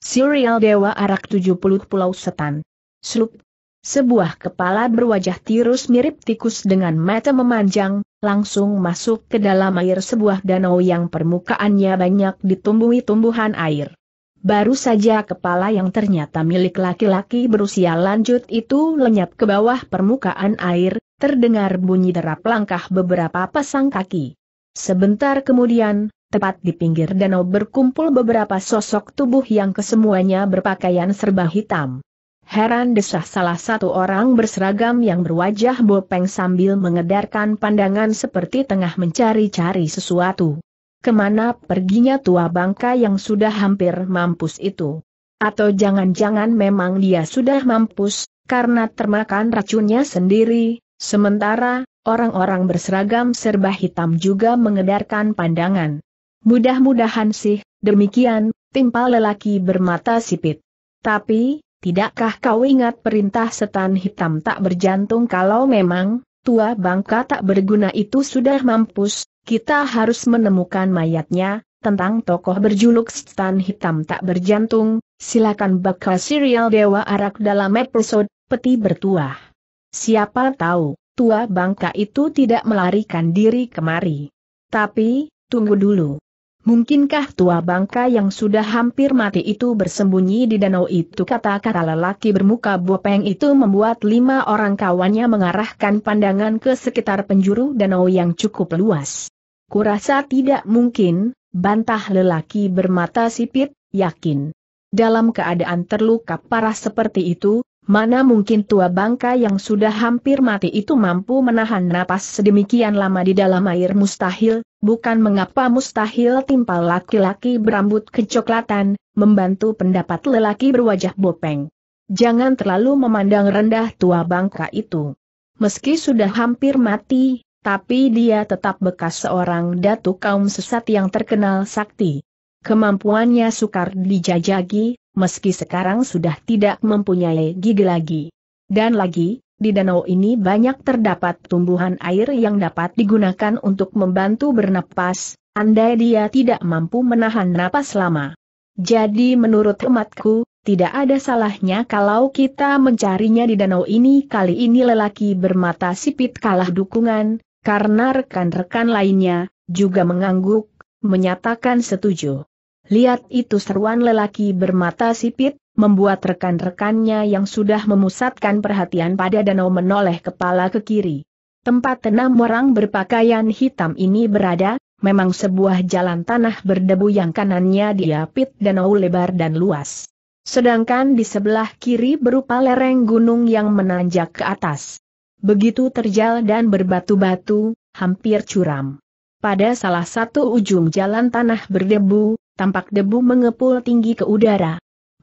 Serial Dewa Arak 70 Pulau Setan. Slup. Sebuah kepala berwajah tirus mirip tikus dengan mata memanjang, langsung masuk ke dalam air sebuah danau yang permukaannya banyak ditumbuhi tumbuhan air. Baru saja kepala yang ternyata milik laki-laki berusia lanjut itu lenyap ke bawah permukaan air, terdengar bunyi derap langkah beberapa pasang kaki. Sebentar kemudian, tepat di pinggir danau berkumpul beberapa sosok tubuh yang kesemuanya berpakaian serba hitam. Heran desah salah satu orang berseragam yang berwajah bopeng sambil mengedarkan pandangan seperti tengah mencari-cari sesuatu. Kemana perginya tua bangka yang sudah hampir mampus itu? Atau jangan-jangan memang dia sudah mampus, karena termakan racunnya sendiri, sementara, orang-orang berseragam serba hitam juga mengedarkan pandangan. Mudah-mudahan sih, demikian, timpal lelaki bermata sipit. Tapi, tidakkah kau ingat perintah setan hitam tak berjantung kalau memang, tua bangka tak berguna itu sudah mampus, kita harus menemukan mayatnya, tentang tokoh berjuluk setan hitam tak berjantung, silakan bakal serial Dewa Arak dalam episode, peti bertuah. Siapa tahu, tua bangka itu tidak melarikan diri kemari. Tapi, tunggu dulu. Mungkinkah tua bangka yang sudah hampir mati itu bersembunyi di danau itu kata-kata lelaki bermuka bopeng itu membuat lima orang kawannya mengarahkan pandangan ke sekitar penjuru danau yang cukup luas. Kurasa tidak mungkin, bantah lelaki bermata sipit, yakin. Dalam keadaan terluka parah seperti itu, mana mungkin tua bangka yang sudah hampir mati itu mampu menahan napas sedemikian lama di dalam air mustahil, bukan mengapa mustahil timpal laki-laki berambut kecoklatan, membantu pendapat lelaki berwajah bopeng. Jangan terlalu memandang rendah tua bangka itu. Meski sudah hampir mati, tapi dia tetap bekas seorang datu kaum sesat yang terkenal sakti. Kemampuannya sukar dijajagi, meski sekarang sudah tidak mempunyai gigi lagi. Dan lagi, di danau ini banyak terdapat tumbuhan air yang dapat digunakan untuk membantu bernapas, andai dia tidak mampu menahan napas lama. Jadi menurut hematku, tidak ada salahnya kalau kita mencarinya di danau ini kali ini lelaki bermata sipit kalah dukungan, karena rekan-rekan lainnya, juga mengangguk, menyatakan setuju. Lihat itu seruan lelaki bermata sipit, membuat rekan-rekannya yang sudah memusatkan perhatian pada danau menoleh kepala ke kiri. Tempat enam orang berpakaian hitam ini berada, memang sebuah jalan tanah berdebu yang kanannya diapit danau lebar dan luas. Sedangkan di sebelah kiri berupa lereng gunung yang menanjak ke atas. Begitu terjal dan berbatu-batu, hampir curam. Pada salah satu ujung jalan tanah berdebu, tampak debu mengepul tinggi ke udara.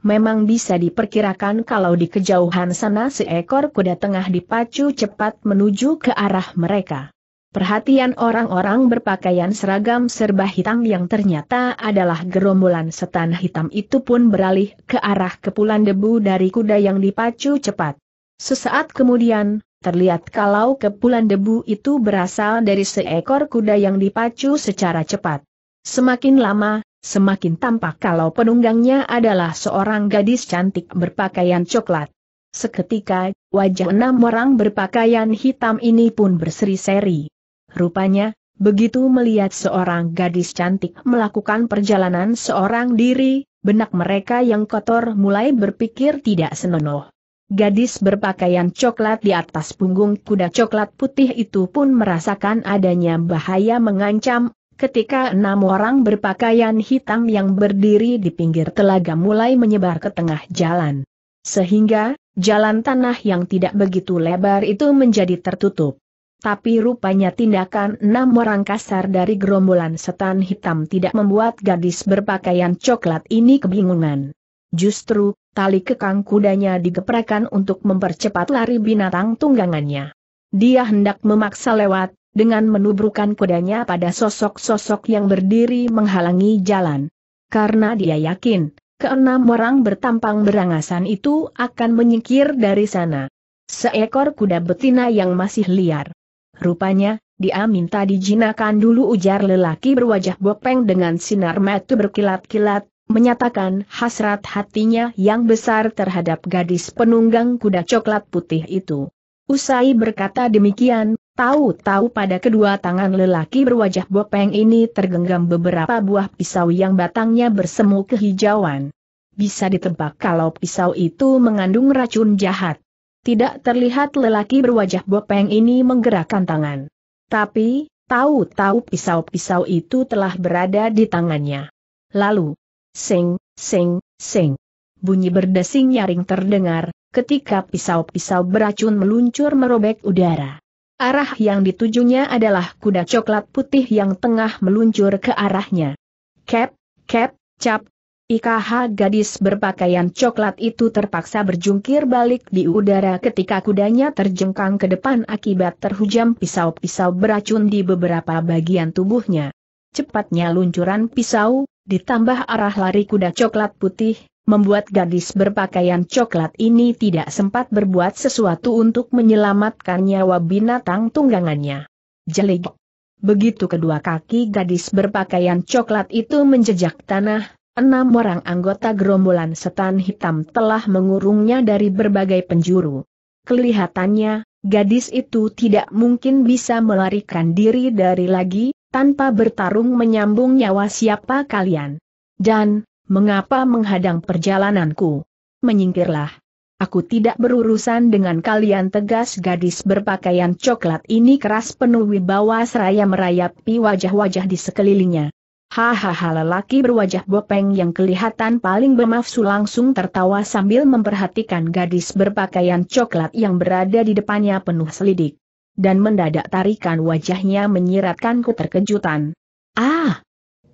Memang bisa diperkirakan kalau di kejauhan sana seekor kuda tengah dipacu cepat menuju ke arah mereka. Perhatian orang-orang berpakaian seragam serba hitam yang ternyata adalah gerombolan setan hitam itu pun beralih ke arah kepulan debu dari kuda yang dipacu cepat. Sesaat kemudian, terlihat kalau kepulan debu itu berasal dari seekor kuda yang dipacu secara cepat. Semakin lama, Semakin tampak kalau penunggangnya adalah seorang gadis cantik berpakaian coklat. Seketika, wajah enam orang berpakaian hitam ini pun berseri-seri. Rupanya, begitu melihat seorang gadis cantik melakukan perjalanan seorang diri, benak mereka yang kotor mulai berpikir tidak senonoh. Gadis berpakaian coklat di atas punggung kuda coklat putih itu pun merasakan adanya bahaya mengancam, Ketika enam orang berpakaian hitam yang berdiri di pinggir telaga mulai menyebar ke tengah jalan. Sehingga, jalan tanah yang tidak begitu lebar itu menjadi tertutup. Tapi rupanya tindakan enam orang kasar dari gerombolan setan hitam tidak membuat gadis berpakaian coklat ini kebingungan. Justru, tali kekang kudanya digeprakan untuk mempercepat lari binatang tunggangannya. Dia hendak memaksa lewat, dengan menubrukan kudanya pada sosok-sosok yang berdiri menghalangi jalan. Karena dia yakin, keenam orang bertampang berangasan itu akan menyingkir dari sana. Seekor kuda betina yang masih liar. Rupanya, dia minta dijinakan dulu ujar lelaki berwajah bopeng dengan sinar mata berkilat-kilat, menyatakan hasrat hatinya yang besar terhadap gadis penunggang kuda coklat putih itu. Usai berkata demikian, Tahu-tahu pada kedua tangan lelaki berwajah bopeng ini tergenggam beberapa buah pisau yang batangnya bersemu kehijauan. Bisa ditebak kalau pisau itu mengandung racun jahat. Tidak terlihat lelaki berwajah bopeng ini menggerakkan tangan. Tapi, tahu-tahu pisau-pisau itu telah berada di tangannya. Lalu, sing, sing, sing. Bunyi berdesing nyaring terdengar, ketika pisau-pisau beracun meluncur merobek udara. Arah yang ditujunya adalah kuda coklat putih yang tengah meluncur ke arahnya. Cap, cap, cap. IKH gadis berpakaian coklat itu terpaksa berjungkir balik di udara ketika kudanya terjengkang ke depan akibat terhujam pisau-pisau beracun di beberapa bagian tubuhnya. Cepatnya luncuran pisau, ditambah arah lari kuda coklat putih, membuat gadis berpakaian coklat ini tidak sempat berbuat sesuatu untuk menyelamatkan nyawa binatang tunggangannya. Jelik. Begitu kedua kaki gadis berpakaian coklat itu menjejak tanah, enam orang anggota gerombolan setan hitam telah mengurungnya dari berbagai penjuru. Kelihatannya, gadis itu tidak mungkin bisa melarikan diri dari lagi, tanpa bertarung menyambung nyawa siapa kalian. Dan, mengapa menghadang perjalananku? Menyingkirlah. Aku tidak berurusan dengan kalian tegas gadis berpakaian coklat ini keras penuh wibawa seraya merayapi wajah-wajah di sekelilingnya. Hahaha lelaki berwajah bopeng yang kelihatan paling bermafsu langsung tertawa sambil memperhatikan gadis berpakaian coklat yang berada di depannya penuh selidik. Dan mendadak tarikan wajahnya menyiratkanku terkejutan. Ah!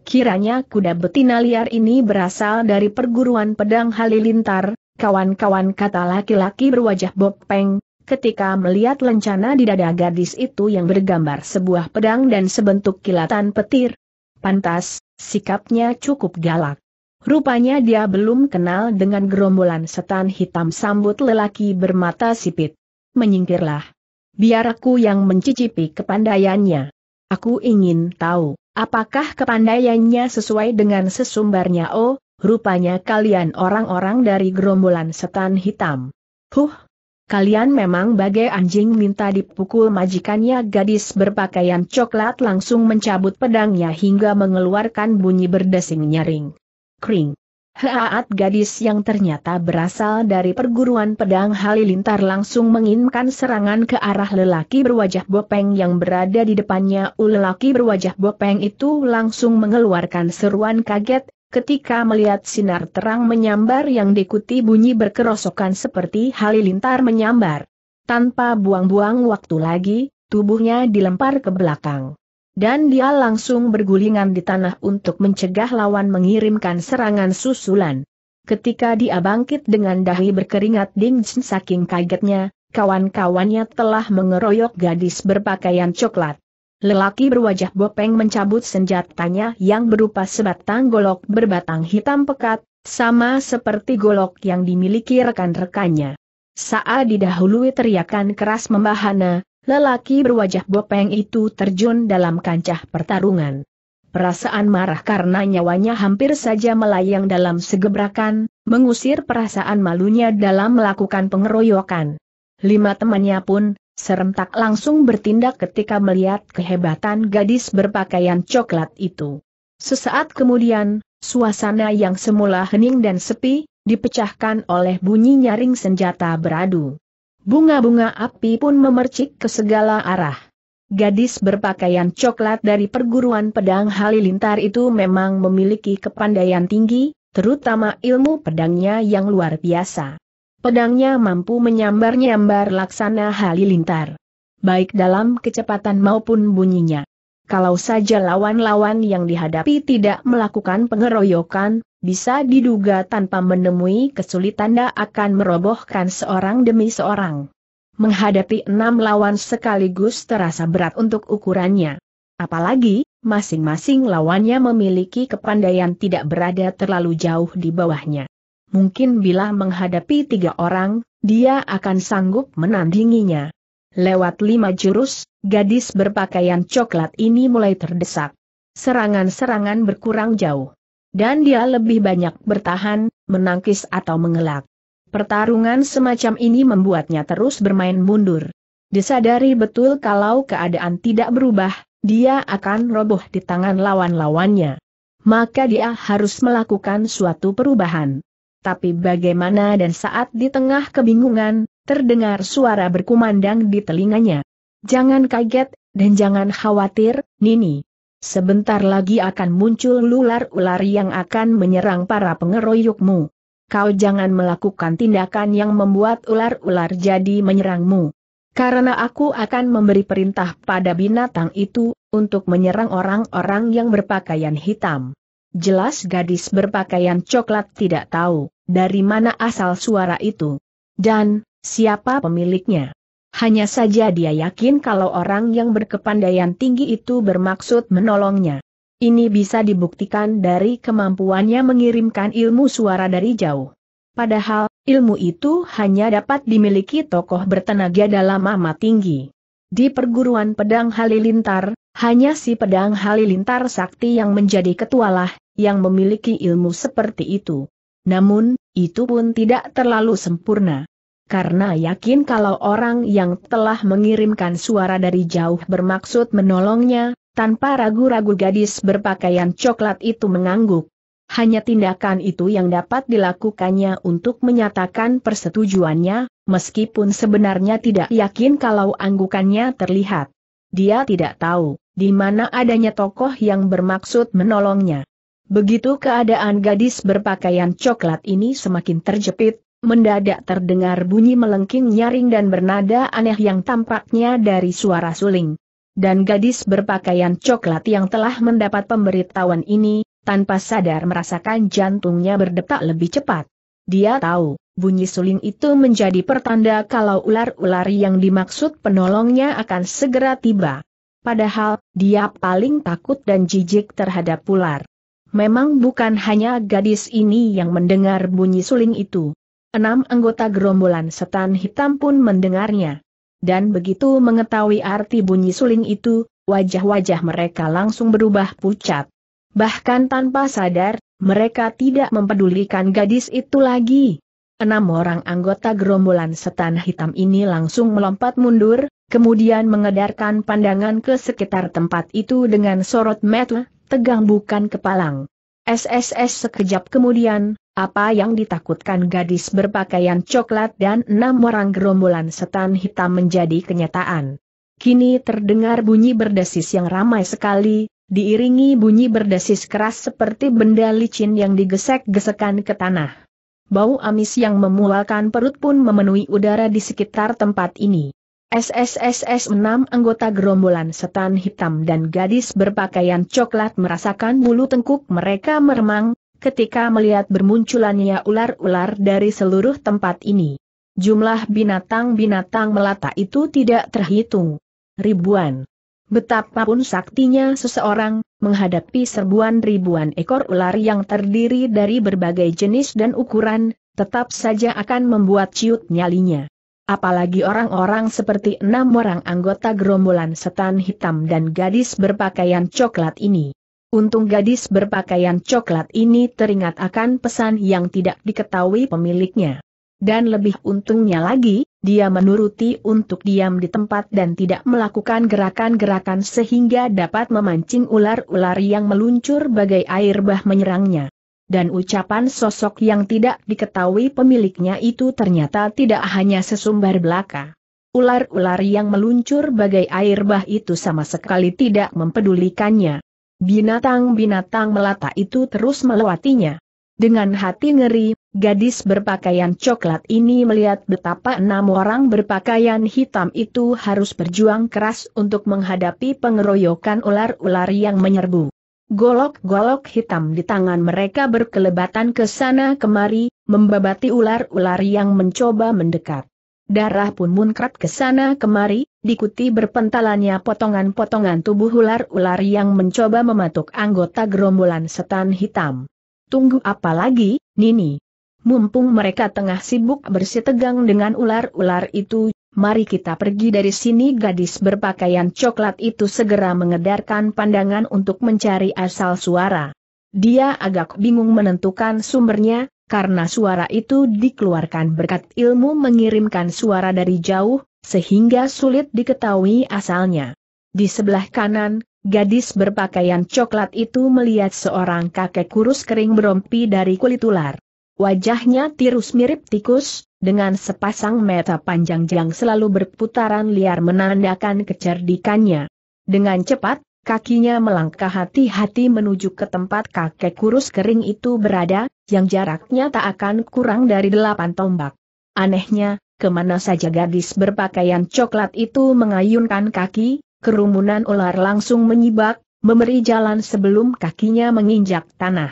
Kiranya kuda betina liar ini berasal dari perguruan pedang Halilintar, kawan-kawan kata laki-laki berwajah bopeng, ketika melihat lencana di dada gadis itu yang bergambar sebuah pedang dan sebentuk kilatan petir. Pantas, sikapnya cukup galak. Rupanya dia belum kenal dengan gerombolan setan hitam sambut lelaki bermata sipit. Menyingkirlah. Biar aku yang mencicipi kepandaiannya. Aku ingin tahu Apakah kepandaiannya sesuai dengan sesumbarnya? Oh, rupanya kalian orang-orang dari gerombolan setan hitam. Huh, kalian memang bagai anjing minta dipukul majikannya gadis berpakaian coklat langsung mencabut pedangnya hingga mengeluarkan bunyi berdesing nyaring. Kring. Haat gadis yang ternyata berasal dari perguruan pedang Halilintar langsung menginginkan serangan ke arah lelaki berwajah bopeng yang berada di depannya. Lelaki berwajah bopeng itu langsung mengeluarkan seruan kaget, ketika melihat sinar terang menyambar yang diikuti bunyi berkerosokan seperti Halilintar menyambar. Tanpa buang-buang waktu lagi, tubuhnya dilempar ke belakang. Dan dia langsung bergulingan di tanah untuk mencegah lawan mengirimkan serangan susulan. Ketika dia bangkit dengan dahi berkeringat dingin saking kagetnya, kawan-kawannya telah mengeroyok gadis berpakaian coklat. Lelaki berwajah bopeng mencabut senjatanya yang berupa sebatang golok berbatang hitam pekat, sama seperti golok yang dimiliki rekan-rekannya. Saat didahului teriakan keras membahana, Lelaki berwajah bopeng itu terjun dalam kancah pertarungan. Perasaan marah karena nyawanya hampir saja melayang dalam segebrakan, mengusir perasaan malunya dalam melakukan pengeroyokan. Lima temannya pun, serentak langsung bertindak ketika melihat kehebatan gadis berpakaian coklat itu. Sesaat kemudian, suasana yang semula hening dan sepi, dipecahkan oleh bunyi nyaring senjata beradu. Bunga-bunga api pun memercik ke segala arah. Gadis berpakaian coklat dari perguruan pedang Halilintar itu memang memiliki kepandaian tinggi, terutama ilmu pedangnya yang luar biasa. Pedangnya mampu menyambar-nyambar laksana Halilintar. Baik dalam kecepatan maupun bunyinya. Kalau saja lawan-lawan yang dihadapi tidak melakukan pengeroyokan, bisa diduga tanpa menemui kesulitan dia akan merobohkan seorang demi seorang. Menghadapi enam lawan sekaligus terasa berat untuk ukurannya. Apalagi, masing-masing lawannya memiliki kepandaian tidak berada terlalu jauh di bawahnya. Mungkin bila menghadapi tiga orang, dia akan sanggup menandinginya. Lewat lima jurus, gadis berpakaian coklat ini mulai terdesak. Serangan-serangan berkurang jauh. Dan dia lebih banyak bertahan, menangkis atau mengelak. Pertarungan semacam ini membuatnya terus bermain mundur. Disadari betul kalau keadaan tidak berubah, dia akan roboh di tangan lawan-lawannya. Maka dia harus melakukan suatu perubahan. Tapi bagaimana dan saat di tengah kebingungan, Terdengar suara berkumandang di telinganya. Jangan kaget, dan jangan khawatir, Nini. Sebentar lagi akan muncul ular-ular yang akan menyerang para pengeroyokmu. Kau jangan melakukan tindakan yang membuat ular-ular jadi menyerangmu. Karena aku akan memberi perintah pada binatang itu, untuk menyerang orang-orang yang berpakaian hitam. Jelas gadis berpakaian coklat tidak tahu, dari mana asal suara itu. Dan, siapa pemiliknya. Hanya saja dia yakin kalau orang yang berkepandaian tinggi itu bermaksud menolongnya. Ini bisa dibuktikan dari kemampuannya mengirimkan ilmu suara dari jauh. Padahal, ilmu itu hanya dapat dimiliki tokoh bertenaga dalam amat tinggi. Di perguruan pedang Halilintar, hanya si pedang Halilintar Sakti yang menjadi ketualah, yang memiliki ilmu seperti itu. Namun, itu pun tidak terlalu sempurna karena yakin kalau orang yang telah mengirimkan suara dari jauh bermaksud menolongnya, tanpa ragu-ragu gadis berpakaian coklat itu mengangguk. Hanya tindakan itu yang dapat dilakukannya untuk menyatakan persetujuannya, meskipun sebenarnya tidak yakin kalau anggukannya terlihat. Dia tidak tahu di mana adanya tokoh yang bermaksud menolongnya. Begitu keadaan gadis berpakaian coklat ini semakin terjepit, Mendadak terdengar bunyi melengking nyaring dan bernada aneh yang tampaknya dari suara suling. Dan gadis berpakaian coklat yang telah mendapat pemberitahuan ini, tanpa sadar merasakan jantungnya berdetak lebih cepat. Dia tahu, bunyi suling itu menjadi pertanda kalau ular-ular yang dimaksud penolongnya akan segera tiba. Padahal, dia paling takut dan jijik terhadap ular. Memang bukan hanya gadis ini yang mendengar bunyi suling itu. Enam anggota gerombolan setan hitam pun mendengarnya. Dan begitu mengetahui arti bunyi suling itu, wajah-wajah mereka langsung berubah pucat. Bahkan tanpa sadar, mereka tidak mempedulikan gadis itu lagi. Enam orang anggota gerombolan setan hitam ini langsung melompat mundur, kemudian mengedarkan pandangan ke sekitar tempat itu dengan sorot mata, tegang bukan kepalang. SSS sekejap kemudian, apa yang ditakutkan gadis berpakaian coklat dan enam orang gerombolan setan hitam menjadi kenyataan. Kini terdengar bunyi berdesis yang ramai sekali, diiringi bunyi berdesis keras seperti benda licin yang digesek-gesekan ke tanah. Bau amis yang memualkan perut pun memenuhi udara di sekitar tempat ini. SSSS 6 anggota gerombolan setan hitam dan gadis berpakaian coklat merasakan bulu tengkuk mereka meremang, ketika melihat bermunculannya ular-ular dari seluruh tempat ini. Jumlah binatang-binatang melata itu tidak terhitung. Ribuan. Betapapun saktinya seseorang, menghadapi serbuan ribuan ekor ular yang terdiri dari berbagai jenis dan ukuran, tetap saja akan membuat ciut nyalinya. Apalagi orang-orang seperti enam orang anggota gerombolan setan hitam dan gadis berpakaian coklat ini. Untung gadis berpakaian coklat ini teringat akan pesan yang tidak diketahui pemiliknya. Dan lebih untungnya lagi, dia menuruti untuk diam di tempat dan tidak melakukan gerakan-gerakan sehingga dapat memancing ular-ular yang meluncur bagai air bah menyerangnya. Dan ucapan sosok yang tidak diketahui pemiliknya itu ternyata tidak hanya sesumbar belaka. Ular-ular yang meluncur bagai air bah itu sama sekali tidak mempedulikannya. Binatang-binatang melata itu terus melewatinya. Dengan hati ngeri, gadis berpakaian coklat ini melihat betapa enam orang berpakaian hitam itu harus berjuang keras untuk menghadapi pengeroyokan ular-ular yang menyerbu. Golok-golok hitam di tangan mereka berkelebatan ke sana kemari, membabati ular-ular yang mencoba mendekat. Darah pun munkrat ke sana kemari, diikuti berpentalannya potongan-potongan tubuh ular-ular yang mencoba mematuk anggota gerombolan setan hitam. Tunggu apa lagi, Nini? Mumpung mereka tengah sibuk bersitegang dengan ular-ular itu, mari kita pergi dari sini gadis berpakaian coklat itu segera mengedarkan pandangan untuk mencari asal suara. Dia agak bingung menentukan sumbernya, karena suara itu dikeluarkan berkat ilmu mengirimkan suara dari jauh, sehingga sulit diketahui asalnya. Di sebelah kanan, gadis berpakaian coklat itu melihat seorang kakek kurus kering berompi dari kulit ular. Wajahnya tirus mirip tikus, dengan sepasang mata panjang yang selalu berputaran liar menandakan kecerdikannya. Dengan cepat, kakinya melangkah hati-hati menuju ke tempat kakek kurus kering itu berada, yang jaraknya tak akan kurang dari delapan tombak. Anehnya, Kemana saja gadis berpakaian coklat itu mengayunkan kaki, kerumunan ular langsung menyibak, memberi jalan sebelum kakinya menginjak tanah.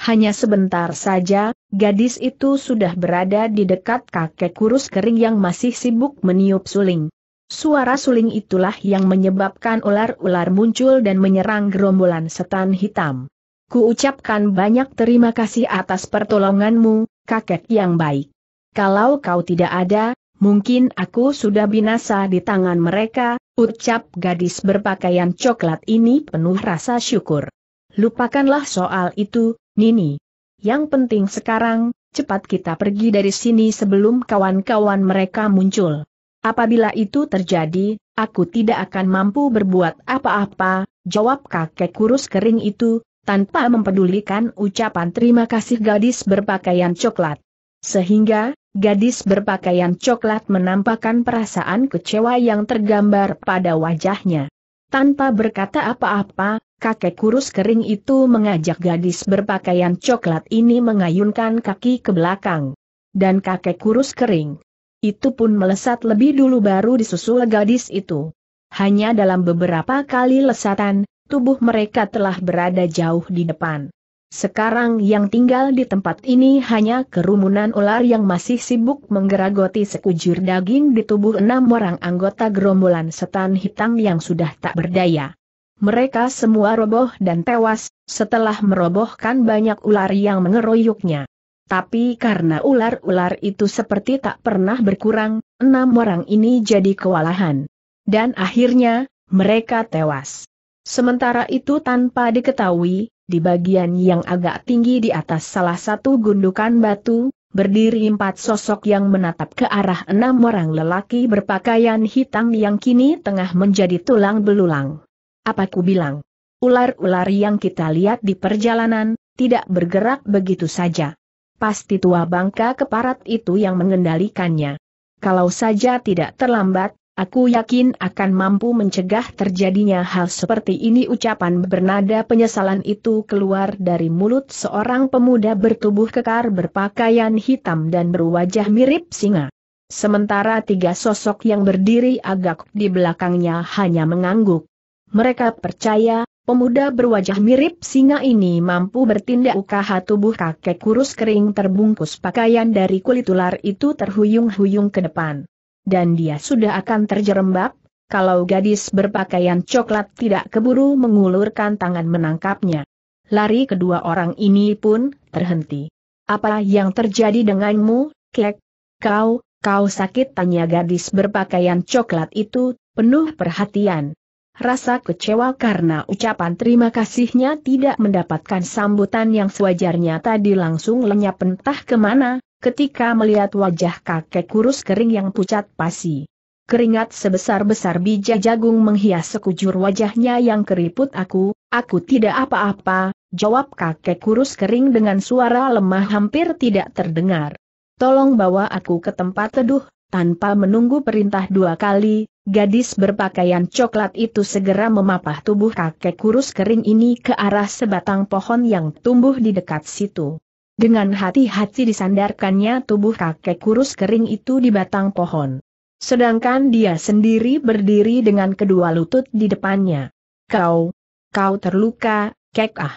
Hanya sebentar saja, gadis itu sudah berada di dekat kakek kurus kering yang masih sibuk meniup suling. Suara suling itulah yang menyebabkan ular-ular muncul dan menyerang gerombolan setan hitam. Kuucapkan banyak terima kasih atas pertolonganmu, kakek yang baik. Kalau kau tidak ada, mungkin aku sudah binasa di tangan mereka, ucap gadis berpakaian coklat ini penuh rasa syukur. Lupakanlah soal itu, Nini. Yang penting sekarang, cepat kita pergi dari sini sebelum kawan-kawan mereka muncul. Apabila itu terjadi, aku tidak akan mampu berbuat apa-apa, jawab kakek kurus kering itu, tanpa mempedulikan ucapan terima kasih gadis berpakaian coklat. Sehingga, Gadis berpakaian coklat menampakkan perasaan kecewa yang tergambar pada wajahnya. Tanpa berkata apa-apa, kakek kurus kering itu mengajak gadis berpakaian coklat ini mengayunkan kaki ke belakang. Dan kakek kurus kering. Itu pun melesat lebih dulu baru disusul gadis itu. Hanya dalam beberapa kali lesatan, tubuh mereka telah berada jauh di depan. Sekarang yang tinggal di tempat ini hanya kerumunan ular yang masih sibuk menggeragoti sekujur daging di tubuh enam orang anggota gerombolan setan hitam yang sudah tak berdaya. Mereka semua roboh dan tewas, setelah merobohkan banyak ular yang mengeroyoknya. Tapi karena ular-ular itu seperti tak pernah berkurang, enam orang ini jadi kewalahan. Dan akhirnya, mereka tewas. Sementara itu tanpa diketahui, di bagian yang agak tinggi di atas salah satu gundukan batu, berdiri empat sosok yang menatap ke arah enam orang lelaki berpakaian hitam yang kini tengah menjadi tulang belulang. Apa ku bilang? Ular-ular yang kita lihat di perjalanan, tidak bergerak begitu saja. Pasti tua bangka keparat itu yang mengendalikannya. Kalau saja tidak terlambat, Aku yakin akan mampu mencegah terjadinya hal seperti ini ucapan bernada penyesalan itu keluar dari mulut seorang pemuda bertubuh kekar berpakaian hitam dan berwajah mirip singa. Sementara tiga sosok yang berdiri agak di belakangnya hanya mengangguk. Mereka percaya, pemuda berwajah mirip singa ini mampu bertindak ukaha tubuh kakek kurus kering terbungkus pakaian dari kulit ular itu terhuyung-huyung ke depan dan dia sudah akan terjerembab, kalau gadis berpakaian coklat tidak keburu mengulurkan tangan menangkapnya. Lari kedua orang ini pun terhenti. Apa yang terjadi denganmu, Klek? Kau, kau sakit tanya gadis berpakaian coklat itu, penuh perhatian. Rasa kecewa karena ucapan terima kasihnya tidak mendapatkan sambutan yang sewajarnya tadi langsung lenyap entah kemana, ketika melihat wajah kakek kurus kering yang pucat pasi. Keringat sebesar-besar biji jagung menghias sekujur wajahnya yang keriput aku, aku tidak apa-apa, jawab kakek kurus kering dengan suara lemah hampir tidak terdengar. Tolong bawa aku ke tempat teduh, tanpa menunggu perintah dua kali, gadis berpakaian coklat itu segera memapah tubuh kakek kurus kering ini ke arah sebatang pohon yang tumbuh di dekat situ. Dengan hati-hati disandarkannya tubuh kakek kurus kering itu di batang pohon. Sedangkan dia sendiri berdiri dengan kedua lutut di depannya. Kau, kau terluka, kek ah.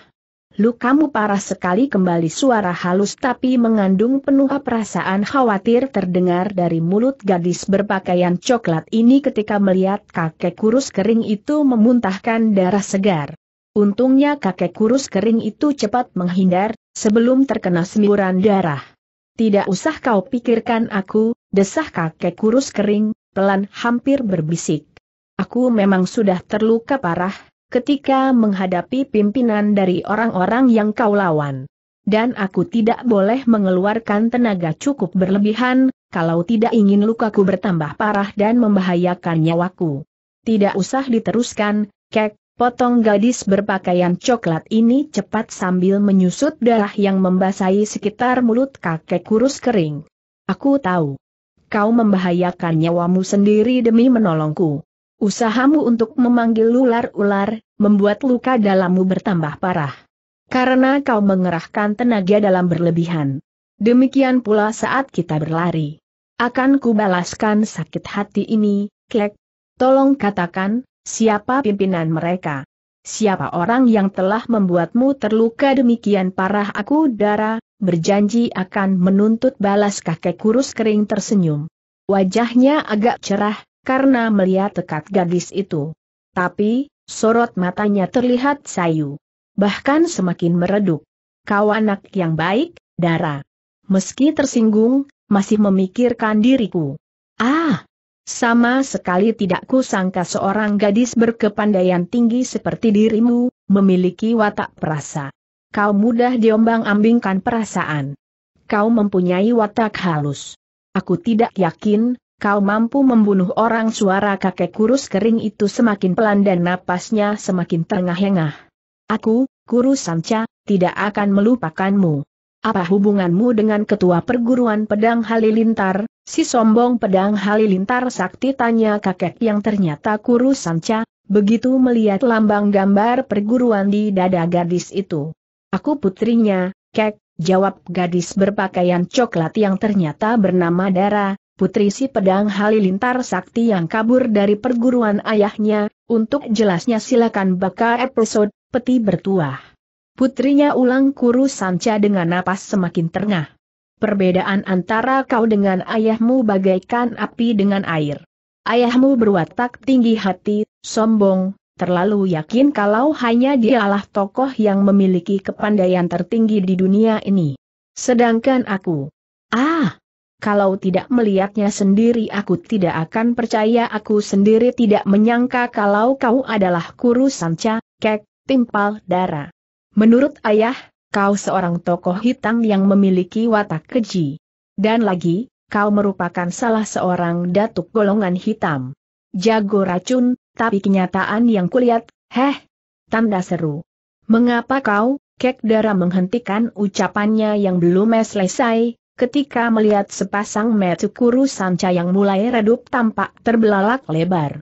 Lukamu parah sekali kembali suara halus tapi mengandung penuh perasaan khawatir terdengar dari mulut gadis berpakaian coklat ini ketika melihat kakek kurus kering itu memuntahkan darah segar. Untungnya kakek kurus kering itu cepat menghindar, sebelum terkena semburan darah. Tidak usah kau pikirkan aku, desah kakek kurus kering, pelan hampir berbisik. Aku memang sudah terluka parah, ketika menghadapi pimpinan dari orang-orang yang kau lawan. Dan aku tidak boleh mengeluarkan tenaga cukup berlebihan, kalau tidak ingin lukaku bertambah parah dan membahayakan nyawaku. Tidak usah diteruskan, kek, Potong gadis berpakaian coklat ini cepat sambil menyusut darah yang membasahi sekitar mulut kakek kurus kering. Aku tahu. Kau membahayakan nyawamu sendiri demi menolongku. Usahamu untuk memanggil ular-ular, membuat luka dalammu bertambah parah. Karena kau mengerahkan tenaga dalam berlebihan. Demikian pula saat kita berlari. Akan kubalaskan sakit hati ini, kek. Tolong katakan, Siapa pimpinan mereka? Siapa orang yang telah membuatmu terluka demikian parah aku darah, berjanji akan menuntut balas kakek kurus kering tersenyum. Wajahnya agak cerah, karena melihat tekat gadis itu. Tapi, sorot matanya terlihat sayu. Bahkan semakin meredup. Kau anak yang baik, Dara. Meski tersinggung, masih memikirkan diriku. Ah, sama sekali tidak kusangka seorang gadis berkepandaian tinggi seperti dirimu, memiliki watak perasa. Kau mudah diombang-ambingkan perasaan. Kau mempunyai watak halus. Aku tidak yakin, kau mampu membunuh orang suara kakek kurus kering itu semakin pelan dan napasnya semakin tengah engah Aku, kurus sanca, tidak akan melupakanmu. Apa hubunganmu dengan ketua perguruan pedang Halilintar, Si sombong pedang halilintar sakti tanya kakek yang ternyata kurus sanca, begitu melihat lambang gambar perguruan di dada gadis itu. Aku putrinya, kek, jawab gadis berpakaian coklat yang ternyata bernama Dara, putri si pedang halilintar sakti yang kabur dari perguruan ayahnya, untuk jelasnya silakan bakal episode, peti bertuah. Putrinya ulang kurus sanca dengan napas semakin terngah. Perbedaan antara kau dengan ayahmu bagaikan api dengan air. Ayahmu berwatak tinggi hati, sombong, terlalu yakin kalau hanya dialah tokoh yang memiliki kepandaian tertinggi di dunia ini. Sedangkan aku, ah, kalau tidak melihatnya sendiri aku tidak akan percaya aku sendiri tidak menyangka kalau kau adalah kuru sanca, kek, timpal darah. Menurut ayah, kau seorang tokoh hitam yang memiliki watak keji. Dan lagi, kau merupakan salah seorang datuk golongan hitam. Jago racun, tapi kenyataan yang kulihat, heh, tanda seru. Mengapa kau, Kek Dara menghentikan ucapannya yang belum selesai, ketika melihat sepasang metu kuru sanca yang mulai redup tampak terbelalak lebar.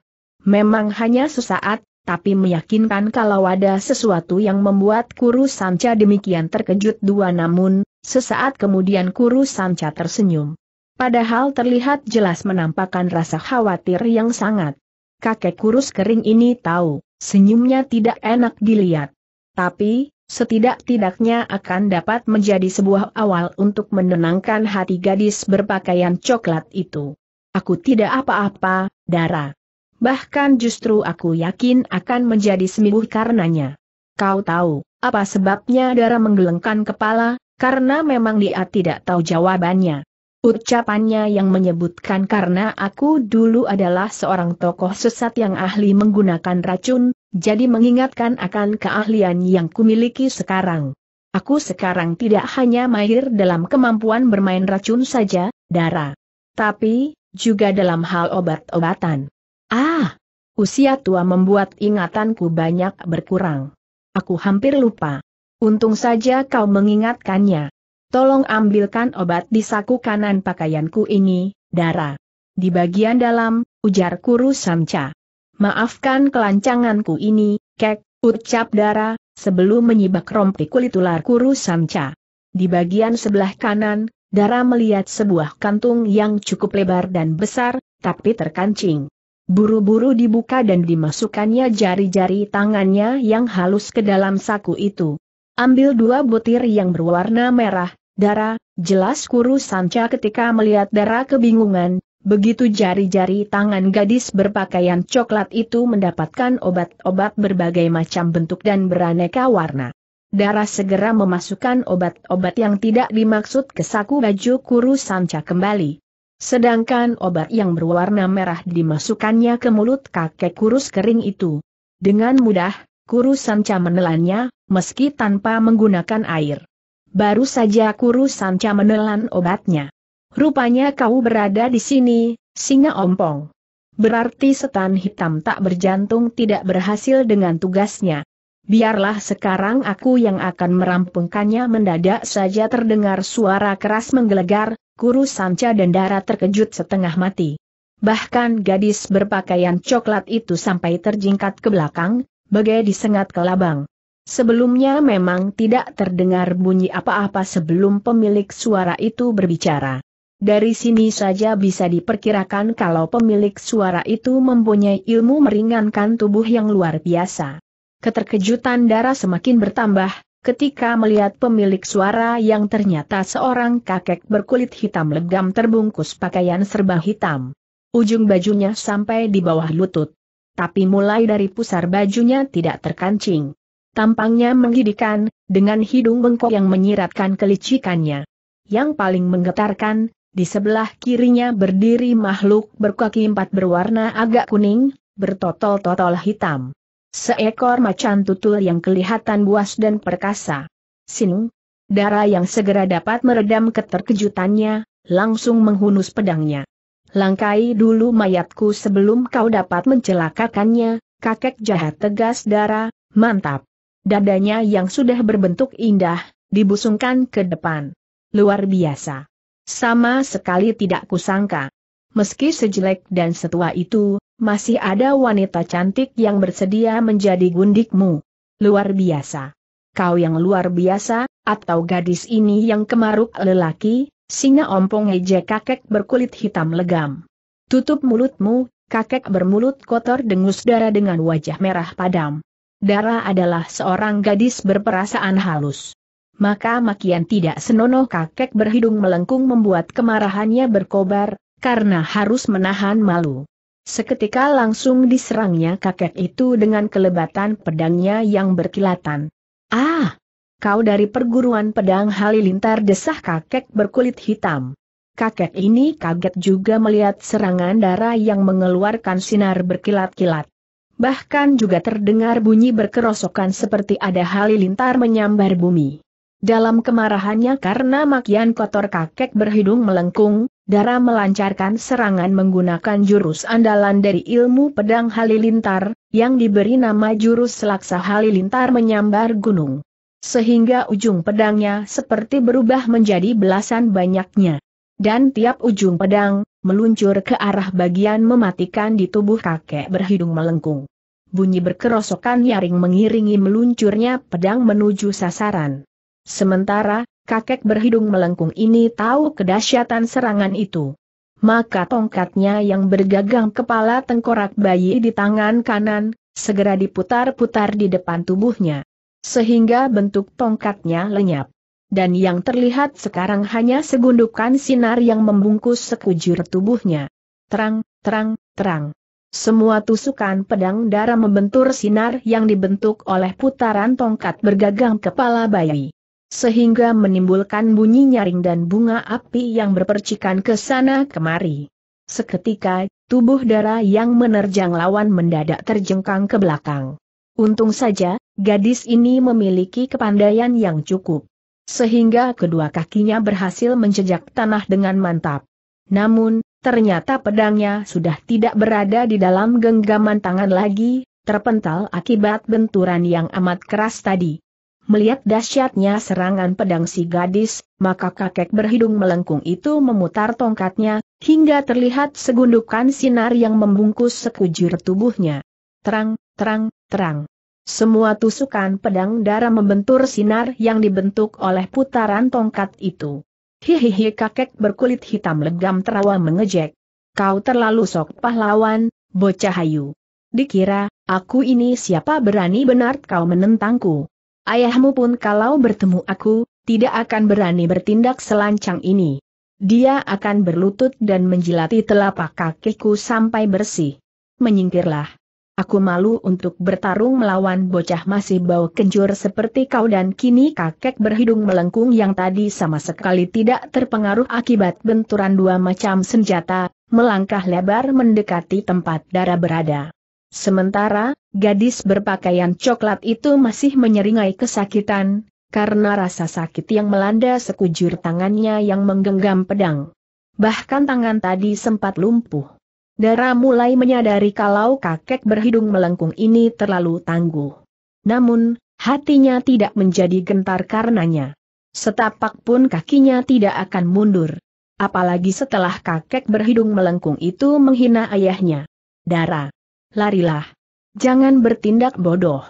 Memang hanya sesaat, tapi meyakinkan kalau ada sesuatu yang membuat Kuru Sanca demikian terkejut dua namun, sesaat kemudian Kuru Sanca tersenyum. Padahal terlihat jelas menampakkan rasa khawatir yang sangat. Kakek kurus kering ini tahu, senyumnya tidak enak dilihat. Tapi, setidak-tidaknya akan dapat menjadi sebuah awal untuk menenangkan hati gadis berpakaian coklat itu. Aku tidak apa-apa, darah. Bahkan justru aku yakin akan menjadi sembuh karenanya. Kau tahu, apa sebabnya darah menggelengkan kepala, karena memang dia tidak tahu jawabannya. Ucapannya yang menyebutkan karena aku dulu adalah seorang tokoh sesat yang ahli menggunakan racun, jadi mengingatkan akan keahlian yang kumiliki sekarang. Aku sekarang tidak hanya mahir dalam kemampuan bermain racun saja, darah. Tapi, juga dalam hal obat-obatan. Ah! Usia tua membuat ingatanku banyak berkurang. Aku hampir lupa. Untung saja kau mengingatkannya. Tolong ambilkan obat di saku kanan pakaianku ini, darah. Di bagian dalam, ujar Kuru Samca. Maafkan kelancanganku ini, kek, ucap darah, sebelum menyibak rompi kulit ular Kuru Samca. Di bagian sebelah kanan, darah melihat sebuah kantung yang cukup lebar dan besar, tapi terkancing. Buru-buru dibuka dan dimasukkannya jari-jari tangannya yang halus ke dalam saku itu. Ambil dua butir yang berwarna merah, darah, jelas kurus Sanca ketika melihat darah kebingungan, begitu jari-jari tangan gadis berpakaian coklat itu mendapatkan obat-obat berbagai macam bentuk dan beraneka warna. Darah segera memasukkan obat-obat yang tidak dimaksud ke saku baju kurus Sanca kembali. Sedangkan obat yang berwarna merah dimasukkannya ke mulut kakek kurus kering itu. Dengan mudah, kurus sanca menelannya, meski tanpa menggunakan air. Baru saja kurus sanca menelan obatnya. Rupanya kau berada di sini, singa ompong. Berarti setan hitam tak berjantung tidak berhasil dengan tugasnya. Biarlah sekarang aku yang akan merampungkannya mendadak saja terdengar suara keras menggelegar, Guru Sanca dan Dara terkejut setengah mati. Bahkan gadis berpakaian coklat itu sampai terjingkat ke belakang, bagai disengat ke labang. Sebelumnya memang tidak terdengar bunyi apa-apa sebelum pemilik suara itu berbicara. Dari sini saja bisa diperkirakan kalau pemilik suara itu mempunyai ilmu meringankan tubuh yang luar biasa. Keterkejutan darah semakin bertambah, ketika melihat pemilik suara yang ternyata seorang kakek berkulit hitam legam terbungkus pakaian serba hitam. Ujung bajunya sampai di bawah lutut. Tapi mulai dari pusar bajunya tidak terkancing. Tampangnya menggidikan, dengan hidung bengkok yang menyiratkan kelicikannya. Yang paling menggetarkan, di sebelah kirinya berdiri makhluk berkaki empat berwarna agak kuning, bertotol-totol hitam. Seekor macan tutul yang kelihatan buas dan perkasa. Sinu, darah yang segera dapat meredam keterkejutannya, langsung menghunus pedangnya. Langkai dulu mayatku sebelum kau dapat mencelakakannya, kakek jahat tegas darah, mantap. Dadanya yang sudah berbentuk indah, dibusungkan ke depan. Luar biasa. Sama sekali tidak kusangka. Meski sejelek dan setua itu, masih ada wanita cantik yang bersedia menjadi gundikmu. Luar biasa. Kau yang luar biasa, atau gadis ini yang kemaruk lelaki, singa ompong ejek kakek berkulit hitam legam. Tutup mulutmu, kakek bermulut kotor dengus darah dengan wajah merah padam. Dara adalah seorang gadis berperasaan halus. Maka makian tidak senonoh kakek berhidung melengkung membuat kemarahannya berkobar, karena harus menahan malu. Seketika langsung diserangnya kakek itu dengan kelebatan pedangnya yang berkilatan. Ah! Kau dari perguruan pedang halilintar desah kakek berkulit hitam. Kakek ini kaget juga melihat serangan darah yang mengeluarkan sinar berkilat-kilat. Bahkan juga terdengar bunyi berkerosokan seperti ada halilintar menyambar bumi. Dalam kemarahannya karena makian kotor kakek berhidung melengkung, Dara melancarkan serangan menggunakan jurus andalan dari ilmu pedang Halilintar, yang diberi nama jurus Selaksa Halilintar menyambar gunung. Sehingga ujung pedangnya seperti berubah menjadi belasan banyaknya. Dan tiap ujung pedang, meluncur ke arah bagian mematikan di tubuh kakek berhidung melengkung. Bunyi berkerosokan nyaring mengiringi meluncurnya pedang menuju sasaran. Sementara, kakek berhidung melengkung ini tahu kedahsyatan serangan itu. Maka tongkatnya yang bergagang kepala tengkorak bayi di tangan kanan, segera diputar-putar di depan tubuhnya. Sehingga bentuk tongkatnya lenyap. Dan yang terlihat sekarang hanya segundukan sinar yang membungkus sekujur tubuhnya. Terang, terang, terang. Semua tusukan pedang darah membentur sinar yang dibentuk oleh putaran tongkat bergagang kepala bayi sehingga menimbulkan bunyi nyaring dan bunga api yang berpercikan ke sana kemari. Seketika, tubuh darah yang menerjang lawan mendadak terjengkang ke belakang. Untung saja, gadis ini memiliki kepandaian yang cukup. Sehingga kedua kakinya berhasil menjejak tanah dengan mantap. Namun, ternyata pedangnya sudah tidak berada di dalam genggaman tangan lagi, terpental akibat benturan yang amat keras tadi. Melihat dahsyatnya serangan pedang si gadis, maka kakek berhidung melengkung itu memutar tongkatnya, hingga terlihat segundukan sinar yang membungkus sekujur tubuhnya. Terang, terang, terang. Semua tusukan pedang darah membentur sinar yang dibentuk oleh putaran tongkat itu. Hihihi kakek berkulit hitam legam terawa mengejek. Kau terlalu sok pahlawan, bocah hayu. Dikira, aku ini siapa berani benar kau menentangku. Ayahmu pun kalau bertemu aku, tidak akan berani bertindak selancang ini. Dia akan berlutut dan menjilati telapak kakiku sampai bersih. Menyingkirlah. Aku malu untuk bertarung melawan bocah masih bau kencur seperti kau dan kini kakek berhidung melengkung yang tadi sama sekali tidak terpengaruh akibat benturan dua macam senjata, melangkah lebar mendekati tempat darah berada. Sementara, gadis berpakaian coklat itu masih menyeringai kesakitan, karena rasa sakit yang melanda sekujur tangannya yang menggenggam pedang. Bahkan tangan tadi sempat lumpuh. Dara mulai menyadari kalau kakek berhidung melengkung ini terlalu tangguh. Namun, hatinya tidak menjadi gentar karenanya. Setapak pun kakinya tidak akan mundur. Apalagi setelah kakek berhidung melengkung itu menghina ayahnya. Dara larilah. Jangan bertindak bodoh.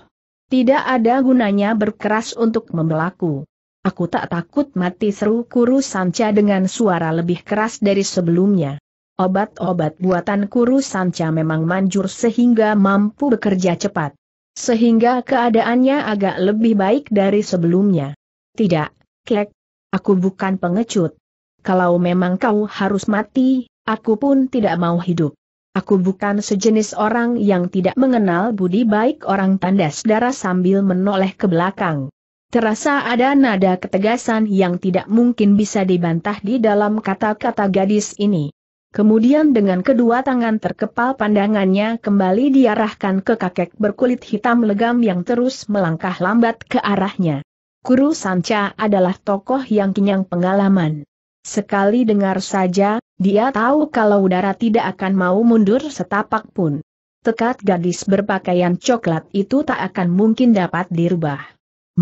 Tidak ada gunanya berkeras untuk membelaku. Aku tak takut mati seru Kuru Sanca dengan suara lebih keras dari sebelumnya. Obat-obat buatan Kuru Sanca memang manjur sehingga mampu bekerja cepat. Sehingga keadaannya agak lebih baik dari sebelumnya. Tidak, Klek, Aku bukan pengecut. Kalau memang kau harus mati, aku pun tidak mau hidup. Aku bukan sejenis orang yang tidak mengenal budi baik orang tandas darah sambil menoleh ke belakang. Terasa ada nada ketegasan yang tidak mungkin bisa dibantah di dalam kata-kata gadis ini. Kemudian dengan kedua tangan terkepal pandangannya kembali diarahkan ke kakek berkulit hitam legam yang terus melangkah lambat ke arahnya. Kuru Sanca adalah tokoh yang kenyang pengalaman. Sekali dengar saja, dia tahu kalau udara tidak akan mau mundur setapak pun. Tekad gadis berpakaian coklat itu tak akan mungkin dapat dirubah.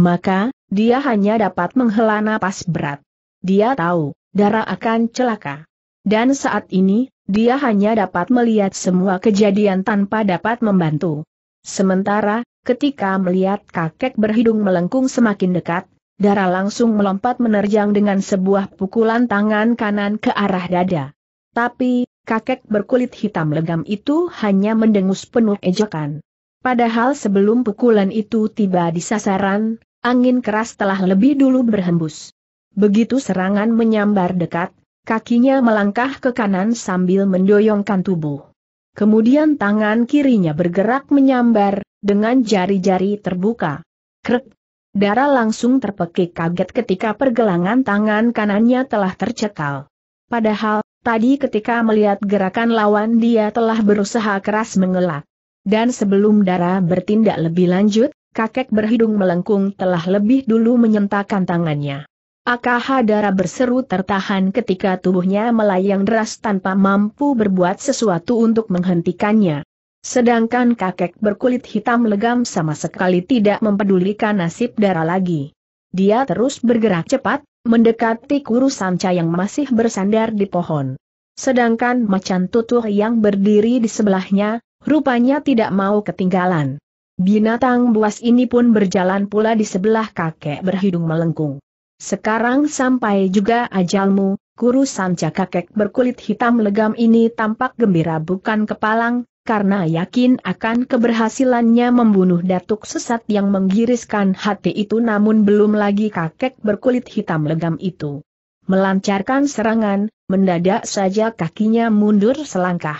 Maka, dia hanya dapat menghela napas berat. Dia tahu, darah akan celaka. Dan saat ini, dia hanya dapat melihat semua kejadian tanpa dapat membantu. Sementara, ketika melihat kakek berhidung melengkung semakin dekat, Darah langsung melompat menerjang dengan sebuah pukulan tangan kanan ke arah dada. Tapi, kakek berkulit hitam legam itu hanya mendengus penuh ejekan. Padahal sebelum pukulan itu tiba di sasaran, angin keras telah lebih dulu berhembus. Begitu serangan menyambar dekat, kakinya melangkah ke kanan sambil mendoyongkan tubuh. Kemudian tangan kirinya bergerak menyambar, dengan jari-jari terbuka. Krek, Dara langsung terpekik kaget ketika pergelangan tangan kanannya telah tercekal. Padahal, tadi ketika melihat gerakan lawan dia telah berusaha keras mengelak. Dan sebelum Dara bertindak lebih lanjut, kakek berhidung melengkung telah lebih dulu menyentakan tangannya. Akaha Dara berseru tertahan ketika tubuhnya melayang deras tanpa mampu berbuat sesuatu untuk menghentikannya. Sedangkan kakek berkulit hitam legam sama sekali tidak mempedulikan nasib darah lagi. Dia terus bergerak cepat, mendekati kuru sanca yang masih bersandar di pohon. Sedangkan macan tutuh yang berdiri di sebelahnya, rupanya tidak mau ketinggalan. Binatang buas ini pun berjalan pula di sebelah kakek berhidung melengkung. Sekarang sampai juga ajalmu, Kuru Sanca kakek berkulit hitam legam ini tampak gembira bukan kepalang, karena yakin akan keberhasilannya membunuh datuk sesat yang menggiriskan hati itu namun belum lagi kakek berkulit hitam legam itu. Melancarkan serangan, mendadak saja kakinya mundur selangkah.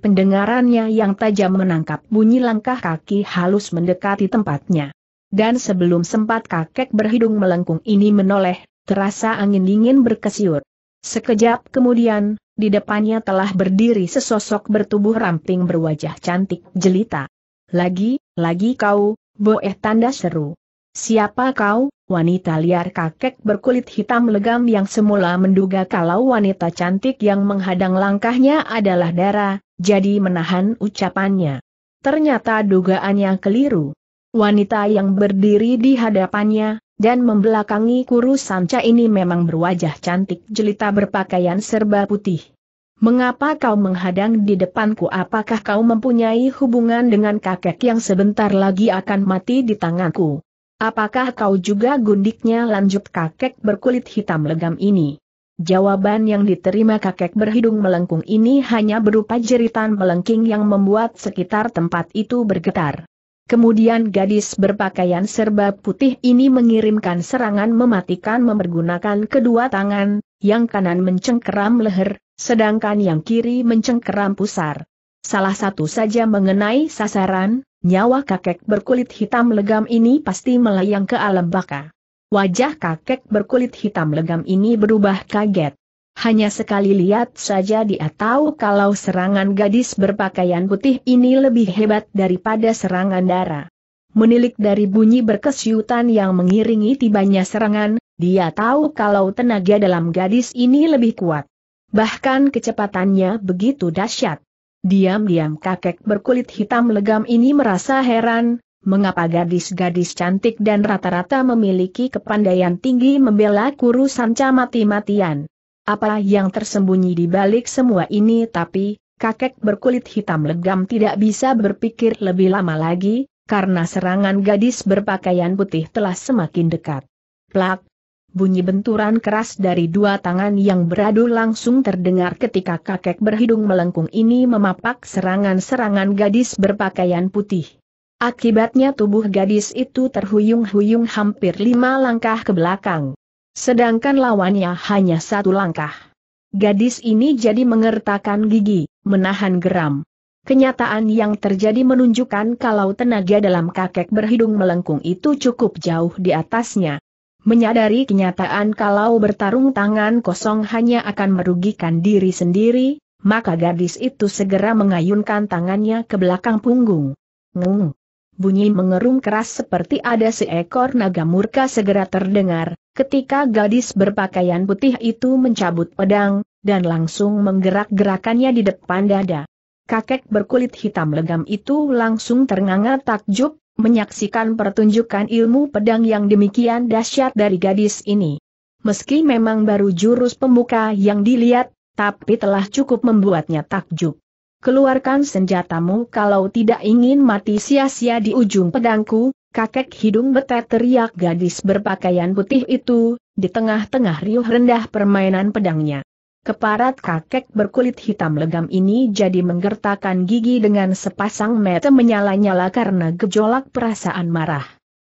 Pendengarannya yang tajam menangkap bunyi langkah kaki halus mendekati tempatnya. Dan sebelum sempat kakek berhidung melengkung ini menoleh, terasa angin dingin berkesiut. Sekejap kemudian, di depannya telah berdiri sesosok bertubuh ramping berwajah cantik jelita. Lagi, lagi kau, boeh tanda seru. Siapa kau, wanita liar kakek berkulit hitam legam yang semula menduga kalau wanita cantik yang menghadang langkahnya adalah darah, jadi menahan ucapannya. Ternyata dugaannya keliru. Wanita yang berdiri di hadapannya, dan membelakangi Kuru Sanca ini memang berwajah cantik jelita berpakaian serba putih. Mengapa kau menghadang di depanku apakah kau mempunyai hubungan dengan kakek yang sebentar lagi akan mati di tanganku? Apakah kau juga gundiknya lanjut kakek berkulit hitam legam ini? Jawaban yang diterima kakek berhidung melengkung ini hanya berupa jeritan melengking yang membuat sekitar tempat itu bergetar. Kemudian gadis berpakaian serba putih ini mengirimkan serangan mematikan menggunakan kedua tangan, yang kanan mencengkeram leher, sedangkan yang kiri mencengkeram pusar. Salah satu saja mengenai sasaran, nyawa kakek berkulit hitam legam ini pasti melayang ke alam baka. Wajah kakek berkulit hitam legam ini berubah kaget. Hanya sekali lihat saja dia tahu kalau serangan gadis berpakaian putih ini lebih hebat daripada serangan darah. Menilik dari bunyi berkesyutan yang mengiringi tibanya serangan, dia tahu kalau tenaga dalam gadis ini lebih kuat. Bahkan kecepatannya begitu dahsyat. Diam-diam kakek berkulit hitam legam ini merasa heran, mengapa gadis-gadis cantik dan rata-rata memiliki kepandaian tinggi membela kurusan mati-matian. Apa yang tersembunyi di balik semua ini tapi, kakek berkulit hitam legam tidak bisa berpikir lebih lama lagi, karena serangan gadis berpakaian putih telah semakin dekat. Plak! Bunyi benturan keras dari dua tangan yang beradu langsung terdengar ketika kakek berhidung melengkung ini memapak serangan-serangan gadis berpakaian putih. Akibatnya tubuh gadis itu terhuyung-huyung hampir lima langkah ke belakang. Sedangkan lawannya hanya satu langkah. Gadis ini jadi mengertakkan gigi, menahan geram. Kenyataan yang terjadi menunjukkan kalau tenaga dalam kakek berhidung melengkung itu cukup jauh di atasnya. Menyadari kenyataan kalau bertarung tangan kosong hanya akan merugikan diri sendiri, maka gadis itu segera mengayunkan tangannya ke belakang punggung. Ngung! bunyi mengerum keras seperti ada seekor naga murka segera terdengar, ketika gadis berpakaian putih itu mencabut pedang, dan langsung menggerak-gerakannya di depan dada. Kakek berkulit hitam legam itu langsung ternganga takjub, menyaksikan pertunjukan ilmu pedang yang demikian dahsyat dari gadis ini. Meski memang baru jurus pembuka yang dilihat, tapi telah cukup membuatnya takjub keluarkan senjatamu kalau tidak ingin mati sia-sia di ujung pedangku, kakek hidung betet teriak gadis berpakaian putih itu, di tengah-tengah riuh rendah permainan pedangnya. Keparat kakek berkulit hitam legam ini jadi menggertakkan gigi dengan sepasang mata menyala-nyala karena gejolak perasaan marah.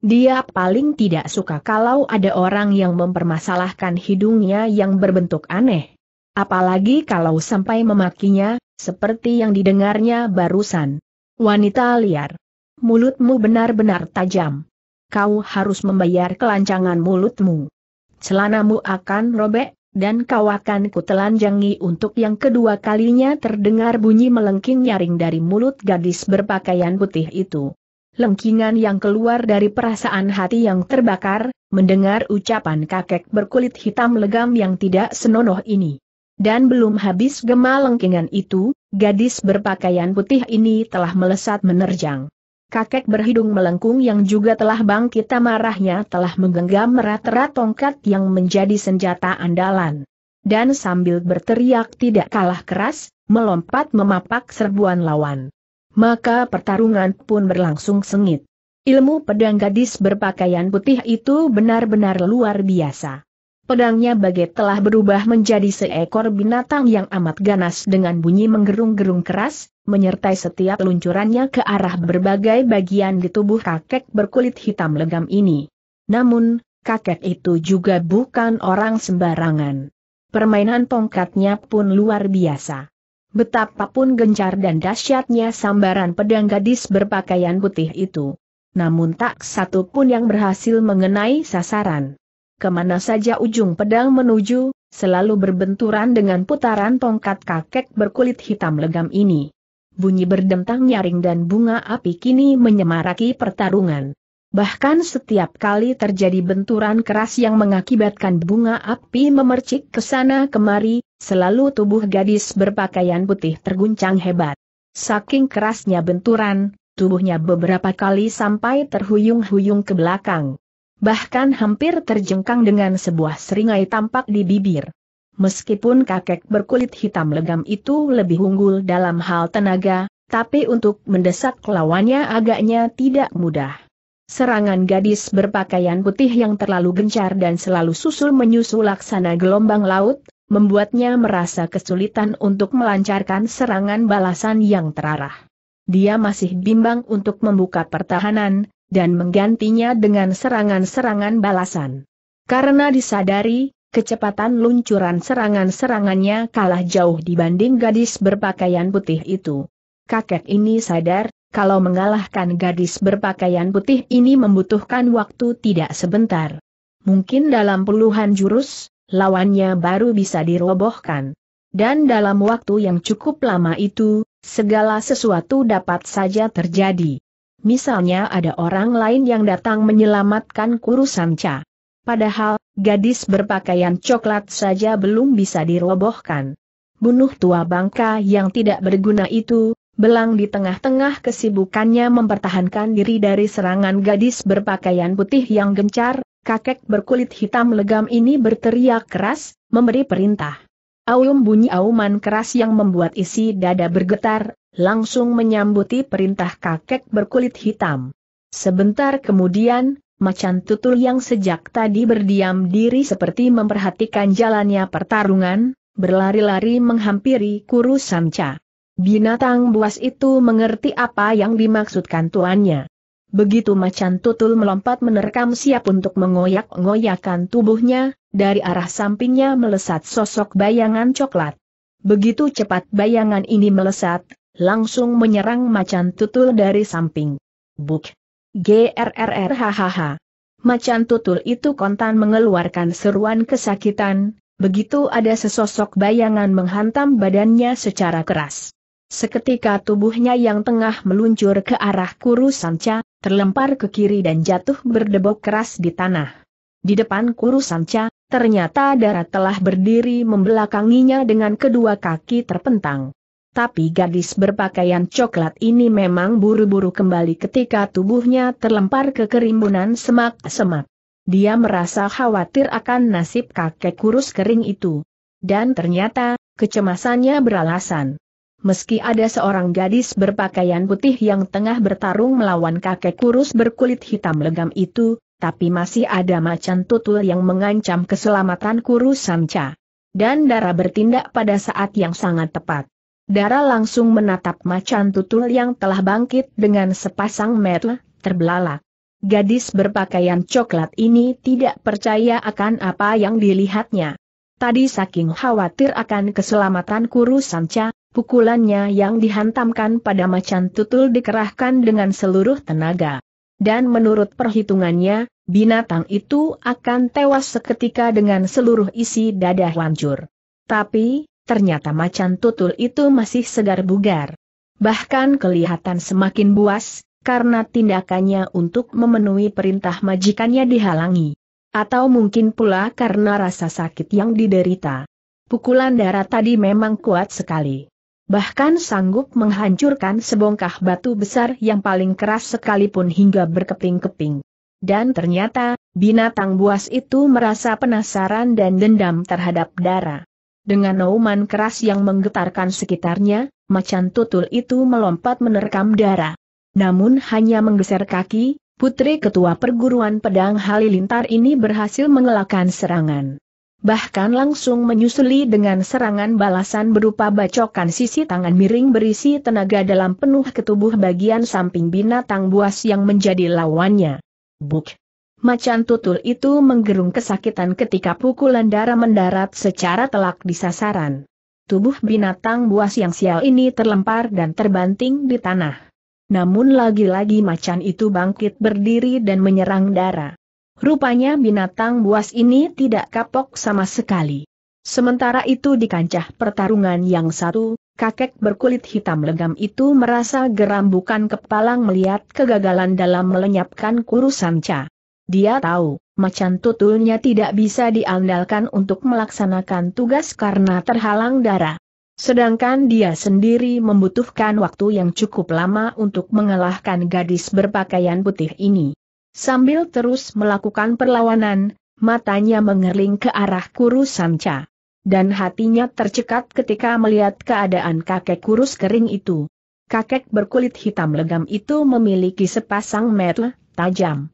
Dia paling tidak suka kalau ada orang yang mempermasalahkan hidungnya yang berbentuk aneh. Apalagi kalau sampai memakinya, seperti yang didengarnya barusan. Wanita liar. Mulutmu benar-benar tajam. Kau harus membayar kelancangan mulutmu. Celanamu akan robek, dan kau akan kutelanjangi untuk yang kedua kalinya terdengar bunyi melengking nyaring dari mulut gadis berpakaian putih itu. Lengkingan yang keluar dari perasaan hati yang terbakar, mendengar ucapan kakek berkulit hitam legam yang tidak senonoh ini. Dan belum habis gema lengkingan itu, gadis berpakaian putih ini telah melesat menerjang. Kakek berhidung melengkung yang juga telah bangkit amarahnya telah menggenggam erat-erat tongkat yang menjadi senjata andalan. Dan sambil berteriak tidak kalah keras, melompat memapak serbuan lawan. Maka pertarungan pun berlangsung sengit. Ilmu pedang gadis berpakaian putih itu benar-benar luar biasa. Pedangnya bagai telah berubah menjadi seekor binatang yang amat ganas dengan bunyi menggerung-gerung keras, menyertai setiap luncurannya ke arah berbagai bagian di tubuh kakek berkulit hitam legam ini. Namun, kakek itu juga bukan orang sembarangan. Permainan tongkatnya pun luar biasa. Betapapun gencar dan dahsyatnya sambaran pedang gadis berpakaian putih itu. Namun tak satu pun yang berhasil mengenai sasaran kemana saja ujung pedang menuju, selalu berbenturan dengan putaran tongkat kakek berkulit hitam legam ini. Bunyi berdentang nyaring dan bunga api kini menyemaraki pertarungan. Bahkan setiap kali terjadi benturan keras yang mengakibatkan bunga api memercik ke sana kemari, selalu tubuh gadis berpakaian putih terguncang hebat. Saking kerasnya benturan, tubuhnya beberapa kali sampai terhuyung-huyung ke belakang bahkan hampir terjengkang dengan sebuah seringai tampak di bibir. Meskipun kakek berkulit hitam legam itu lebih unggul dalam hal tenaga, tapi untuk mendesak lawannya agaknya tidak mudah. Serangan gadis berpakaian putih yang terlalu gencar dan selalu susul menyusul laksana gelombang laut, membuatnya merasa kesulitan untuk melancarkan serangan balasan yang terarah. Dia masih bimbang untuk membuka pertahanan, dan menggantinya dengan serangan-serangan balasan. Karena disadari, kecepatan luncuran serangan-serangannya kalah jauh dibanding gadis berpakaian putih itu. Kakek ini sadar, kalau mengalahkan gadis berpakaian putih ini membutuhkan waktu tidak sebentar. Mungkin dalam puluhan jurus, lawannya baru bisa dirobohkan. Dan dalam waktu yang cukup lama itu, segala sesuatu dapat saja terjadi. Misalnya ada orang lain yang datang menyelamatkan kurusan Padahal, gadis berpakaian coklat saja belum bisa dirobohkan. Bunuh tua bangka yang tidak berguna itu, belang di tengah-tengah kesibukannya mempertahankan diri dari serangan gadis berpakaian putih yang gencar, kakek berkulit hitam legam ini berteriak keras, memberi perintah. Aum bunyi auman keras yang membuat isi dada bergetar, langsung menyambuti perintah kakek berkulit hitam. Sebentar kemudian, macan tutul yang sejak tadi berdiam diri seperti memperhatikan jalannya pertarungan, berlari-lari menghampiri Kuru Samca. Binatang buas itu mengerti apa yang dimaksudkan tuannya. Begitu macan tutul melompat menerkam siap untuk mengoyak-ngoyakan tubuhnya, dari arah sampingnya melesat sosok bayangan coklat. Begitu cepat bayangan ini melesat, langsung menyerang macan tutul dari samping. Buk! GRRRHHH! Macan tutul itu kontan mengeluarkan seruan kesakitan, begitu ada sesosok bayangan menghantam badannya secara keras. Seketika tubuhnya yang tengah meluncur ke arah Kuru Sanca, terlempar ke kiri dan jatuh berdebok keras di tanah. Di depan Kuru Sanca, Ternyata darah telah berdiri membelakanginya dengan kedua kaki terpentang. Tapi gadis berpakaian coklat ini memang buru-buru kembali ketika tubuhnya terlempar ke kerimbunan semak-semak. Dia merasa khawatir akan nasib kakek kurus kering itu. Dan ternyata, kecemasannya beralasan. Meski ada seorang gadis berpakaian putih yang tengah bertarung melawan kakek kurus berkulit hitam legam itu, tapi masih ada macan tutul yang mengancam keselamatan Kuru Sanca. Dan Dara bertindak pada saat yang sangat tepat. Dara langsung menatap macan tutul yang telah bangkit dengan sepasang mata terbelalak. Gadis berpakaian coklat ini tidak percaya akan apa yang dilihatnya. Tadi saking khawatir akan keselamatan Kuru Sanca, pukulannya yang dihantamkan pada macan tutul dikerahkan dengan seluruh tenaga dan menurut perhitungannya, binatang itu akan tewas seketika dengan seluruh isi dada hancur. Tapi, ternyata macan tutul itu masih segar bugar. Bahkan kelihatan semakin buas, karena tindakannya untuk memenuhi perintah majikannya dihalangi. Atau mungkin pula karena rasa sakit yang diderita. Pukulan darah tadi memang kuat sekali bahkan sanggup menghancurkan sebongkah batu besar yang paling keras sekalipun hingga berkeping-keping. Dan ternyata, binatang buas itu merasa penasaran dan dendam terhadap darah. Dengan nauman keras yang menggetarkan sekitarnya, macan tutul itu melompat menerkam darah. Namun hanya menggeser kaki, putri ketua perguruan pedang Halilintar ini berhasil mengelakkan serangan bahkan langsung menyusuli dengan serangan balasan berupa bacokan sisi tangan miring berisi tenaga dalam penuh ke tubuh bagian samping binatang buas yang menjadi lawannya. Buk! Macan tutul itu menggerung kesakitan ketika pukulan darah mendarat secara telak di sasaran. Tubuh binatang buas yang sial ini terlempar dan terbanting di tanah. Namun lagi-lagi macan itu bangkit berdiri dan menyerang darah. Rupanya binatang buas ini tidak kapok sama sekali. Sementara itu di kancah pertarungan yang satu, kakek berkulit hitam legam itu merasa geram bukan kepalang melihat kegagalan dalam melenyapkan kurusan Cha. Dia tahu, macan tutulnya tidak bisa diandalkan untuk melaksanakan tugas karena terhalang darah. Sedangkan dia sendiri membutuhkan waktu yang cukup lama untuk mengalahkan gadis berpakaian putih ini. Sambil terus melakukan perlawanan, matanya mengerling ke arah Kuru Sanca. Dan hatinya tercekat ketika melihat keadaan kakek kurus kering itu. Kakek berkulit hitam legam itu memiliki sepasang mata tajam.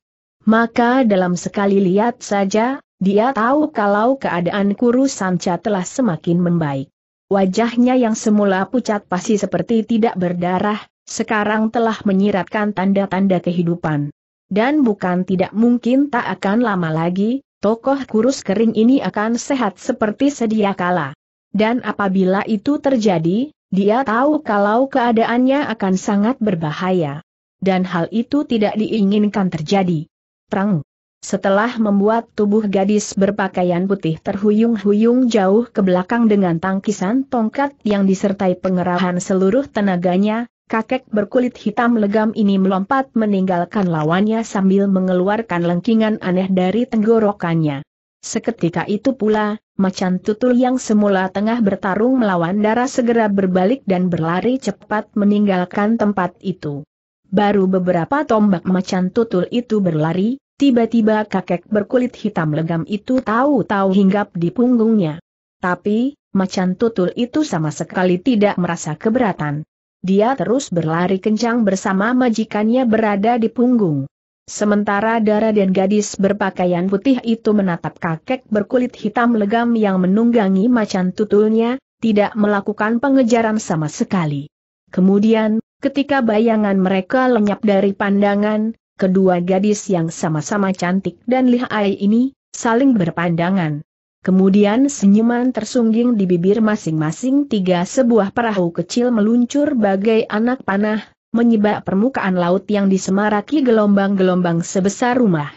Maka dalam sekali lihat saja, dia tahu kalau keadaan Kuru Sanca telah semakin membaik. Wajahnya yang semula pucat pasti seperti tidak berdarah, sekarang telah menyiratkan tanda-tanda kehidupan. Dan bukan tidak mungkin tak akan lama lagi, tokoh kurus kering ini akan sehat seperti sedia kala. Dan apabila itu terjadi, dia tahu kalau keadaannya akan sangat berbahaya. Dan hal itu tidak diinginkan terjadi. Perang. Setelah membuat tubuh gadis berpakaian putih terhuyung-huyung jauh ke belakang dengan tangkisan tongkat yang disertai pengerahan seluruh tenaganya, kakek berkulit hitam legam ini melompat meninggalkan lawannya sambil mengeluarkan lengkingan aneh dari tenggorokannya. Seketika itu pula, macan tutul yang semula tengah bertarung melawan darah segera berbalik dan berlari cepat meninggalkan tempat itu. Baru beberapa tombak macan tutul itu berlari, tiba-tiba kakek berkulit hitam legam itu tahu-tahu hinggap di punggungnya. Tapi, macan tutul itu sama sekali tidak merasa keberatan. Dia terus berlari kencang bersama majikannya berada di punggung. Sementara darah dan gadis berpakaian putih itu menatap kakek berkulit hitam legam yang menunggangi macan tutulnya, tidak melakukan pengejaran sama sekali. Kemudian, ketika bayangan mereka lenyap dari pandangan, kedua gadis yang sama-sama cantik dan lihai ini, saling berpandangan. Kemudian senyuman tersungging di bibir masing-masing tiga sebuah perahu kecil meluncur bagai anak panah, menyebak permukaan laut yang disemaraki gelombang-gelombang sebesar rumah.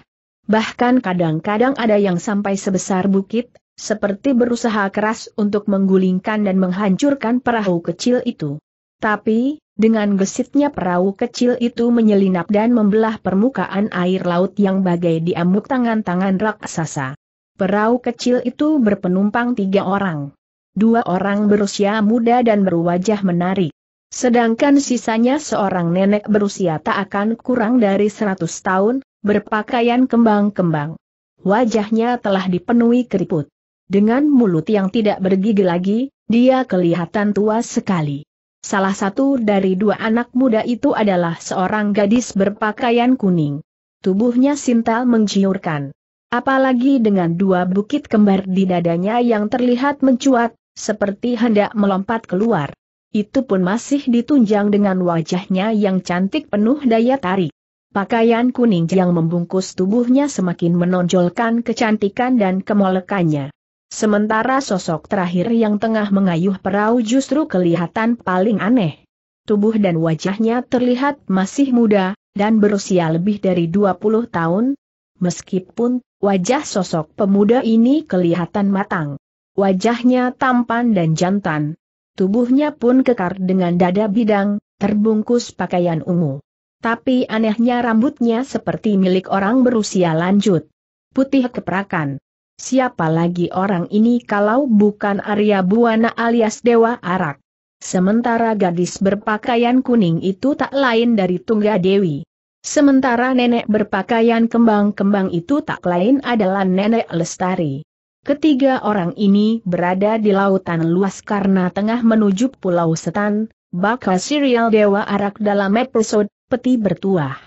Bahkan kadang-kadang ada yang sampai sebesar bukit, seperti berusaha keras untuk menggulingkan dan menghancurkan perahu kecil itu. Tapi, dengan gesitnya perahu kecil itu menyelinap dan membelah permukaan air laut yang bagai diamuk tangan-tangan raksasa. Perahu kecil itu berpenumpang tiga orang. Dua orang berusia muda dan berwajah menarik. Sedangkan sisanya seorang nenek berusia tak akan kurang dari seratus tahun, berpakaian kembang-kembang. Wajahnya telah dipenuhi keriput. Dengan mulut yang tidak bergigi lagi, dia kelihatan tua sekali. Salah satu dari dua anak muda itu adalah seorang gadis berpakaian kuning. Tubuhnya sintal menggiurkan. Apalagi dengan dua bukit kembar di dadanya yang terlihat mencuat, seperti hendak melompat keluar. Itu pun masih ditunjang dengan wajahnya yang cantik penuh daya tarik. Pakaian kuning yang membungkus tubuhnya semakin menonjolkan kecantikan dan kemolekannya. Sementara sosok terakhir yang tengah mengayuh perahu justru kelihatan paling aneh. Tubuh dan wajahnya terlihat masih muda, dan berusia lebih dari 20 tahun, meskipun wajah sosok pemuda ini kelihatan matang. Wajahnya tampan dan jantan. Tubuhnya pun kekar dengan dada bidang, terbungkus pakaian ungu. Tapi anehnya rambutnya seperti milik orang berusia lanjut. Putih keperakan. Siapa lagi orang ini kalau bukan Arya Buana alias Dewa Arak? Sementara gadis berpakaian kuning itu tak lain dari Tungga Dewi. Sementara nenek berpakaian kembang-kembang itu tak lain adalah nenek Lestari. Ketiga orang ini berada di lautan luas karena tengah menuju Pulau Setan, bakal serial Dewa Arak dalam episode Peti Bertuah.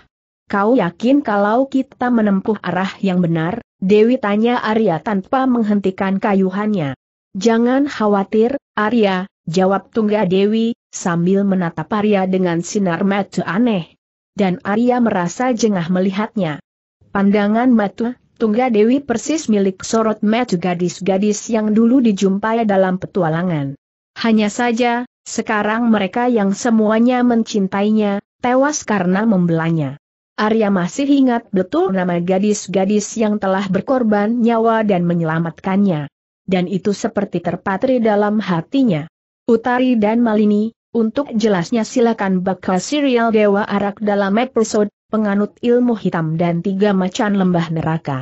Kau yakin kalau kita menempuh arah yang benar? Dewi tanya Arya tanpa menghentikan kayuhannya. Jangan khawatir, Arya, jawab Tungga Dewi, sambil menatap Arya dengan sinar mata aneh dan Arya merasa jengah melihatnya. Pandangan Matu, Tungga Dewi persis milik sorot mata gadis-gadis yang dulu dijumpai dalam petualangan. Hanya saja, sekarang mereka yang semuanya mencintainya, tewas karena membelanya. Arya masih ingat betul nama gadis-gadis yang telah berkorban nyawa dan menyelamatkannya. Dan itu seperti terpatri dalam hatinya. Utari dan Malini, untuk jelasnya silakan baca serial Dewa Arak dalam episode Penganut Ilmu Hitam dan Tiga Macan Lembah Neraka.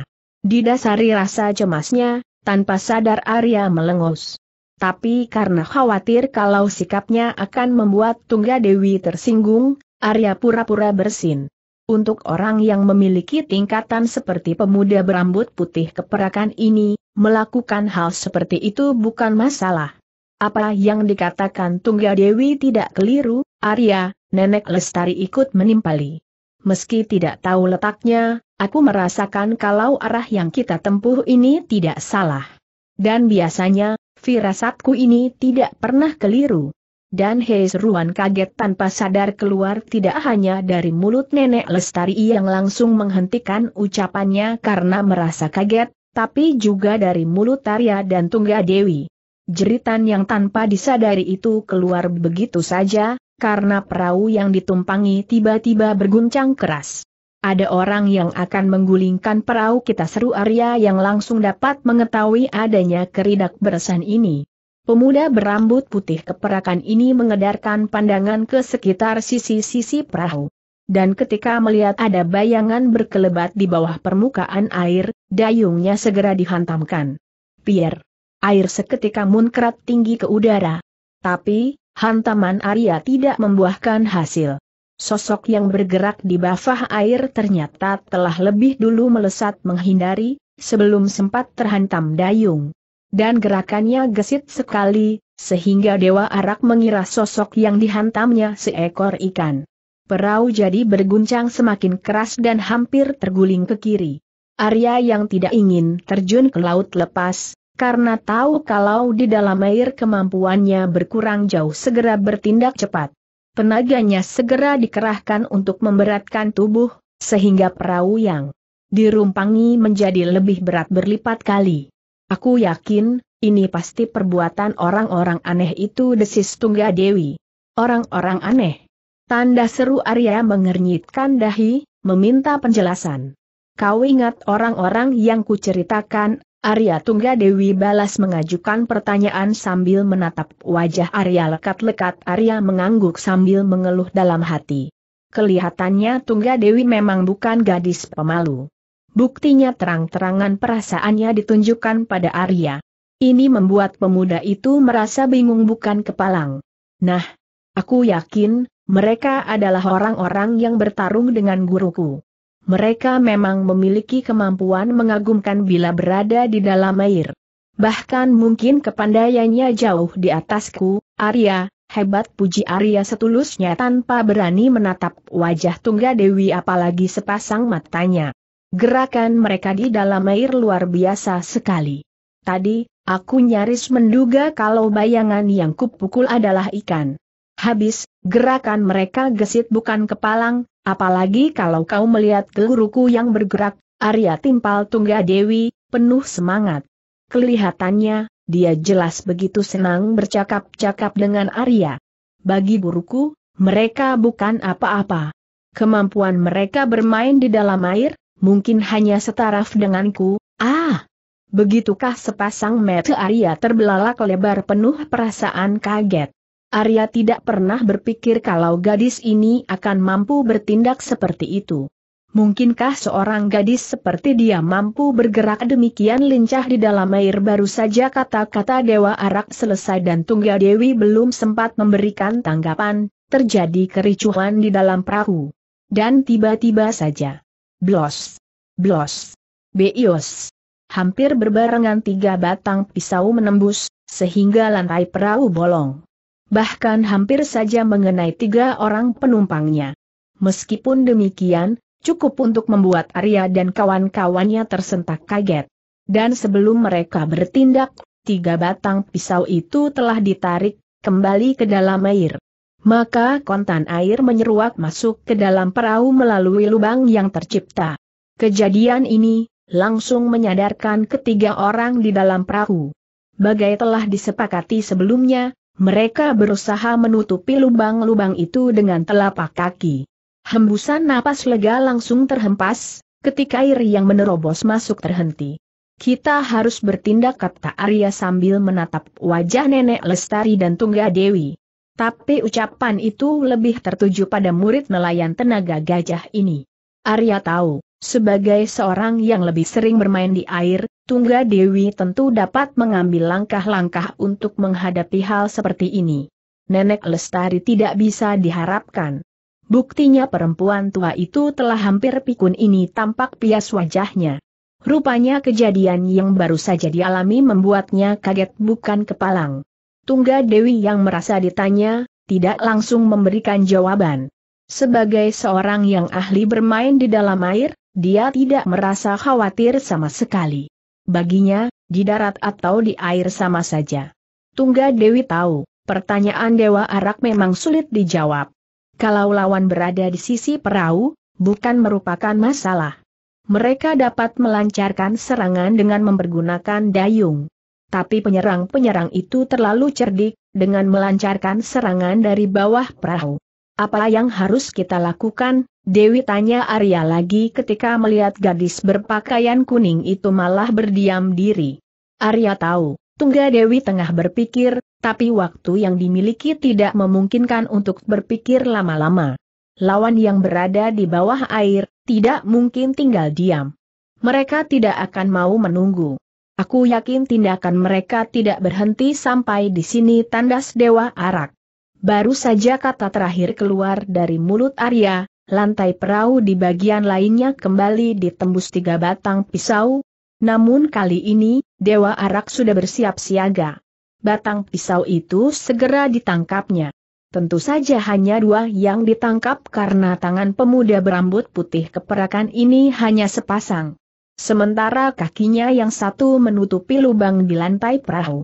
Didasari rasa cemasnya, tanpa sadar Arya melengus. Tapi karena khawatir kalau sikapnya akan membuat Tungga Dewi tersinggung, Arya pura-pura bersin. Untuk orang yang memiliki tingkatan seperti pemuda berambut putih keperakan ini, melakukan hal seperti itu bukan masalah. Apa yang dikatakan Tunggal Dewi tidak keliru, Arya, Nenek Lestari ikut menimpali. Meski tidak tahu letaknya, aku merasakan kalau arah yang kita tempuh ini tidak salah. Dan biasanya, firasatku ini tidak pernah keliru. Dan hei seruan kaget tanpa sadar keluar tidak hanya dari mulut Nenek Lestari yang langsung menghentikan ucapannya karena merasa kaget, tapi juga dari mulut Arya dan Tunggal Dewi. Jeritan yang tanpa disadari itu keluar begitu saja, karena perahu yang ditumpangi tiba-tiba berguncang keras. Ada orang yang akan menggulingkan perahu kita seru Arya yang langsung dapat mengetahui adanya keridak beresan ini. Pemuda berambut putih keperakan ini mengedarkan pandangan ke sekitar sisi-sisi perahu. Dan ketika melihat ada bayangan berkelebat di bawah permukaan air, dayungnya segera dihantamkan. Pierre. Air seketika munkrat tinggi ke udara. Tapi, hantaman Arya tidak membuahkan hasil. Sosok yang bergerak di bawah air ternyata telah lebih dulu melesat menghindari, sebelum sempat terhantam dayung. Dan gerakannya gesit sekali, sehingga Dewa Arak mengira sosok yang dihantamnya seekor ikan. Perahu jadi berguncang semakin keras dan hampir terguling ke kiri. Arya yang tidak ingin terjun ke laut lepas, karena tahu kalau di dalam air kemampuannya berkurang jauh segera bertindak cepat. Tenaganya segera dikerahkan untuk memberatkan tubuh, sehingga perahu yang dirumpangi menjadi lebih berat berlipat kali. Aku yakin, ini pasti perbuatan orang-orang aneh itu desis Tungga Dewi. Orang-orang aneh. Tanda seru Arya mengernyitkan dahi, meminta penjelasan. Kau ingat orang-orang yang kuceritakan, Arya Dewi balas mengajukan pertanyaan sambil menatap wajah Arya lekat-lekat Arya mengangguk sambil mengeluh dalam hati. Kelihatannya Dewi memang bukan gadis pemalu. Buktinya terang-terangan perasaannya ditunjukkan pada Arya. Ini membuat pemuda itu merasa bingung bukan kepalang. Nah, aku yakin, mereka adalah orang-orang yang bertarung dengan guruku. Mereka memang memiliki kemampuan mengagumkan bila berada di dalam air. Bahkan mungkin kepandaiannya jauh di atasku, Arya, hebat puji Arya setulusnya tanpa berani menatap wajah Tungga Dewi apalagi sepasang matanya. Gerakan mereka di dalam air luar biasa sekali. Tadi, aku nyaris menduga kalau bayangan yang kupukul adalah ikan. Habis, gerakan mereka gesit bukan kepalang, Apalagi kalau kau melihat guruku yang bergerak, Arya Timpal Tungga Dewi, penuh semangat. Kelihatannya, dia jelas begitu senang bercakap-cakap dengan Arya. Bagi guruku, mereka bukan apa-apa. Kemampuan mereka bermain di dalam air, mungkin hanya setaraf denganku, ah! Begitukah sepasang mata Arya terbelalak lebar penuh perasaan kaget. Arya tidak pernah berpikir kalau gadis ini akan mampu bertindak seperti itu. Mungkinkah seorang gadis seperti dia mampu bergerak demikian lincah di dalam air baru saja kata-kata Dewa Arak selesai dan Tunggal Dewi belum sempat memberikan tanggapan, terjadi kericuhan di dalam perahu. Dan tiba-tiba saja. Blos. Blos. Bios. Hampir berbarengan tiga batang pisau menembus, sehingga lantai perahu bolong bahkan hampir saja mengenai tiga orang penumpangnya. Meskipun demikian, cukup untuk membuat Arya dan kawan-kawannya tersentak kaget. Dan sebelum mereka bertindak, tiga batang pisau itu telah ditarik kembali ke dalam air. Maka kontan air menyeruak masuk ke dalam perahu melalui lubang yang tercipta. Kejadian ini langsung menyadarkan ketiga orang di dalam perahu. Bagai telah disepakati sebelumnya, mereka berusaha menutupi lubang-lubang itu dengan telapak kaki. Hembusan napas lega langsung terhempas, ketika air yang menerobos masuk terhenti. Kita harus bertindak kata Arya sambil menatap wajah nenek Lestari dan Tungga Dewi. Tapi ucapan itu lebih tertuju pada murid nelayan tenaga gajah ini. Arya tahu, sebagai seorang yang lebih sering bermain di air, Tungga Dewi tentu dapat mengambil langkah-langkah untuk menghadapi hal seperti ini. Nenek Lestari tidak bisa diharapkan. Buktinya perempuan tua itu telah hampir pikun ini tampak pias wajahnya. Rupanya kejadian yang baru saja dialami membuatnya kaget bukan kepalang. Tungga Dewi yang merasa ditanya, tidak langsung memberikan jawaban. Sebagai seorang yang ahli bermain di dalam air, dia tidak merasa khawatir sama sekali baginya, di darat atau di air sama saja. Tungga Dewi tahu, pertanyaan Dewa Arak memang sulit dijawab. Kalau lawan berada di sisi perahu, bukan merupakan masalah. Mereka dapat melancarkan serangan dengan mempergunakan dayung. Tapi penyerang-penyerang itu terlalu cerdik, dengan melancarkan serangan dari bawah perahu. Apa yang harus kita lakukan? Dewi tanya Arya lagi ketika melihat gadis berpakaian kuning itu malah berdiam diri. Arya tahu, Tungga Dewi tengah berpikir, tapi waktu yang dimiliki tidak memungkinkan untuk berpikir lama-lama. Lawan yang berada di bawah air, tidak mungkin tinggal diam. Mereka tidak akan mau menunggu. Aku yakin tindakan mereka tidak berhenti sampai di sini tandas Dewa Arak. Baru saja kata terakhir keluar dari mulut Arya, lantai perahu di bagian lainnya kembali ditembus tiga batang pisau. Namun kali ini, Dewa Arak sudah bersiap siaga. Batang pisau itu segera ditangkapnya. Tentu saja hanya dua yang ditangkap karena tangan pemuda berambut putih keperakan ini hanya sepasang. Sementara kakinya yang satu menutupi lubang di lantai perahu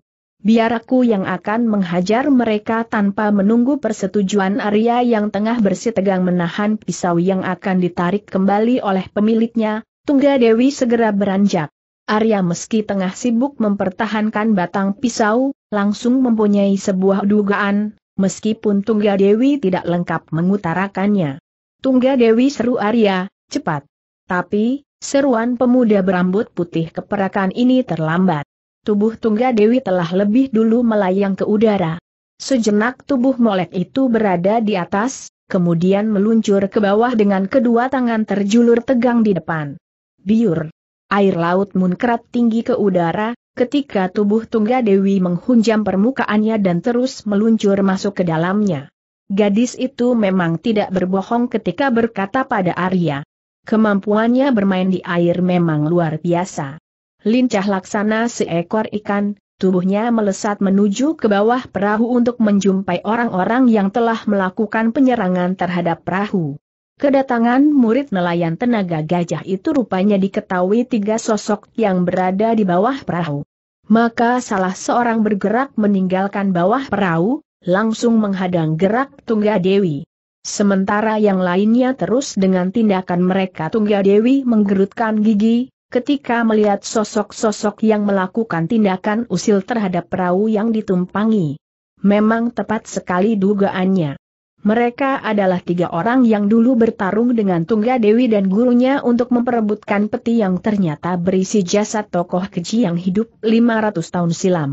biar aku yang akan menghajar mereka tanpa menunggu persetujuan Arya yang tengah bersitegang menahan pisau yang akan ditarik kembali oleh pemiliknya, Tungga Dewi segera beranjak. Arya meski tengah sibuk mempertahankan batang pisau, langsung mempunyai sebuah dugaan, meskipun Tungga Dewi tidak lengkap mengutarakannya. Tungga Dewi seru Arya, cepat. Tapi, seruan pemuda berambut putih keperakan ini terlambat tubuh Tungga Dewi telah lebih dulu melayang ke udara. Sejenak tubuh molek itu berada di atas, kemudian meluncur ke bawah dengan kedua tangan terjulur tegang di depan. Biur. Air laut munkrat tinggi ke udara, ketika tubuh Tungga Dewi menghunjam permukaannya dan terus meluncur masuk ke dalamnya. Gadis itu memang tidak berbohong ketika berkata pada Arya. Kemampuannya bermain di air memang luar biasa lincah laksana seekor ikan, tubuhnya melesat menuju ke bawah perahu untuk menjumpai orang-orang yang telah melakukan penyerangan terhadap perahu. Kedatangan murid nelayan tenaga gajah itu rupanya diketahui tiga sosok yang berada di bawah perahu. Maka salah seorang bergerak meninggalkan bawah perahu, langsung menghadang gerak Tungga Dewi. Sementara yang lainnya terus dengan tindakan mereka Tungga Dewi menggerutkan gigi, Ketika melihat sosok-sosok yang melakukan tindakan usil terhadap perahu yang ditumpangi. Memang tepat sekali dugaannya. Mereka adalah tiga orang yang dulu bertarung dengan Tungga Dewi dan gurunya untuk memperebutkan peti yang ternyata berisi jasad tokoh keji yang hidup 500 tahun silam.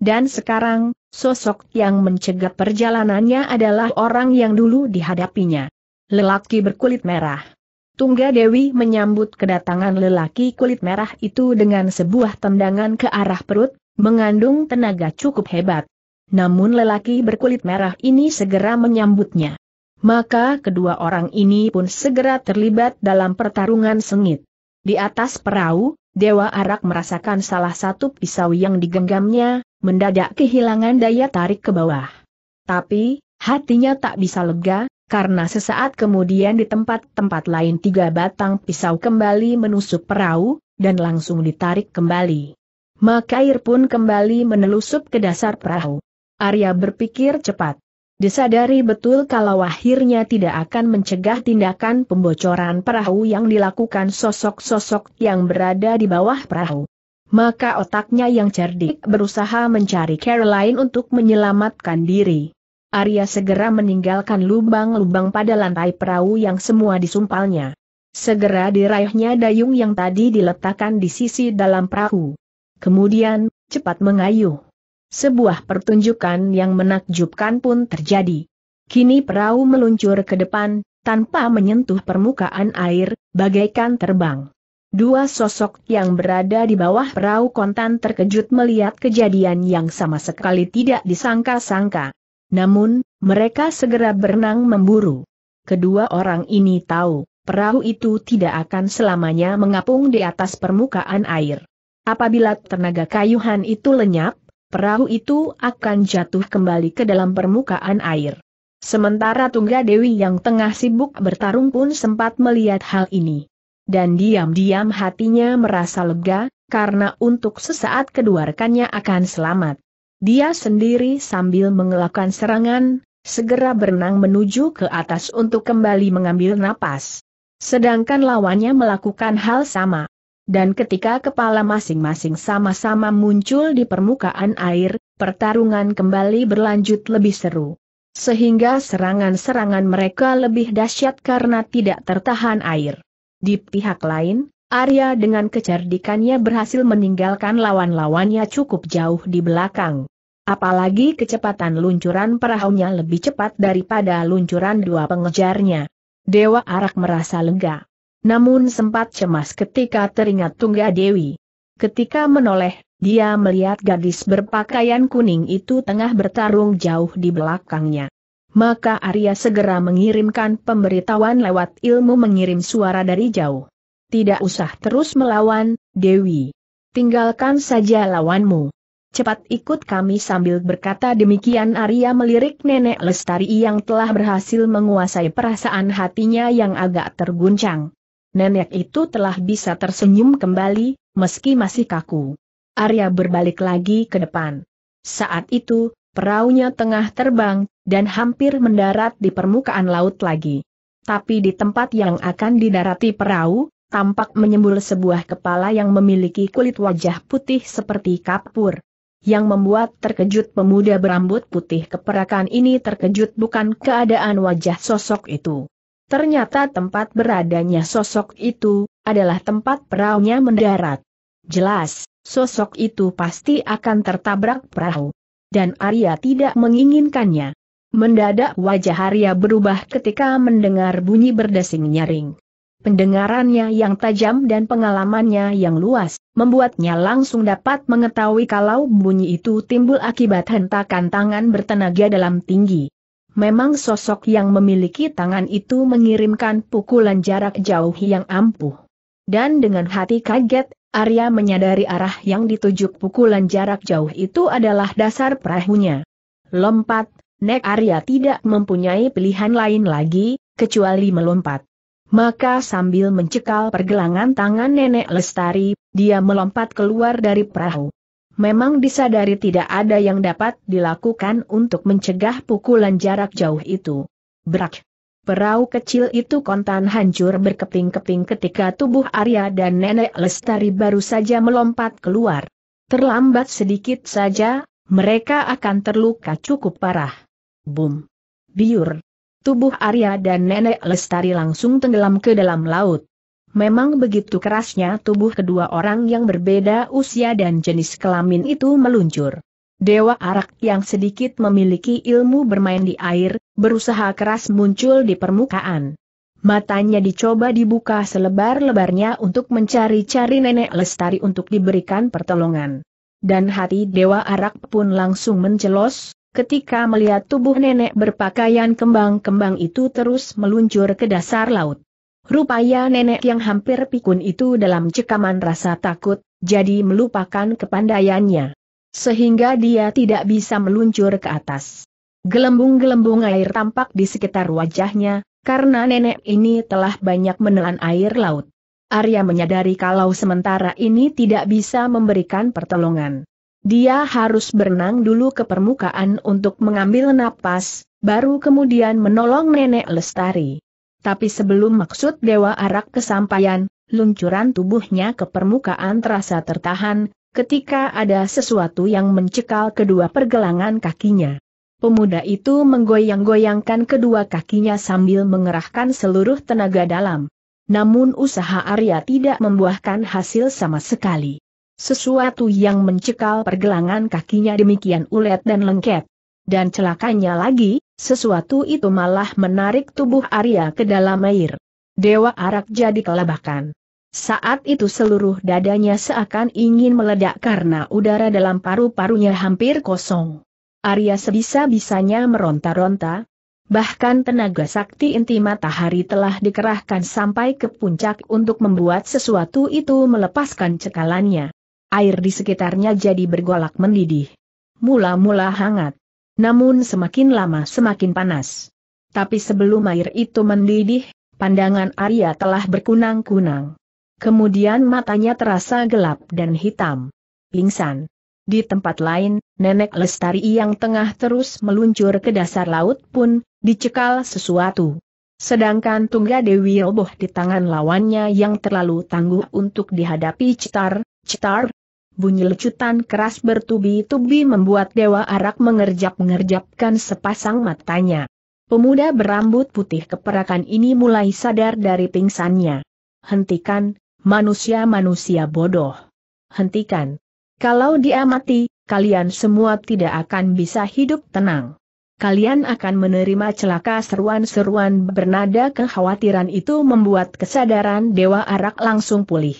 Dan sekarang, sosok yang mencegat perjalanannya adalah orang yang dulu dihadapinya. Lelaki berkulit merah. Tungga Dewi menyambut kedatangan lelaki kulit merah itu dengan sebuah tendangan ke arah perut, mengandung tenaga cukup hebat. Namun lelaki berkulit merah ini segera menyambutnya. Maka kedua orang ini pun segera terlibat dalam pertarungan sengit. Di atas perahu, Dewa Arak merasakan salah satu pisau yang digenggamnya, mendadak kehilangan daya tarik ke bawah. Tapi, hatinya tak bisa lega, karena sesaat kemudian di tempat-tempat lain tiga batang pisau kembali menusuk perahu, dan langsung ditarik kembali. Maka air pun kembali menelusup ke dasar perahu. Arya berpikir cepat. Disadari betul kalau akhirnya tidak akan mencegah tindakan pembocoran perahu yang dilakukan sosok-sosok yang berada di bawah perahu. Maka otaknya yang cerdik berusaha mencari Caroline untuk menyelamatkan diri. Arya segera meninggalkan lubang-lubang pada lantai perahu yang semua disumpalnya. Segera diraihnya dayung yang tadi diletakkan di sisi dalam perahu. Kemudian, cepat mengayuh. Sebuah pertunjukan yang menakjubkan pun terjadi. Kini perahu meluncur ke depan, tanpa menyentuh permukaan air, bagaikan terbang. Dua sosok yang berada di bawah perahu kontan terkejut melihat kejadian yang sama sekali tidak disangka-sangka. Namun, mereka segera berenang memburu. Kedua orang ini tahu, perahu itu tidak akan selamanya mengapung di atas permukaan air. Apabila tenaga kayuhan itu lenyap, perahu itu akan jatuh kembali ke dalam permukaan air. Sementara Tungga Dewi yang tengah sibuk bertarung pun sempat melihat hal ini. Dan diam-diam hatinya merasa lega, karena untuk sesaat kedua rekannya akan selamat. Dia sendiri sambil mengelakkan serangan, segera berenang menuju ke atas untuk kembali mengambil napas. Sedangkan lawannya melakukan hal sama. Dan ketika kepala masing-masing sama-sama muncul di permukaan air, pertarungan kembali berlanjut lebih seru. Sehingga serangan-serangan mereka lebih dahsyat karena tidak tertahan air. Di pihak lain, Arya dengan kecerdikannya berhasil meninggalkan lawan-lawannya cukup jauh di belakang. Apalagi kecepatan luncuran perahunya lebih cepat daripada luncuran dua pengejarnya. Dewa Arak merasa lega. Namun sempat cemas ketika teringat Tungga Dewi. Ketika menoleh, dia melihat gadis berpakaian kuning itu tengah bertarung jauh di belakangnya. Maka Arya segera mengirimkan pemberitahuan lewat ilmu mengirim suara dari jauh. Tidak usah terus melawan, Dewi. Tinggalkan saja lawanmu. Cepat ikut kami sambil berkata demikian Arya melirik nenek Lestari yang telah berhasil menguasai perasaan hatinya yang agak terguncang. Nenek itu telah bisa tersenyum kembali, meski masih kaku. Arya berbalik lagi ke depan. Saat itu, peraunya tengah terbang, dan hampir mendarat di permukaan laut lagi. Tapi di tempat yang akan didarati perahu, tampak menyembul sebuah kepala yang memiliki kulit wajah putih seperti kapur. Yang membuat terkejut pemuda berambut putih keperakan ini terkejut bukan keadaan wajah sosok itu. Ternyata tempat beradanya sosok itu adalah tempat peraunya mendarat. Jelas, sosok itu pasti akan tertabrak perahu. Dan Arya tidak menginginkannya. Mendadak wajah Arya berubah ketika mendengar bunyi berdesing nyaring. Pendengarannya yang tajam dan pengalamannya yang luas, membuatnya langsung dapat mengetahui kalau bunyi itu timbul akibat hentakan tangan bertenaga dalam tinggi. Memang sosok yang memiliki tangan itu mengirimkan pukulan jarak jauh yang ampuh. Dan dengan hati kaget, Arya menyadari arah yang dituju pukulan jarak jauh itu adalah dasar perahunya. Lompat, Nek Arya tidak mempunyai pilihan lain lagi, kecuali melompat. Maka sambil mencekal pergelangan tangan nenek Lestari, dia melompat keluar dari perahu. Memang disadari tidak ada yang dapat dilakukan untuk mencegah pukulan jarak jauh itu. Brak! Perahu kecil itu kontan hancur berkeping-keping ketika tubuh Arya dan nenek Lestari baru saja melompat keluar. Terlambat sedikit saja, mereka akan terluka cukup parah. Boom, Biur! Tubuh Arya dan Nenek Lestari langsung tenggelam ke dalam laut. Memang begitu kerasnya tubuh kedua orang yang berbeda usia dan jenis kelamin itu meluncur. Dewa Arak yang sedikit memiliki ilmu bermain di air, berusaha keras muncul di permukaan. Matanya dicoba dibuka selebar-lebarnya untuk mencari-cari nenek lestari untuk diberikan pertolongan. Dan hati Dewa Arak pun langsung mencelos, ketika melihat tubuh nenek berpakaian kembang-kembang itu terus meluncur ke dasar laut. Rupanya nenek yang hampir pikun itu dalam cekaman rasa takut, jadi melupakan kepandaiannya. Sehingga dia tidak bisa meluncur ke atas. Gelembung-gelembung air tampak di sekitar wajahnya, karena nenek ini telah banyak menelan air laut. Arya menyadari kalau sementara ini tidak bisa memberikan pertolongan. Dia harus berenang dulu ke permukaan untuk mengambil napas, baru kemudian menolong nenek Lestari. Tapi sebelum maksud Dewa Arak kesampaian, luncuran tubuhnya ke permukaan terasa tertahan, ketika ada sesuatu yang mencekal kedua pergelangan kakinya. Pemuda itu menggoyang-goyangkan kedua kakinya sambil mengerahkan seluruh tenaga dalam. Namun usaha Arya tidak membuahkan hasil sama sekali. Sesuatu yang mencekal pergelangan kakinya demikian ulet dan lengket. Dan celakanya lagi, sesuatu itu malah menarik tubuh Arya ke dalam air. Dewa Arak jadi kelabakan. Saat itu seluruh dadanya seakan ingin meledak karena udara dalam paru-parunya hampir kosong. Arya sebisa-bisanya meronta-ronta, bahkan tenaga sakti inti matahari telah dikerahkan sampai ke puncak untuk membuat sesuatu itu melepaskan cekalannya. Air di sekitarnya jadi bergolak mendidih. Mula-mula hangat. Namun semakin lama semakin panas. Tapi sebelum air itu mendidih, pandangan Arya telah berkunang-kunang. Kemudian matanya terasa gelap dan hitam. Pingsan. Di tempat lain, nenek lestari yang tengah terus meluncur ke dasar laut pun, dicekal sesuatu. Sedangkan Tungga Dewi roboh di tangan lawannya yang terlalu tangguh untuk dihadapi Citar, Citar. Bunyi lecutan keras bertubi-tubi membuat Dewa Arak mengerjap-mengerjapkan sepasang matanya. Pemuda berambut putih keperakan ini mulai sadar dari pingsannya. Hentikan, manusia-manusia bodoh. Hentikan. Kalau diamati, kalian semua tidak akan bisa hidup tenang. Kalian akan menerima celaka seruan-seruan bernada kekhawatiran itu membuat kesadaran Dewa Arak langsung pulih.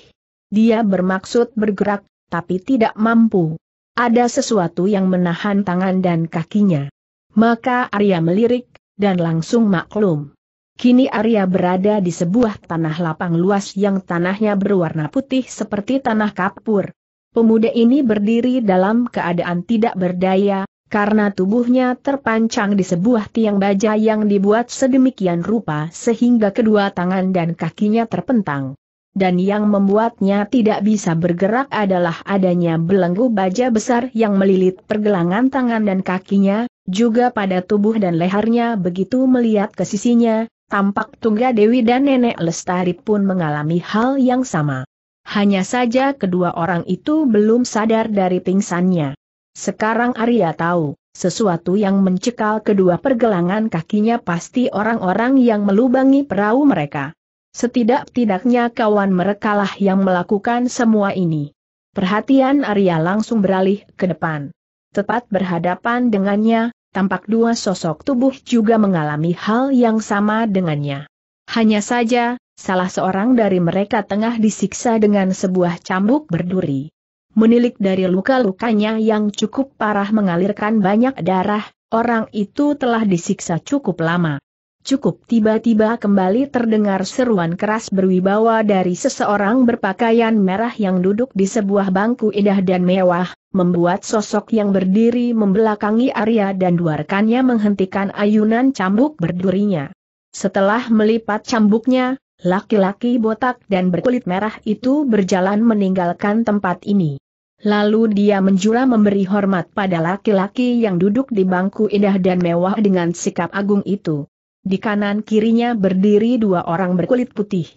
Dia bermaksud bergerak, tapi tidak mampu. Ada sesuatu yang menahan tangan dan kakinya. Maka Arya melirik, dan langsung maklum. Kini Arya berada di sebuah tanah lapang luas yang tanahnya berwarna putih seperti tanah kapur. Pemuda ini berdiri dalam keadaan tidak berdaya, karena tubuhnya terpancang di sebuah tiang baja yang dibuat sedemikian rupa sehingga kedua tangan dan kakinya terpentang dan yang membuatnya tidak bisa bergerak adalah adanya belenggu baja besar yang melilit pergelangan tangan dan kakinya, juga pada tubuh dan lehernya begitu melihat ke sisinya, tampak Tungga Dewi dan Nenek Lestari pun mengalami hal yang sama. Hanya saja kedua orang itu belum sadar dari pingsannya. Sekarang Arya tahu, sesuatu yang mencekal kedua pergelangan kakinya pasti orang-orang yang melubangi perahu mereka. Setidak-tidaknya kawan merekalah yang melakukan semua ini. Perhatian Arya langsung beralih ke depan. Tepat berhadapan dengannya, tampak dua sosok tubuh juga mengalami hal yang sama dengannya. Hanya saja, salah seorang dari mereka tengah disiksa dengan sebuah cambuk berduri. Menilik dari luka-lukanya yang cukup parah mengalirkan banyak darah, orang itu telah disiksa cukup lama cukup tiba-tiba kembali terdengar seruan keras berwibawa dari seseorang berpakaian merah yang duduk di sebuah bangku indah dan mewah, membuat sosok yang berdiri membelakangi Arya dan duarkannya menghentikan ayunan cambuk berdurinya. Setelah melipat cambuknya, laki-laki botak dan berkulit merah itu berjalan meninggalkan tempat ini. Lalu dia menjura memberi hormat pada laki-laki yang duduk di bangku indah dan mewah dengan sikap agung itu di kanan kirinya berdiri dua orang berkulit putih.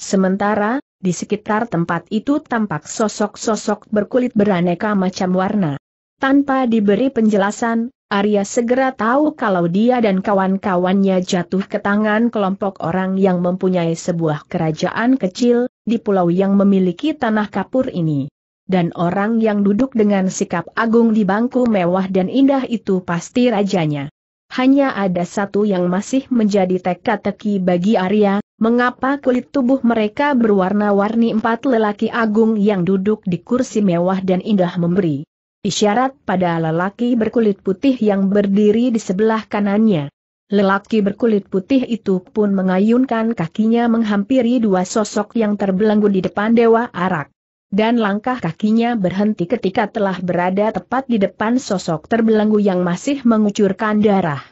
Sementara, di sekitar tempat itu tampak sosok-sosok berkulit beraneka macam warna. Tanpa diberi penjelasan, Arya segera tahu kalau dia dan kawan-kawannya jatuh ke tangan kelompok orang yang mempunyai sebuah kerajaan kecil, di pulau yang memiliki tanah kapur ini. Dan orang yang duduk dengan sikap agung di bangku mewah dan indah itu pasti rajanya. Hanya ada satu yang masih menjadi teka-teki bagi Arya, mengapa kulit tubuh mereka berwarna-warni empat lelaki agung yang duduk di kursi mewah dan indah memberi isyarat pada lelaki berkulit putih yang berdiri di sebelah kanannya. Lelaki berkulit putih itu pun mengayunkan kakinya menghampiri dua sosok yang terbelenggu di depan Dewa Arak dan langkah kakinya berhenti ketika telah berada tepat di depan sosok terbelenggu yang masih mengucurkan darah.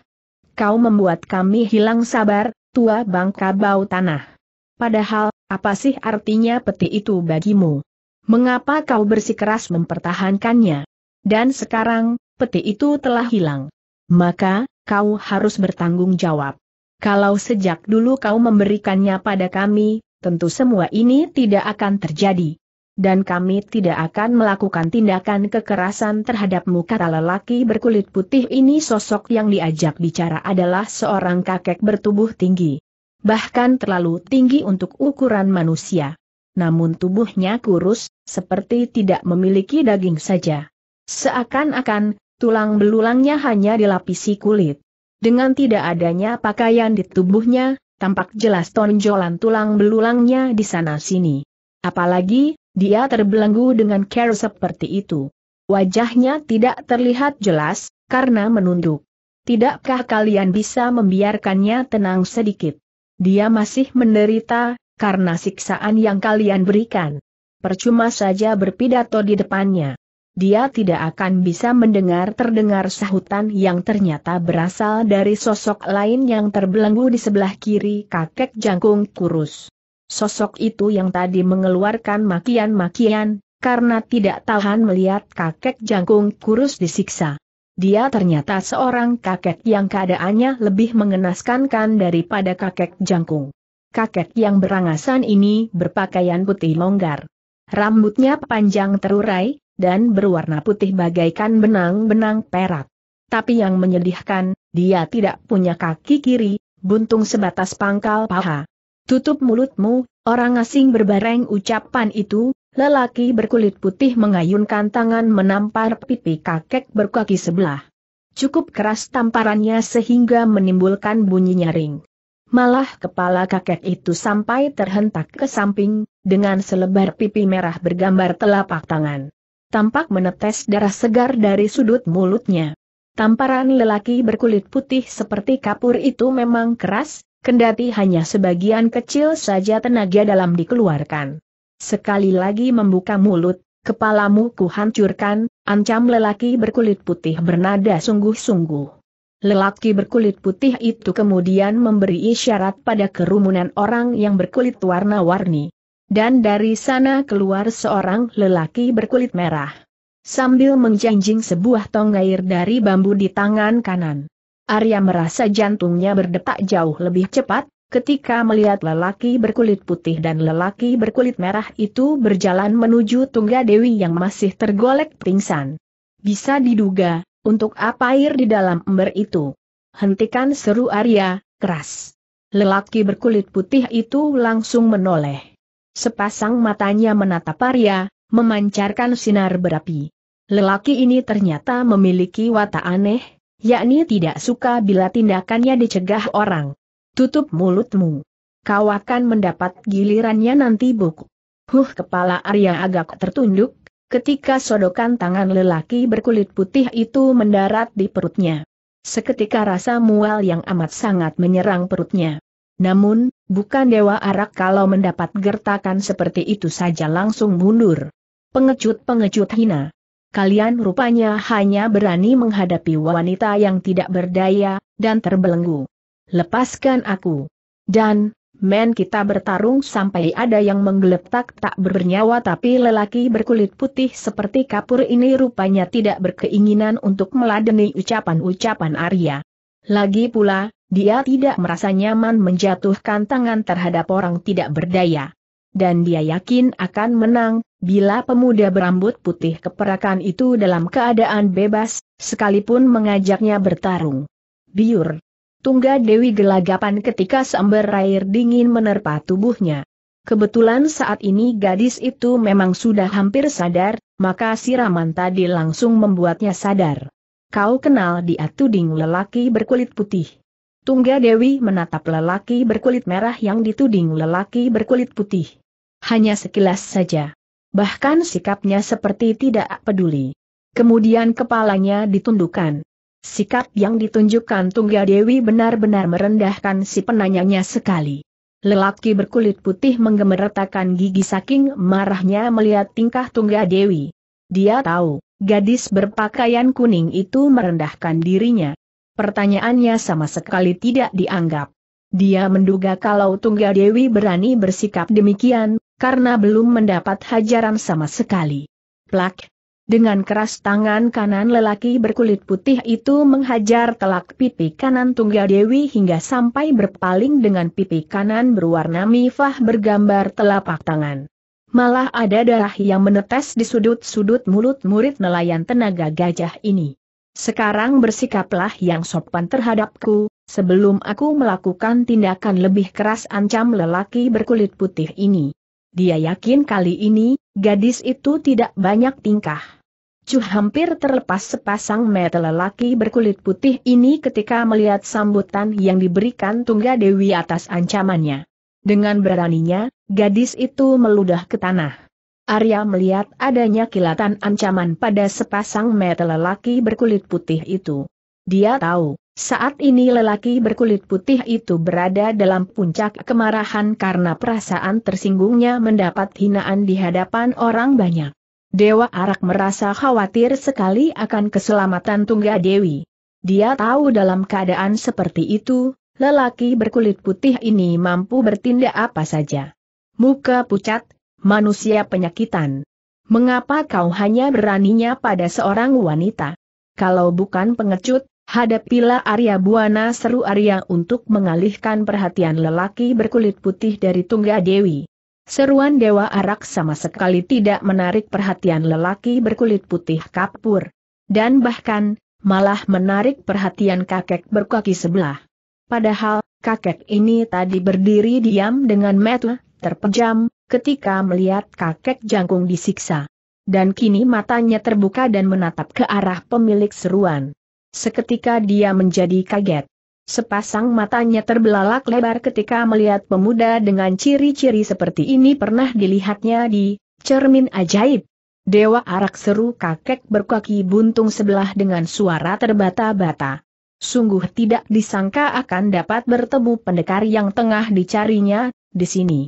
Kau membuat kami hilang sabar, tua bangka bau tanah. Padahal, apa sih artinya peti itu bagimu? Mengapa kau bersikeras mempertahankannya? Dan sekarang, peti itu telah hilang. Maka, kau harus bertanggung jawab. Kalau sejak dulu kau memberikannya pada kami, tentu semua ini tidak akan terjadi dan kami tidak akan melakukan tindakan kekerasan terhadapmu kata lelaki berkulit putih ini sosok yang diajak bicara adalah seorang kakek bertubuh tinggi. Bahkan terlalu tinggi untuk ukuran manusia. Namun tubuhnya kurus, seperti tidak memiliki daging saja. Seakan-akan, tulang belulangnya hanya dilapisi kulit. Dengan tidak adanya pakaian di tubuhnya, tampak jelas tonjolan tulang belulangnya di sana-sini. Apalagi, dia terbelenggu dengan care seperti itu. Wajahnya tidak terlihat jelas, karena menunduk. Tidakkah kalian bisa membiarkannya tenang sedikit? Dia masih menderita, karena siksaan yang kalian berikan. Percuma saja berpidato di depannya. Dia tidak akan bisa mendengar terdengar sahutan yang ternyata berasal dari sosok lain yang terbelenggu di sebelah kiri kakek jangkung kurus. Sosok itu yang tadi mengeluarkan makian-makian, karena tidak tahan melihat kakek jangkung kurus disiksa. Dia ternyata seorang kakek yang keadaannya lebih mengenaskankan daripada kakek jangkung. Kakek yang berangasan ini berpakaian putih longgar. Rambutnya panjang terurai, dan berwarna putih bagaikan benang-benang perak. Tapi yang menyedihkan, dia tidak punya kaki kiri, buntung sebatas pangkal paha. Tutup mulutmu, orang asing berbareng ucapan itu, lelaki berkulit putih mengayunkan tangan menampar pipi kakek berkaki sebelah. Cukup keras tamparannya sehingga menimbulkan bunyi nyaring. Malah kepala kakek itu sampai terhentak ke samping, dengan selebar pipi merah bergambar telapak tangan. Tampak menetes darah segar dari sudut mulutnya. Tamparan lelaki berkulit putih seperti kapur itu memang keras, kendati hanya sebagian kecil saja tenaga dalam dikeluarkan. Sekali lagi membuka mulut, kepalamu kuhancurkan, ancam lelaki berkulit putih bernada sungguh-sungguh. Lelaki berkulit putih itu kemudian memberi isyarat pada kerumunan orang yang berkulit warna-warni. Dan dari sana keluar seorang lelaki berkulit merah. Sambil menjanjing sebuah tong air dari bambu di tangan kanan. Arya merasa jantungnya berdetak jauh lebih cepat, ketika melihat lelaki berkulit putih dan lelaki berkulit merah itu berjalan menuju Tungga Dewi yang masih tergolek pingsan. Bisa diduga, untuk apa air di dalam ember itu. Hentikan seru Arya, keras. Lelaki berkulit putih itu langsung menoleh. Sepasang matanya menatap Arya, memancarkan sinar berapi. Lelaki ini ternyata memiliki watak aneh, yakni tidak suka bila tindakannya dicegah orang. Tutup mulutmu. Kau akan mendapat gilirannya nanti buku. Huh kepala Arya agak tertunduk, ketika sodokan tangan lelaki berkulit putih itu mendarat di perutnya. Seketika rasa mual yang amat sangat menyerang perutnya. Namun, bukan Dewa Arak kalau mendapat gertakan seperti itu saja langsung mundur. Pengecut-pengecut hina kalian rupanya hanya berani menghadapi wanita yang tidak berdaya, dan terbelenggu. Lepaskan aku. Dan, men kita bertarung sampai ada yang menggeletak tak bernyawa tapi lelaki berkulit putih seperti kapur ini rupanya tidak berkeinginan untuk meladeni ucapan-ucapan Arya. Lagi pula, dia tidak merasa nyaman menjatuhkan tangan terhadap orang tidak berdaya dan dia yakin akan menang, bila pemuda berambut putih keperakan itu dalam keadaan bebas, sekalipun mengajaknya bertarung. Biur. Tungga Dewi gelagapan ketika seember air dingin menerpa tubuhnya. Kebetulan saat ini gadis itu memang sudah hampir sadar, maka siraman tadi langsung membuatnya sadar. Kau kenal dia tuding lelaki berkulit putih. Tungga Dewi menatap lelaki berkulit merah yang dituding lelaki berkulit putih. Hanya sekilas saja. Bahkan sikapnya seperti tidak peduli. Kemudian kepalanya ditundukkan. Sikap yang ditunjukkan Tungga Dewi benar-benar merendahkan si penanyanya sekali. Lelaki berkulit putih menggemeretakan gigi saking marahnya melihat tingkah Tungga Dewi. Dia tahu, gadis berpakaian kuning itu merendahkan dirinya pertanyaannya sama sekali tidak dianggap. Dia menduga kalau Tunggal Dewi berani bersikap demikian, karena belum mendapat hajaran sama sekali. Plak! Dengan keras tangan kanan lelaki berkulit putih itu menghajar telak pipi kanan Tunggal Dewi hingga sampai berpaling dengan pipi kanan berwarna mifah bergambar telapak tangan. Malah ada darah yang menetes di sudut-sudut mulut murid nelayan tenaga gajah ini. Sekarang bersikaplah yang sopan terhadapku, sebelum aku melakukan tindakan lebih keras ancam lelaki berkulit putih ini. Dia yakin kali ini, gadis itu tidak banyak tingkah. Chu hampir terlepas sepasang mata lelaki berkulit putih ini ketika melihat sambutan yang diberikan Tungga Dewi atas ancamannya. Dengan beraninya, gadis itu meludah ke tanah. Arya melihat adanya kilatan ancaman pada sepasang mata lelaki berkulit putih itu. Dia tahu, saat ini lelaki berkulit putih itu berada dalam puncak kemarahan karena perasaan tersinggungnya mendapat hinaan di hadapan orang banyak. Dewa Arak merasa khawatir sekali akan keselamatan Tungga Dewi. Dia tahu dalam keadaan seperti itu, lelaki berkulit putih ini mampu bertindak apa saja. Muka pucat, Manusia penyakitan. Mengapa kau hanya beraninya pada seorang wanita? Kalau bukan pengecut, hadapilah Arya Buana seru Arya untuk mengalihkan perhatian lelaki berkulit putih dari Tungga Dewi. Seruan Dewa Arak sama sekali tidak menarik perhatian lelaki berkulit putih kapur. Dan bahkan, malah menarik perhatian kakek berkaki sebelah. Padahal, kakek ini tadi berdiri diam dengan metu, terpejam, ketika melihat kakek jangkung disiksa. Dan kini matanya terbuka dan menatap ke arah pemilik seruan. Seketika dia menjadi kaget. Sepasang matanya terbelalak lebar ketika melihat pemuda dengan ciri-ciri seperti ini pernah dilihatnya di cermin ajaib. Dewa arak seru kakek berkaki buntung sebelah dengan suara terbata-bata. Sungguh tidak disangka akan dapat bertemu pendekar yang tengah dicarinya, di sini.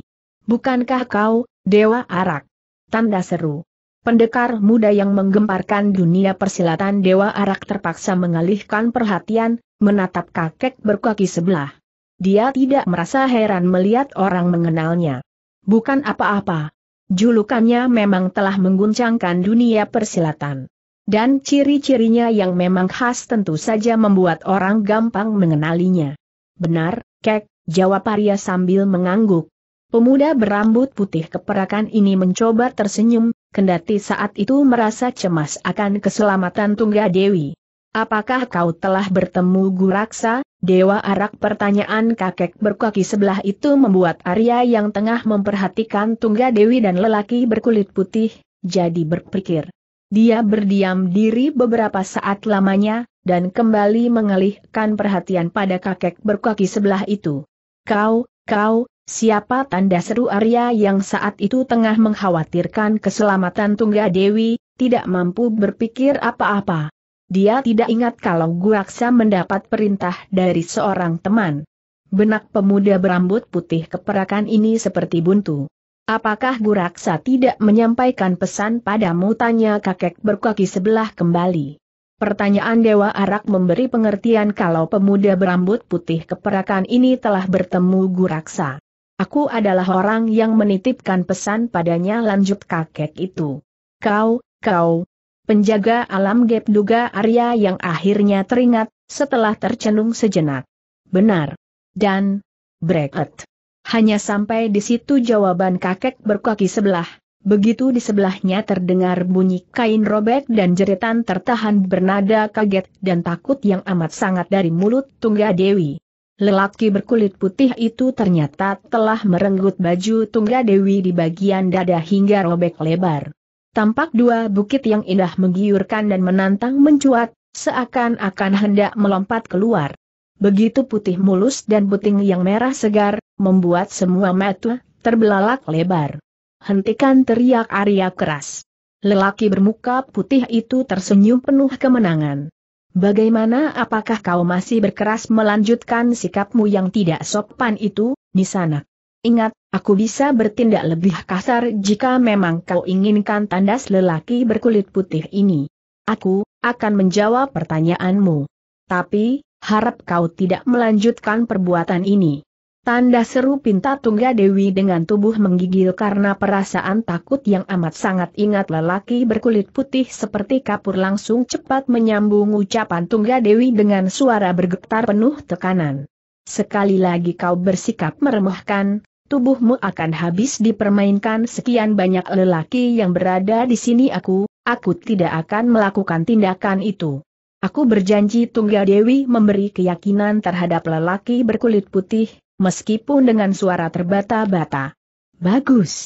Bukankah kau, Dewa Arak? Tanda seru. Pendekar muda yang menggemparkan dunia persilatan Dewa Arak terpaksa mengalihkan perhatian, menatap kakek berkaki sebelah. Dia tidak merasa heran melihat orang mengenalnya. Bukan apa-apa. Julukannya memang telah mengguncangkan dunia persilatan. Dan ciri-cirinya yang memang khas tentu saja membuat orang gampang mengenalinya. Benar, Kek, jawab Arya sambil mengangguk. Pemuda berambut putih keperakan ini mencoba tersenyum, kendati saat itu merasa cemas akan keselamatan Tungga Dewi. Apakah kau telah bertemu Guraksa, Dewa Arak? Pertanyaan kakek berkaki sebelah itu membuat Arya yang tengah memperhatikan Tungga Dewi dan lelaki berkulit putih, jadi berpikir. Dia berdiam diri beberapa saat lamanya, dan kembali mengalihkan perhatian pada kakek berkaki sebelah itu. Kau, kau, Siapa tanda seru Arya yang saat itu tengah mengkhawatirkan keselamatan Tungga Dewi, tidak mampu berpikir apa-apa. Dia tidak ingat kalau Guaksa mendapat perintah dari seorang teman. Benak pemuda berambut putih keperakan ini seperti buntu. Apakah Guraksa tidak menyampaikan pesan padamu? Tanya kakek berkaki sebelah kembali. Pertanyaan Dewa Arak memberi pengertian kalau pemuda berambut putih keperakan ini telah bertemu Guraksa. Aku adalah orang yang menitipkan pesan padanya lanjut kakek itu. Kau, kau, penjaga alam gap duga Arya yang akhirnya teringat, setelah tercenung sejenak. Benar. Dan, bracket. Hanya sampai di situ jawaban kakek berkaki sebelah, Begitu di sebelahnya terdengar bunyi kain robek dan jeritan tertahan bernada kaget dan takut yang amat sangat dari mulut Tungga Dewi. Lelaki berkulit putih itu ternyata telah merenggut baju Tungga Dewi di bagian dada hingga robek lebar. Tampak dua bukit yang indah menggiurkan dan menantang mencuat, seakan-akan hendak melompat keluar. Begitu putih mulus dan puting yang merah segar, membuat semua mata terbelalak lebar. Hentikan teriak Arya keras. Lelaki bermuka putih itu tersenyum penuh kemenangan. Bagaimana apakah kau masih berkeras melanjutkan sikapmu yang tidak sopan itu, di sana? Ingat, aku bisa bertindak lebih kasar jika memang kau inginkan tandas lelaki berkulit putih ini. Aku, akan menjawab pertanyaanmu. Tapi, harap kau tidak melanjutkan perbuatan ini. Tanda seru pinta Tungga Dewi dengan tubuh menggigil karena perasaan takut yang amat sangat ingat lelaki berkulit putih seperti kapur langsung cepat menyambung ucapan Tungga Dewi dengan suara bergetar penuh tekanan. Sekali lagi kau bersikap meremehkan, tubuhmu akan habis dipermainkan sekian banyak lelaki yang berada di sini aku, aku tidak akan melakukan tindakan itu. Aku berjanji Tunggal Dewi memberi keyakinan terhadap lelaki berkulit putih, meskipun dengan suara terbata-bata. Bagus.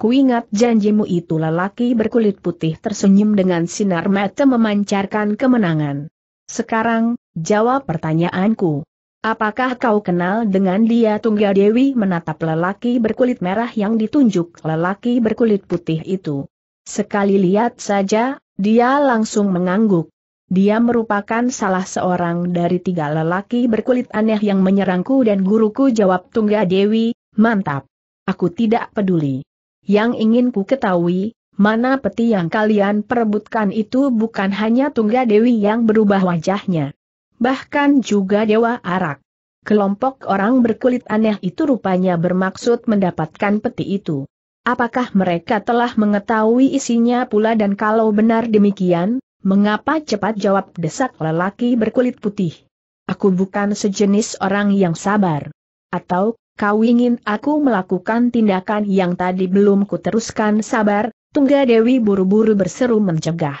Kuingat janjimu itu lelaki berkulit putih tersenyum dengan sinar mata memancarkan kemenangan. Sekarang, jawab pertanyaanku. Apakah kau kenal dengan dia Tunggal Dewi menatap lelaki berkulit merah yang ditunjuk lelaki berkulit putih itu? Sekali lihat saja, dia langsung mengangguk. Dia merupakan salah seorang dari tiga lelaki berkulit aneh yang menyerangku dan guruku jawab Tungga Dewi, mantap. Aku tidak peduli. Yang ingin ku ketahui, mana peti yang kalian perebutkan itu bukan hanya Tungga Dewi yang berubah wajahnya. Bahkan juga Dewa Arak. Kelompok orang berkulit aneh itu rupanya bermaksud mendapatkan peti itu. Apakah mereka telah mengetahui isinya pula dan kalau benar demikian, Mengapa cepat jawab desak lelaki berkulit putih? Aku bukan sejenis orang yang sabar. Atau, kau ingin aku melakukan tindakan yang tadi belum kuteruskan sabar, Tungga Dewi buru-buru berseru mencegah.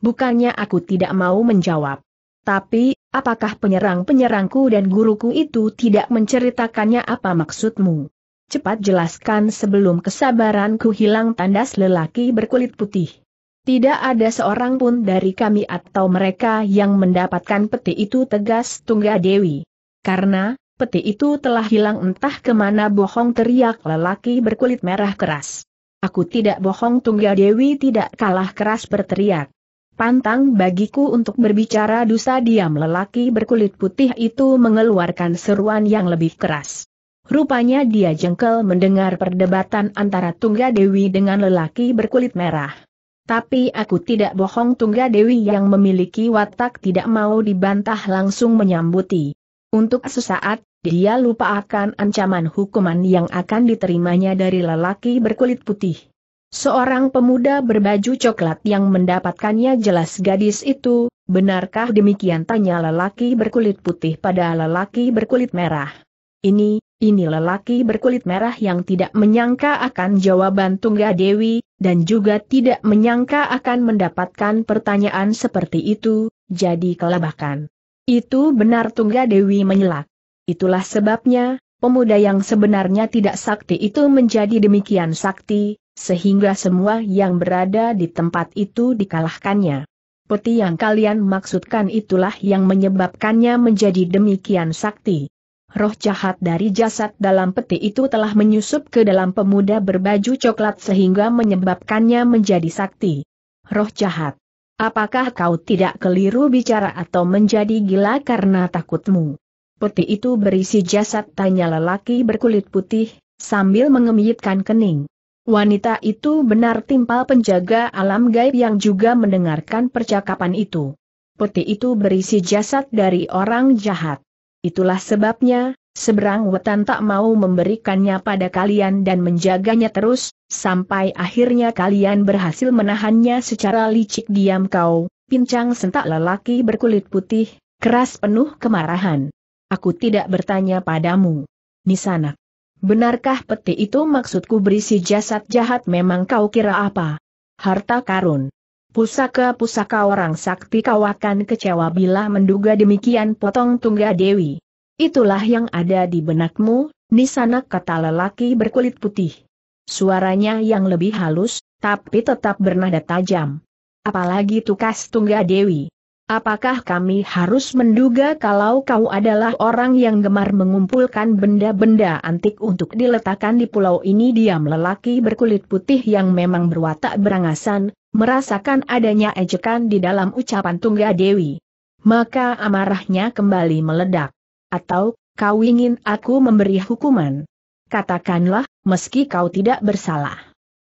Bukannya aku tidak mau menjawab. Tapi, apakah penyerang-penyerangku dan guruku itu tidak menceritakannya apa maksudmu? Cepat jelaskan sebelum kesabaranku hilang tandas lelaki berkulit putih. Tidak ada seorang pun dari kami atau mereka yang mendapatkan peti itu tegas Tungga Dewi. Karena, peti itu telah hilang entah kemana bohong teriak lelaki berkulit merah keras. Aku tidak bohong Tungga Dewi tidak kalah keras berteriak. Pantang bagiku untuk berbicara dusa diam lelaki berkulit putih itu mengeluarkan seruan yang lebih keras. Rupanya dia jengkel mendengar perdebatan antara Tungga Dewi dengan lelaki berkulit merah. Tapi aku tidak bohong Tungga Dewi yang memiliki watak tidak mau dibantah langsung menyambuti. Untuk sesaat, dia lupa akan ancaman hukuman yang akan diterimanya dari lelaki berkulit putih. Seorang pemuda berbaju coklat yang mendapatkannya jelas gadis itu, benarkah demikian tanya lelaki berkulit putih pada lelaki berkulit merah. Ini, ini lelaki berkulit merah yang tidak menyangka akan jawaban Tungga Dewi, dan juga tidak menyangka akan mendapatkan pertanyaan seperti itu, jadi kelabakan. Itu benar Tungga Dewi menyelak. Itulah sebabnya, pemuda yang sebenarnya tidak sakti itu menjadi demikian sakti, sehingga semua yang berada di tempat itu dikalahkannya. Peti yang kalian maksudkan itulah yang menyebabkannya menjadi demikian sakti roh jahat dari jasad dalam peti itu telah menyusup ke dalam pemuda berbaju coklat sehingga menyebabkannya menjadi sakti. Roh jahat. Apakah kau tidak keliru bicara atau menjadi gila karena takutmu? Peti itu berisi jasad tanya lelaki berkulit putih, sambil mengemyitkan kening. Wanita itu benar timpal penjaga alam gaib yang juga mendengarkan percakapan itu. Peti itu berisi jasad dari orang jahat. Itulah sebabnya, seberang wetan tak mau memberikannya pada kalian dan menjaganya terus, sampai akhirnya kalian berhasil menahannya secara licik diam kau, pincang sentak lelaki berkulit putih, keras penuh kemarahan. Aku tidak bertanya padamu. Nisanak. Benarkah peti itu maksudku berisi jasad jahat memang kau kira apa? Harta karun. Pusaka-pusaka orang sakti kau akan kecewa bila menduga demikian potong tungga Dewi. Itulah yang ada di benakmu, Nisanak kata lelaki berkulit putih. Suaranya yang lebih halus, tapi tetap bernada tajam. Apalagi tukas tungga Dewi. Apakah kami harus menduga kalau kau adalah orang yang gemar mengumpulkan benda-benda antik untuk diletakkan di pulau ini? Diam lelaki berkulit putih yang memang berwatak berangasan, merasakan adanya ejekan di dalam ucapan Tungga Dewi. Maka amarahnya kembali meledak. Atau, kau ingin aku memberi hukuman? Katakanlah, meski kau tidak bersalah.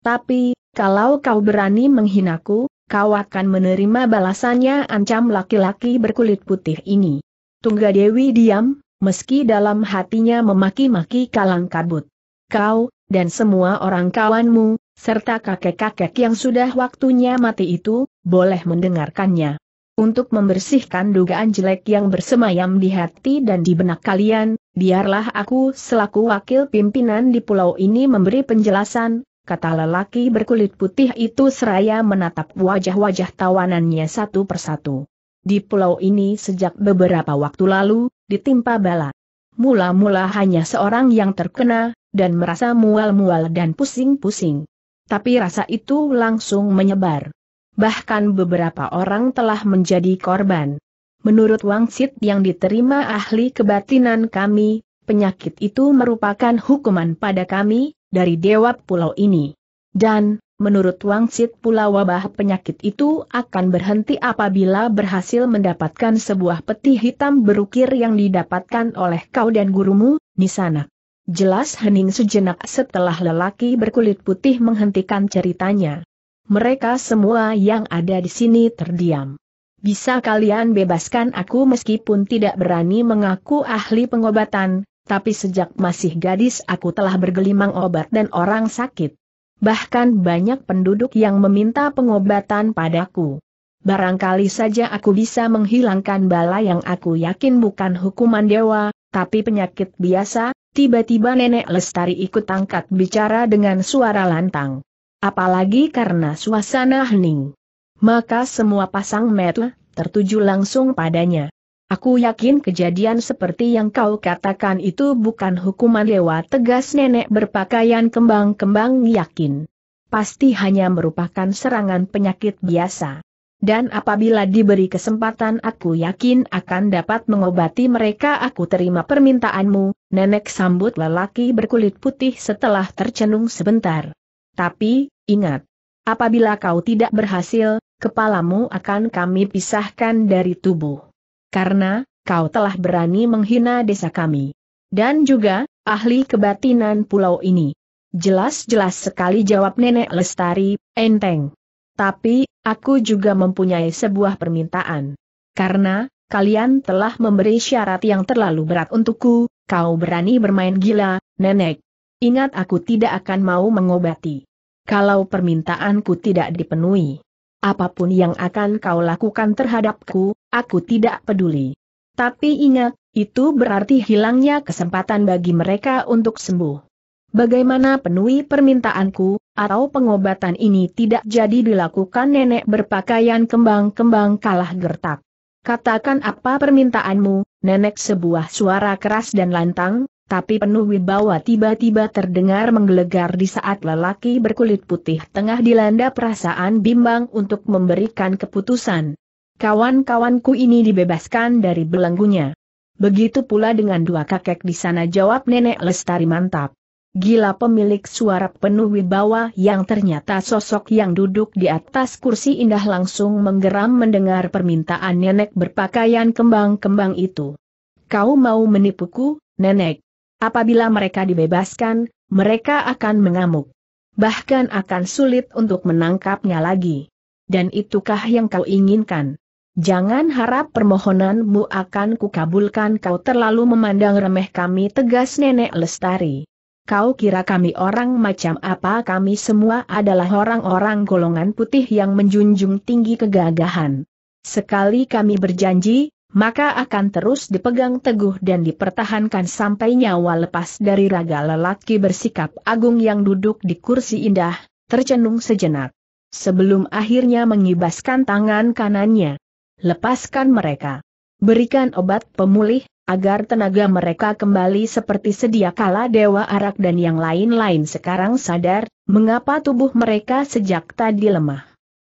Tapi, kalau kau berani menghinaku, kau akan menerima balasannya ancam laki-laki berkulit putih ini. Tunggadewi diam, meski dalam hatinya memaki-maki kalang kabut. Kau, dan semua orang kawanmu, serta kakek-kakek yang sudah waktunya mati itu, boleh mendengarkannya. Untuk membersihkan dugaan jelek yang bersemayam di hati dan di benak kalian, biarlah aku selaku wakil pimpinan di pulau ini memberi penjelasan, kata lelaki berkulit putih itu seraya menatap wajah-wajah tawanannya satu persatu. Di pulau ini sejak beberapa waktu lalu, ditimpa bala. Mula-mula hanya seorang yang terkena, dan merasa mual-mual dan pusing-pusing. Tapi rasa itu langsung menyebar. Bahkan beberapa orang telah menjadi korban. Menurut wangsit yang diterima ahli kebatinan kami, penyakit itu merupakan hukuman pada kami, dari dewa pulau ini. Dan, menurut Wang Sit pula wabah penyakit itu akan berhenti apabila berhasil mendapatkan sebuah peti hitam berukir yang didapatkan oleh kau dan gurumu, di sana. Jelas hening sejenak setelah lelaki berkulit putih menghentikan ceritanya. Mereka semua yang ada di sini terdiam. Bisa kalian bebaskan aku meskipun tidak berani mengaku ahli pengobatan, tapi sejak masih gadis aku telah bergelimang obat dan orang sakit. Bahkan banyak penduduk yang meminta pengobatan padaku. Barangkali saja aku bisa menghilangkan bala yang aku yakin bukan hukuman dewa, tapi penyakit biasa, tiba-tiba nenek lestari ikut angkat bicara dengan suara lantang. Apalagi karena suasana hening. Maka semua pasang mata tertuju langsung padanya. Aku yakin kejadian seperti yang kau katakan itu bukan hukuman dewa tegas nenek berpakaian kembang-kembang yakin. Pasti hanya merupakan serangan penyakit biasa. Dan apabila diberi kesempatan aku yakin akan dapat mengobati mereka aku terima permintaanmu, nenek sambut lelaki berkulit putih setelah tercenung sebentar. Tapi, ingat. Apabila kau tidak berhasil, kepalamu akan kami pisahkan dari tubuh karena kau telah berani menghina desa kami. Dan juga, ahli kebatinan pulau ini. Jelas-jelas sekali jawab Nenek Lestari, enteng. Tapi, aku juga mempunyai sebuah permintaan. Karena, kalian telah memberi syarat yang terlalu berat untukku, kau berani bermain gila, Nenek. Ingat aku tidak akan mau mengobati. Kalau permintaanku tidak dipenuhi, apapun yang akan kau lakukan terhadapku, Aku tidak peduli. Tapi ingat, itu berarti hilangnya kesempatan bagi mereka untuk sembuh. Bagaimana penuhi permintaanku, atau pengobatan ini tidak jadi dilakukan nenek berpakaian kembang-kembang kalah gertak. Katakan apa permintaanmu, nenek sebuah suara keras dan lantang, tapi penuh wibawa tiba-tiba terdengar menggelegar di saat lelaki berkulit putih tengah dilanda perasaan bimbang untuk memberikan keputusan. Kawan-kawanku ini dibebaskan dari belenggunya. Begitu pula dengan dua kakek di sana jawab nenek lestari mantap. Gila pemilik suara penuh wibawa yang ternyata sosok yang duduk di atas kursi indah langsung menggeram mendengar permintaan nenek berpakaian kembang-kembang itu. Kau mau menipuku, nenek? Apabila mereka dibebaskan, mereka akan mengamuk. Bahkan akan sulit untuk menangkapnya lagi. Dan itukah yang kau inginkan? Jangan harap permohonanmu akan kukabulkan kau terlalu memandang remeh kami tegas Nenek Lestari. Kau kira kami orang macam apa kami semua adalah orang-orang golongan putih yang menjunjung tinggi kegagahan. Sekali kami berjanji, maka akan terus dipegang teguh dan dipertahankan sampai nyawa lepas dari raga lelaki bersikap agung yang duduk di kursi indah, tercenung sejenak. Sebelum akhirnya mengibaskan tangan kanannya. Lepaskan mereka. Berikan obat pemulih, agar tenaga mereka kembali seperti sedia kala Dewa Arak dan yang lain-lain sekarang sadar, mengapa tubuh mereka sejak tadi lemah.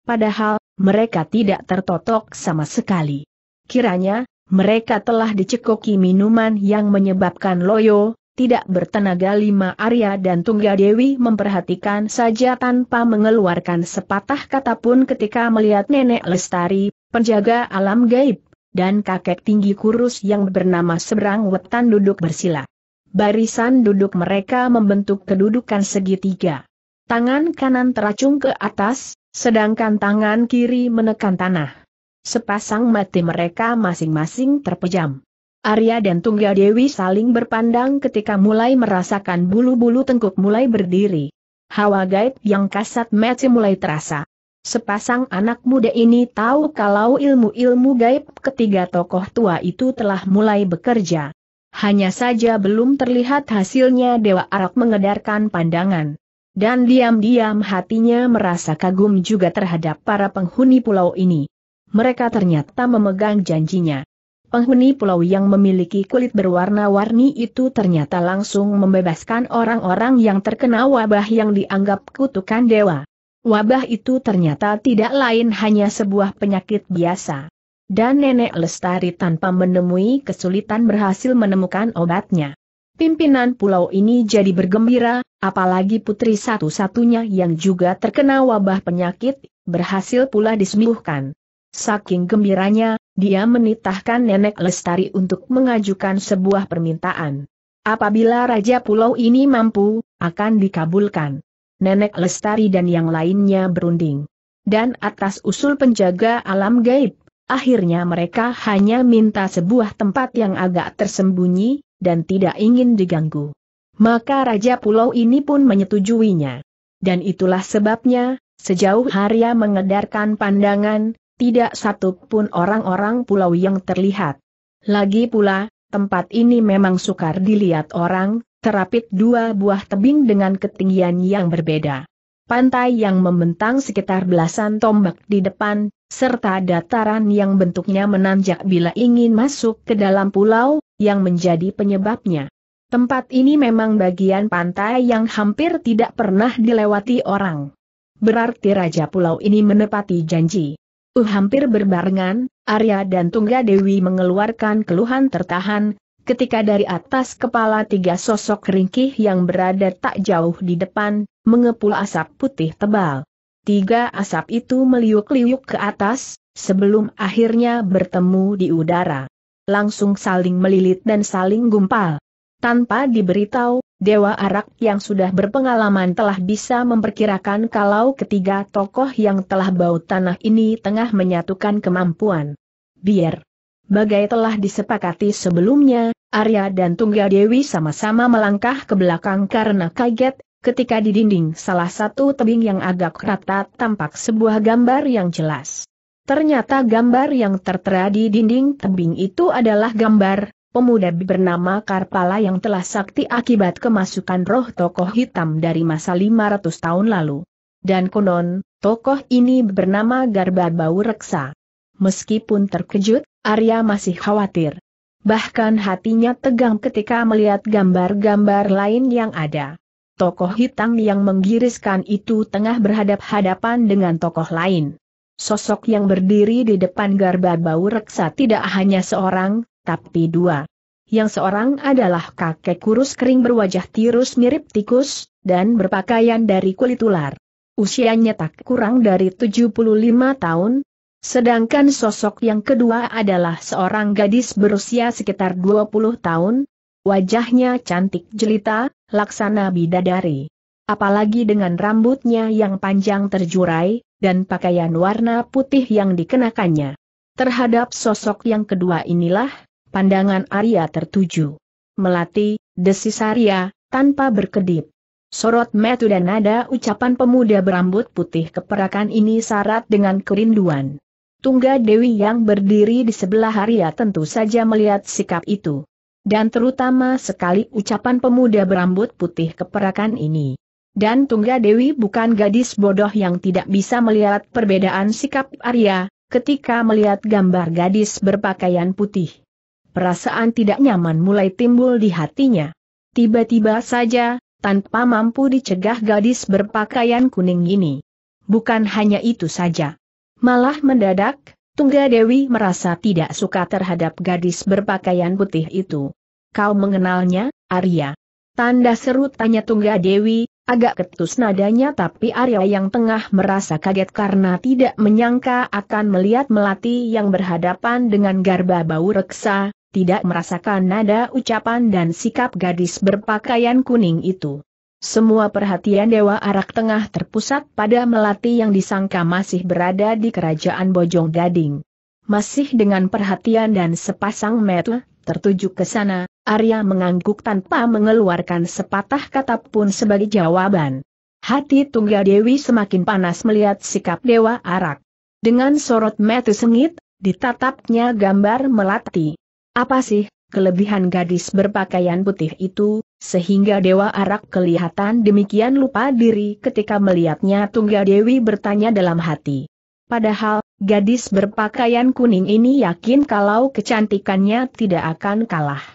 Padahal, mereka tidak tertotok sama sekali. Kiranya, mereka telah dicekoki minuman yang menyebabkan loyo, tidak bertenaga lima Arya dan Dewi memperhatikan saja tanpa mengeluarkan sepatah kata pun ketika melihat Nenek Lestari, penjaga alam gaib, dan kakek tinggi kurus yang bernama Seberang Wetan duduk bersila. Barisan duduk mereka membentuk kedudukan segitiga. Tangan kanan teracung ke atas, sedangkan tangan kiri menekan tanah. Sepasang mati mereka masing-masing terpejam. Arya dan Tungga Dewi saling berpandang ketika mulai merasakan bulu-bulu tengkuk mulai berdiri. Hawa gaib yang kasat mata mulai terasa. Sepasang anak muda ini tahu kalau ilmu-ilmu gaib ketiga tokoh tua itu telah mulai bekerja. Hanya saja belum terlihat hasilnya Dewa Arak mengedarkan pandangan. Dan diam-diam hatinya merasa kagum juga terhadap para penghuni pulau ini. Mereka ternyata memegang janjinya. Penghuni pulau yang memiliki kulit berwarna-warni itu ternyata langsung membebaskan orang-orang yang terkena wabah yang dianggap kutukan dewa. Wabah itu ternyata tidak lain hanya sebuah penyakit biasa. Dan nenek lestari tanpa menemui kesulitan berhasil menemukan obatnya. Pimpinan pulau ini jadi bergembira, apalagi putri satu-satunya yang juga terkena wabah penyakit, berhasil pula disembuhkan. Saking gembiranya, dia menitahkan Nenek Lestari untuk mengajukan sebuah permintaan. Apabila Raja Pulau ini mampu, akan dikabulkan. Nenek Lestari dan yang lainnya berunding. Dan atas usul penjaga alam gaib, akhirnya mereka hanya minta sebuah tempat yang agak tersembunyi, dan tidak ingin diganggu. Maka Raja Pulau ini pun menyetujuinya. Dan itulah sebabnya, sejauh Arya mengedarkan pandangan, tidak satu pun orang-orang pulau yang terlihat. Lagi pula, tempat ini memang sukar dilihat orang, terapit dua buah tebing dengan ketinggian yang berbeda. Pantai yang membentang sekitar belasan tombak di depan, serta dataran yang bentuknya menanjak bila ingin masuk ke dalam pulau, yang menjadi penyebabnya. Tempat ini memang bagian pantai yang hampir tidak pernah dilewati orang. Berarti Raja Pulau ini menepati janji. Uh, hampir berbarengan, Arya dan Tungga Dewi mengeluarkan keluhan tertahan, ketika dari atas kepala tiga sosok ringkih yang berada tak jauh di depan, mengepul asap putih tebal. Tiga asap itu meliuk-liuk ke atas, sebelum akhirnya bertemu di udara. Langsung saling melilit dan saling gumpal. Tanpa diberitahu, Dewa Arak yang sudah berpengalaman telah bisa memperkirakan kalau ketiga tokoh yang telah bau tanah ini tengah menyatukan kemampuan. Biar. Bagai telah disepakati sebelumnya, Arya dan Tunggal Dewi sama-sama melangkah ke belakang karena kaget, ketika di dinding salah satu tebing yang agak rata tampak sebuah gambar yang jelas. Ternyata gambar yang tertera di dinding tebing itu adalah gambar, pemuda bernama Karpala yang telah sakti akibat kemasukan roh tokoh hitam dari masa 500 tahun lalu. Dan konon, tokoh ini bernama Garba Bau Reksa. Meskipun terkejut, Arya masih khawatir. Bahkan hatinya tegang ketika melihat gambar-gambar lain yang ada. Tokoh hitam yang menggiriskan itu tengah berhadap-hadapan dengan tokoh lain. Sosok yang berdiri di depan garba bau reksa tidak hanya seorang, tapi dua. Yang seorang adalah kakek kurus kering berwajah tirus mirip tikus, dan berpakaian dari kulit ular. Usianya tak kurang dari 75 tahun, sedangkan sosok yang kedua adalah seorang gadis berusia sekitar 20 tahun, wajahnya cantik jelita, laksana bidadari. Apalagi dengan rambutnya yang panjang terjurai, dan pakaian warna putih yang dikenakannya. Terhadap sosok yang kedua inilah, Pandangan Arya tertuju. Melati, desis Arya, tanpa berkedip. Sorot metu dan nada ucapan pemuda berambut putih keperakan ini syarat dengan kerinduan. Tungga Dewi yang berdiri di sebelah Arya tentu saja melihat sikap itu. Dan terutama sekali ucapan pemuda berambut putih keperakan ini. Dan Tungga Dewi bukan gadis bodoh yang tidak bisa melihat perbedaan sikap Arya, ketika melihat gambar gadis berpakaian putih perasaan tidak nyaman mulai timbul di hatinya. Tiba-tiba saja, tanpa mampu dicegah gadis berpakaian kuning ini. Bukan hanya itu saja. Malah mendadak, Tungga Dewi merasa tidak suka terhadap gadis berpakaian putih itu. Kau mengenalnya, Arya? Tanda seru tanya Tungga Dewi, agak ketus nadanya tapi Arya yang tengah merasa kaget karena tidak menyangka akan melihat Melati yang berhadapan dengan garba bau reksa, tidak merasakan nada ucapan dan sikap gadis berpakaian kuning itu. Semua perhatian Dewa Arak Tengah terpusat pada Melati yang disangka masih berada di kerajaan Bojong Gading. Masih dengan perhatian dan sepasang mata tertuju ke sana, Arya mengangguk tanpa mengeluarkan sepatah kata pun sebagai jawaban. Hati Tunggal Dewi semakin panas melihat sikap Dewa Arak. Dengan sorot mata sengit, ditatapnya gambar Melati. Apa sih, kelebihan gadis berpakaian putih itu, sehingga Dewa Arak kelihatan demikian lupa diri ketika melihatnya Dewi bertanya dalam hati. Padahal, gadis berpakaian kuning ini yakin kalau kecantikannya tidak akan kalah.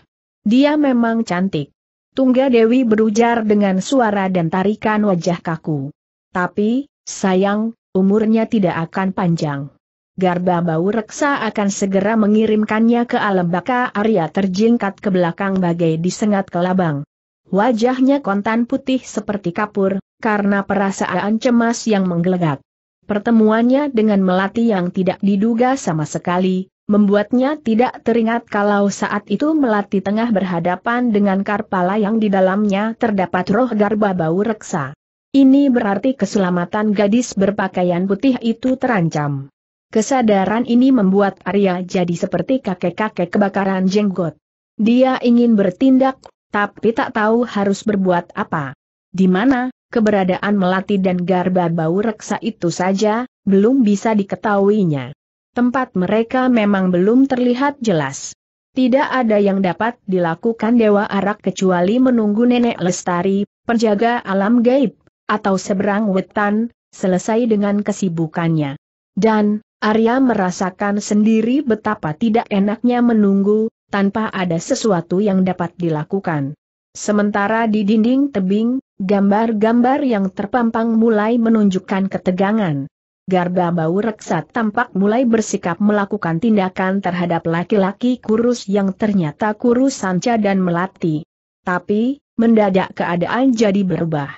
Dia memang cantik. Dewi berujar dengan suara dan tarikan wajah kaku. Tapi, sayang, umurnya tidak akan panjang. Garba Bau Reksa akan segera mengirimkannya ke alam baka Arya terjingkat ke belakang bagai disengat ke labang. Wajahnya kontan putih seperti kapur, karena perasaan cemas yang menggelegak. Pertemuannya dengan Melati yang tidak diduga sama sekali, membuatnya tidak teringat kalau saat itu Melati tengah berhadapan dengan Karpala yang di dalamnya terdapat roh Garba Bau Reksa. Ini berarti keselamatan gadis berpakaian putih itu terancam. Kesadaran ini membuat Arya jadi seperti kakek-kakek kebakaran jenggot. Dia ingin bertindak, tapi tak tahu harus berbuat apa. Di mana, keberadaan Melati dan Garba Bau Reksa itu saja, belum bisa diketahuinya. Tempat mereka memang belum terlihat jelas. Tidak ada yang dapat dilakukan Dewa Arak kecuali menunggu Nenek Lestari, penjaga alam gaib, atau seberang wetan, selesai dengan kesibukannya. Dan, Arya merasakan sendiri betapa tidak enaknya menunggu, tanpa ada sesuatu yang dapat dilakukan. Sementara di dinding tebing, gambar-gambar yang terpampang mulai menunjukkan ketegangan. Garba bau reksa tampak mulai bersikap melakukan tindakan terhadap laki-laki kurus yang ternyata kurus Sanca dan Melati. Tapi, mendadak keadaan jadi berubah.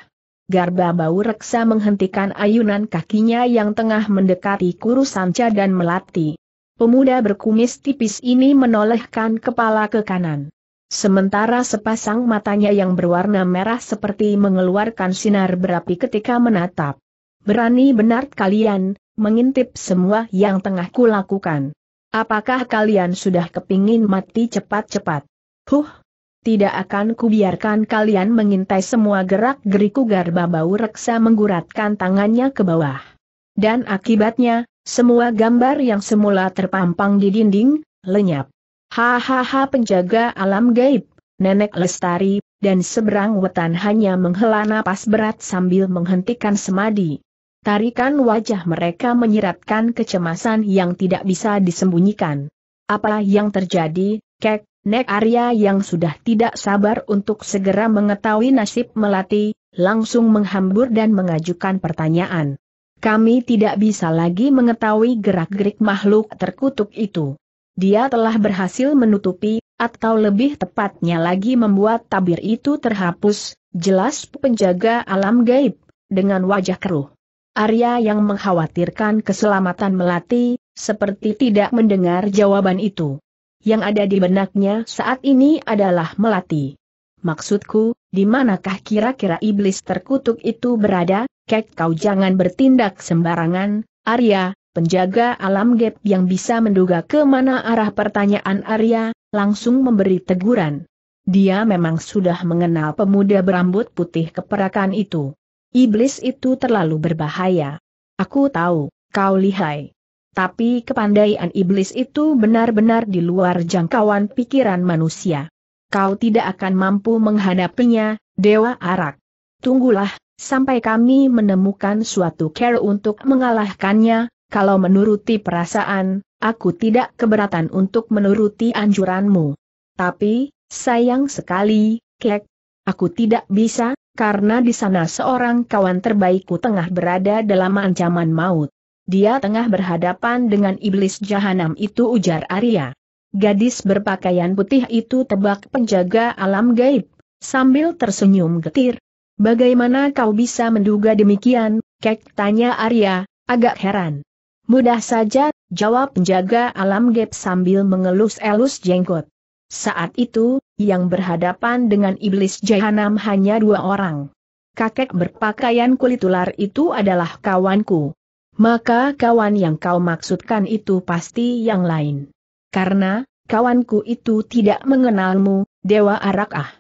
Garba Bau Reksa menghentikan ayunan kakinya yang tengah mendekati Kurusanca dan Melati. Pemuda berkumis tipis ini menolehkan kepala ke kanan. Sementara sepasang matanya yang berwarna merah seperti mengeluarkan sinar berapi ketika menatap. Berani benar kalian, mengintip semua yang tengah kulakukan. Apakah kalian sudah kepingin mati cepat-cepat? Huh, tidak akan kubiarkan kalian mengintai semua gerak-geriku garba bau reksa mengguratkan tangannya ke bawah. Dan akibatnya, semua gambar yang semula terpampang di dinding, lenyap. Hahaha penjaga alam gaib, nenek lestari, dan seberang wetan hanya menghela napas berat sambil menghentikan semadi. Tarikan wajah mereka menyiratkan kecemasan yang tidak bisa disembunyikan. Apa yang terjadi, kek? Nek Arya yang sudah tidak sabar untuk segera mengetahui nasib Melati, langsung menghambur dan mengajukan pertanyaan. Kami tidak bisa lagi mengetahui gerak-gerik makhluk terkutuk itu. Dia telah berhasil menutupi, atau lebih tepatnya lagi membuat tabir itu terhapus, jelas penjaga alam gaib, dengan wajah keruh. Arya yang mengkhawatirkan keselamatan Melati, seperti tidak mendengar jawaban itu yang ada di benaknya saat ini adalah melati. Maksudku, di manakah kira-kira iblis terkutuk itu berada? Kek kau jangan bertindak sembarangan, Arya, penjaga alam gap yang bisa menduga ke mana arah pertanyaan Arya, langsung memberi teguran. Dia memang sudah mengenal pemuda berambut putih keperakan itu. Iblis itu terlalu berbahaya. Aku tahu, kau lihai tapi kepandaian iblis itu benar-benar di luar jangkauan pikiran manusia. Kau tidak akan mampu menghadapinya, Dewa Arak. Tunggulah, sampai kami menemukan suatu cara untuk mengalahkannya, kalau menuruti perasaan, aku tidak keberatan untuk menuruti anjuranmu. Tapi, sayang sekali, Kek, aku tidak bisa, karena di sana seorang kawan terbaikku tengah berada dalam ancaman maut. Dia tengah berhadapan dengan iblis jahanam itu ujar Arya. Gadis berpakaian putih itu tebak penjaga alam gaib, sambil tersenyum getir. Bagaimana kau bisa menduga demikian, Kek tanya Arya, agak heran. Mudah saja, jawab penjaga alam gaib sambil mengelus-elus jenggot. Saat itu, yang berhadapan dengan iblis jahanam hanya dua orang. Kakek berpakaian kulit ular itu adalah kawanku. Maka kawan yang kau maksudkan itu pasti yang lain. Karena, kawanku itu tidak mengenalmu, Dewa Arakah.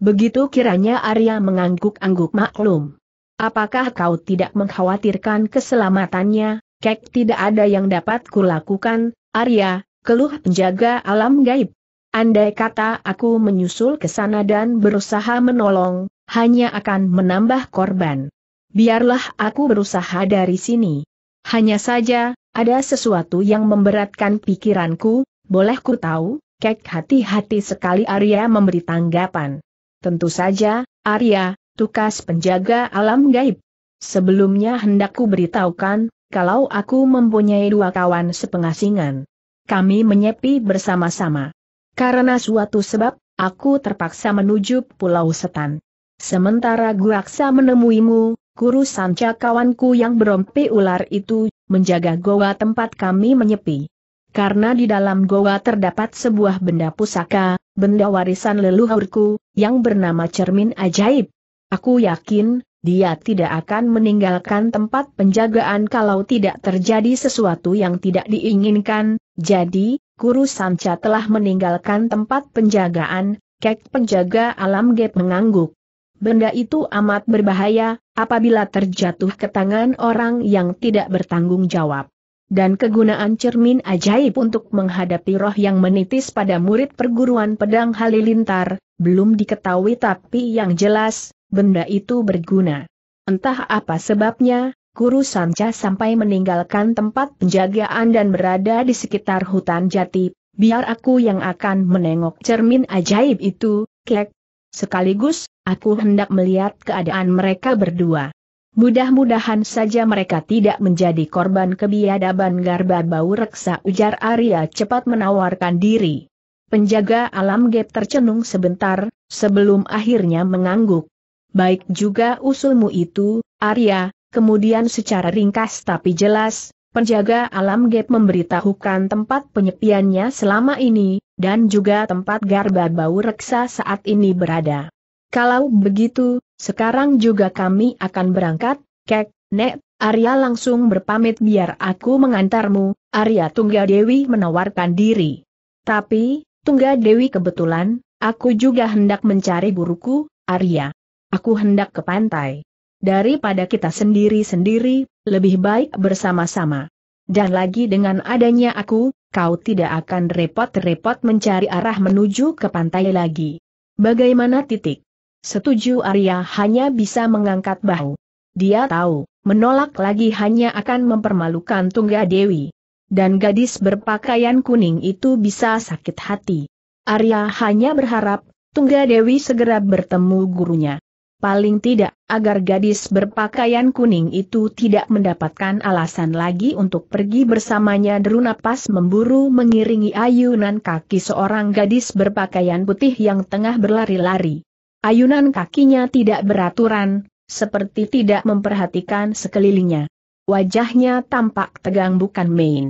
Begitu kiranya Arya mengangguk-angguk maklum. Apakah kau tidak mengkhawatirkan keselamatannya, kek tidak ada yang dapat kulakukan, Arya, keluh penjaga alam gaib. Andai kata aku menyusul ke sana dan berusaha menolong, hanya akan menambah korban. Biarlah aku berusaha dari sini. Hanya saja, ada sesuatu yang memberatkan pikiranku, boleh ku tahu? Kek hati-hati sekali Arya memberi tanggapan. Tentu saja, Arya, tukas penjaga alam gaib. Sebelumnya hendakku beritahukan, kalau aku mempunyai dua kawan sepengasingan. Kami menyepi bersama-sama. Karena suatu sebab, aku terpaksa menuju Pulau Setan. Sementara Guaksa menemuimu, Guru Sanca kawanku yang berompi ular itu, menjaga goa tempat kami menyepi. Karena di dalam goa terdapat sebuah benda pusaka, benda warisan leluhurku, yang bernama cermin ajaib. Aku yakin, dia tidak akan meninggalkan tempat penjagaan kalau tidak terjadi sesuatu yang tidak diinginkan, jadi, Guru Sanca telah meninggalkan tempat penjagaan, Kek penjaga alam gap mengangguk. Benda itu amat berbahaya, apabila terjatuh ke tangan orang yang tidak bertanggung jawab. Dan kegunaan cermin ajaib untuk menghadapi roh yang menitis pada murid perguruan pedang halilintar, belum diketahui tapi yang jelas, benda itu berguna. Entah apa sebabnya, Guru Sanca sampai meninggalkan tempat penjagaan dan berada di sekitar hutan jati, biar aku yang akan menengok cermin ajaib itu, Klek. Sekaligus, aku hendak melihat keadaan mereka berdua. Mudah-mudahan saja mereka tidak menjadi korban kebiadaban garba bau reksa ujar Arya cepat menawarkan diri. Penjaga alam gap tercenung sebentar, sebelum akhirnya mengangguk. Baik juga usulmu itu, Arya, kemudian secara ringkas tapi jelas, penjaga alam gap memberitahukan tempat penyepiannya selama ini, dan juga tempat garba bau reksa saat ini berada. Kalau begitu, sekarang juga kami akan berangkat, kek, nek, Arya langsung berpamit biar aku mengantarmu, Arya Tungga Dewi menawarkan diri. Tapi, Tungga Dewi kebetulan, aku juga hendak mencari guruku, Arya. Aku hendak ke pantai. Daripada kita sendiri-sendiri, lebih baik bersama-sama. Dan lagi dengan adanya aku, kau tidak akan repot-repot mencari arah menuju ke pantai lagi. Bagaimana titik? Setuju Arya hanya bisa mengangkat bahu. Dia tahu, menolak lagi hanya akan mempermalukan Tungga Dewi. Dan gadis berpakaian kuning itu bisa sakit hati. Arya hanya berharap, Tungga Dewi segera bertemu gurunya paling tidak, agar gadis berpakaian kuning itu tidak mendapatkan alasan lagi untuk pergi bersamanya deru napas memburu mengiringi ayunan kaki seorang gadis berpakaian putih yang tengah berlari-lari. Ayunan kakinya tidak beraturan, seperti tidak memperhatikan sekelilingnya. Wajahnya tampak tegang bukan main.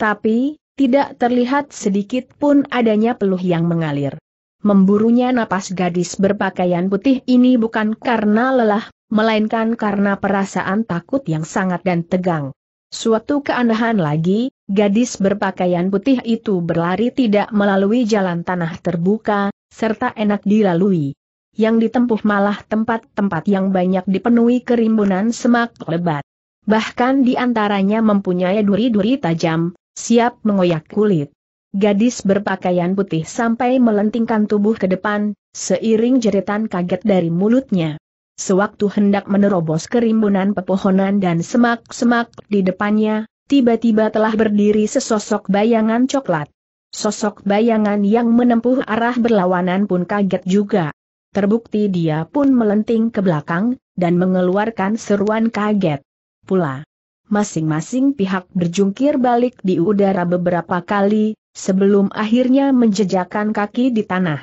Tapi, tidak terlihat sedikit pun adanya peluh yang mengalir. Memburunya napas gadis berpakaian putih ini bukan karena lelah, melainkan karena perasaan takut yang sangat dan tegang. Suatu keanehan lagi, gadis berpakaian putih itu berlari tidak melalui jalan tanah terbuka, serta enak dilalui. Yang ditempuh malah tempat-tempat yang banyak dipenuhi kerimbunan semak lebat. Bahkan di antaranya mempunyai duri-duri tajam, siap mengoyak kulit. Gadis berpakaian putih sampai melentingkan tubuh ke depan, seiring jeritan kaget dari mulutnya. Sewaktu hendak menerobos kerimbunan pepohonan dan semak-semak di depannya, tiba-tiba telah berdiri sesosok bayangan coklat. Sosok bayangan yang menempuh arah berlawanan pun kaget juga. Terbukti dia pun melenting ke belakang, dan mengeluarkan seruan kaget. Pula, masing-masing pihak berjungkir balik di udara beberapa kali, sebelum akhirnya menjejakkan kaki di tanah.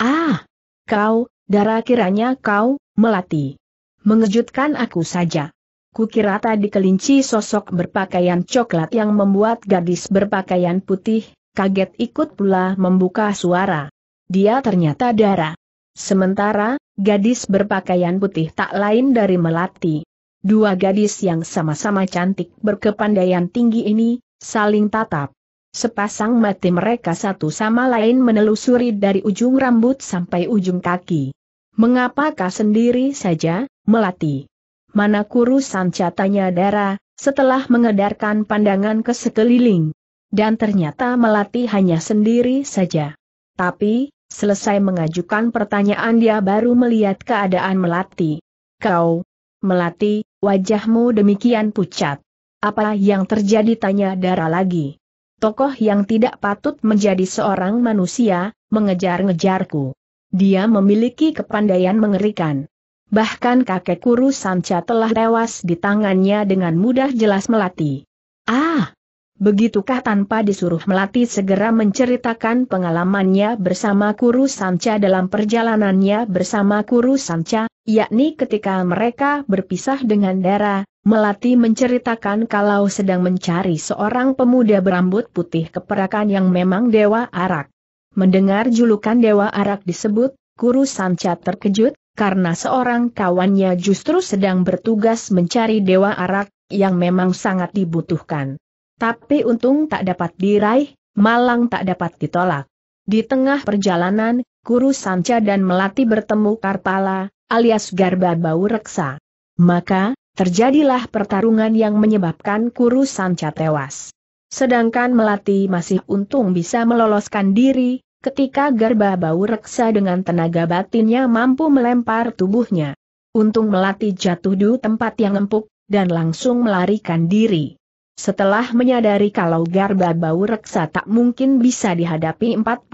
Ah! Kau, darah kiranya kau, melati. Mengejutkan aku saja. Kukira tadi kelinci sosok berpakaian coklat yang membuat gadis berpakaian putih, kaget ikut pula membuka suara. Dia ternyata darah. Sementara, gadis berpakaian putih tak lain dari melati. Dua gadis yang sama-sama cantik berkepandaian tinggi ini, saling tatap. Sepasang mati mereka satu sama lain menelusuri dari ujung rambut sampai ujung kaki. Mengapakah sendiri saja, melati? Mana kurusan catanya Dara, setelah mengedarkan pandangan ke sekeliling. Dan ternyata melati hanya sendiri saja. Tapi, selesai mengajukan pertanyaan dia baru melihat keadaan melati. Kau, melati, wajahmu demikian pucat. Apa yang terjadi tanya Dara lagi tokoh yang tidak patut menjadi seorang manusia, mengejar-ngejarku. Dia memiliki kepandaian mengerikan. Bahkan kakek Kuru Sanca telah tewas di tangannya dengan mudah jelas melati. Ah! Begitukah tanpa disuruh melati segera menceritakan pengalamannya bersama Kuru Sanca dalam perjalanannya bersama Kuru Sanca, yakni ketika mereka berpisah dengan darah. Melati menceritakan kalau sedang mencari seorang pemuda berambut putih keperakan yang memang Dewa Arak. Mendengar julukan Dewa Arak disebut, Guru Sanca terkejut, karena seorang kawannya justru sedang bertugas mencari Dewa Arak, yang memang sangat dibutuhkan. Tapi untung tak dapat diraih, malang tak dapat ditolak. Di tengah perjalanan, Guru Sanca dan Melati bertemu Karpala, alias Garba Bau Reksa. Maka, Terjadilah pertarungan yang menyebabkan Kuru Sanca tewas. Sedangkan Melati masih untung bisa meloloskan diri, ketika Garba Bau Reksa dengan tenaga batinnya mampu melempar tubuhnya. Untung Melati jatuh di tempat yang empuk, dan langsung melarikan diri. Setelah menyadari kalau Garba Bau Reksa tak mungkin bisa dihadapi 48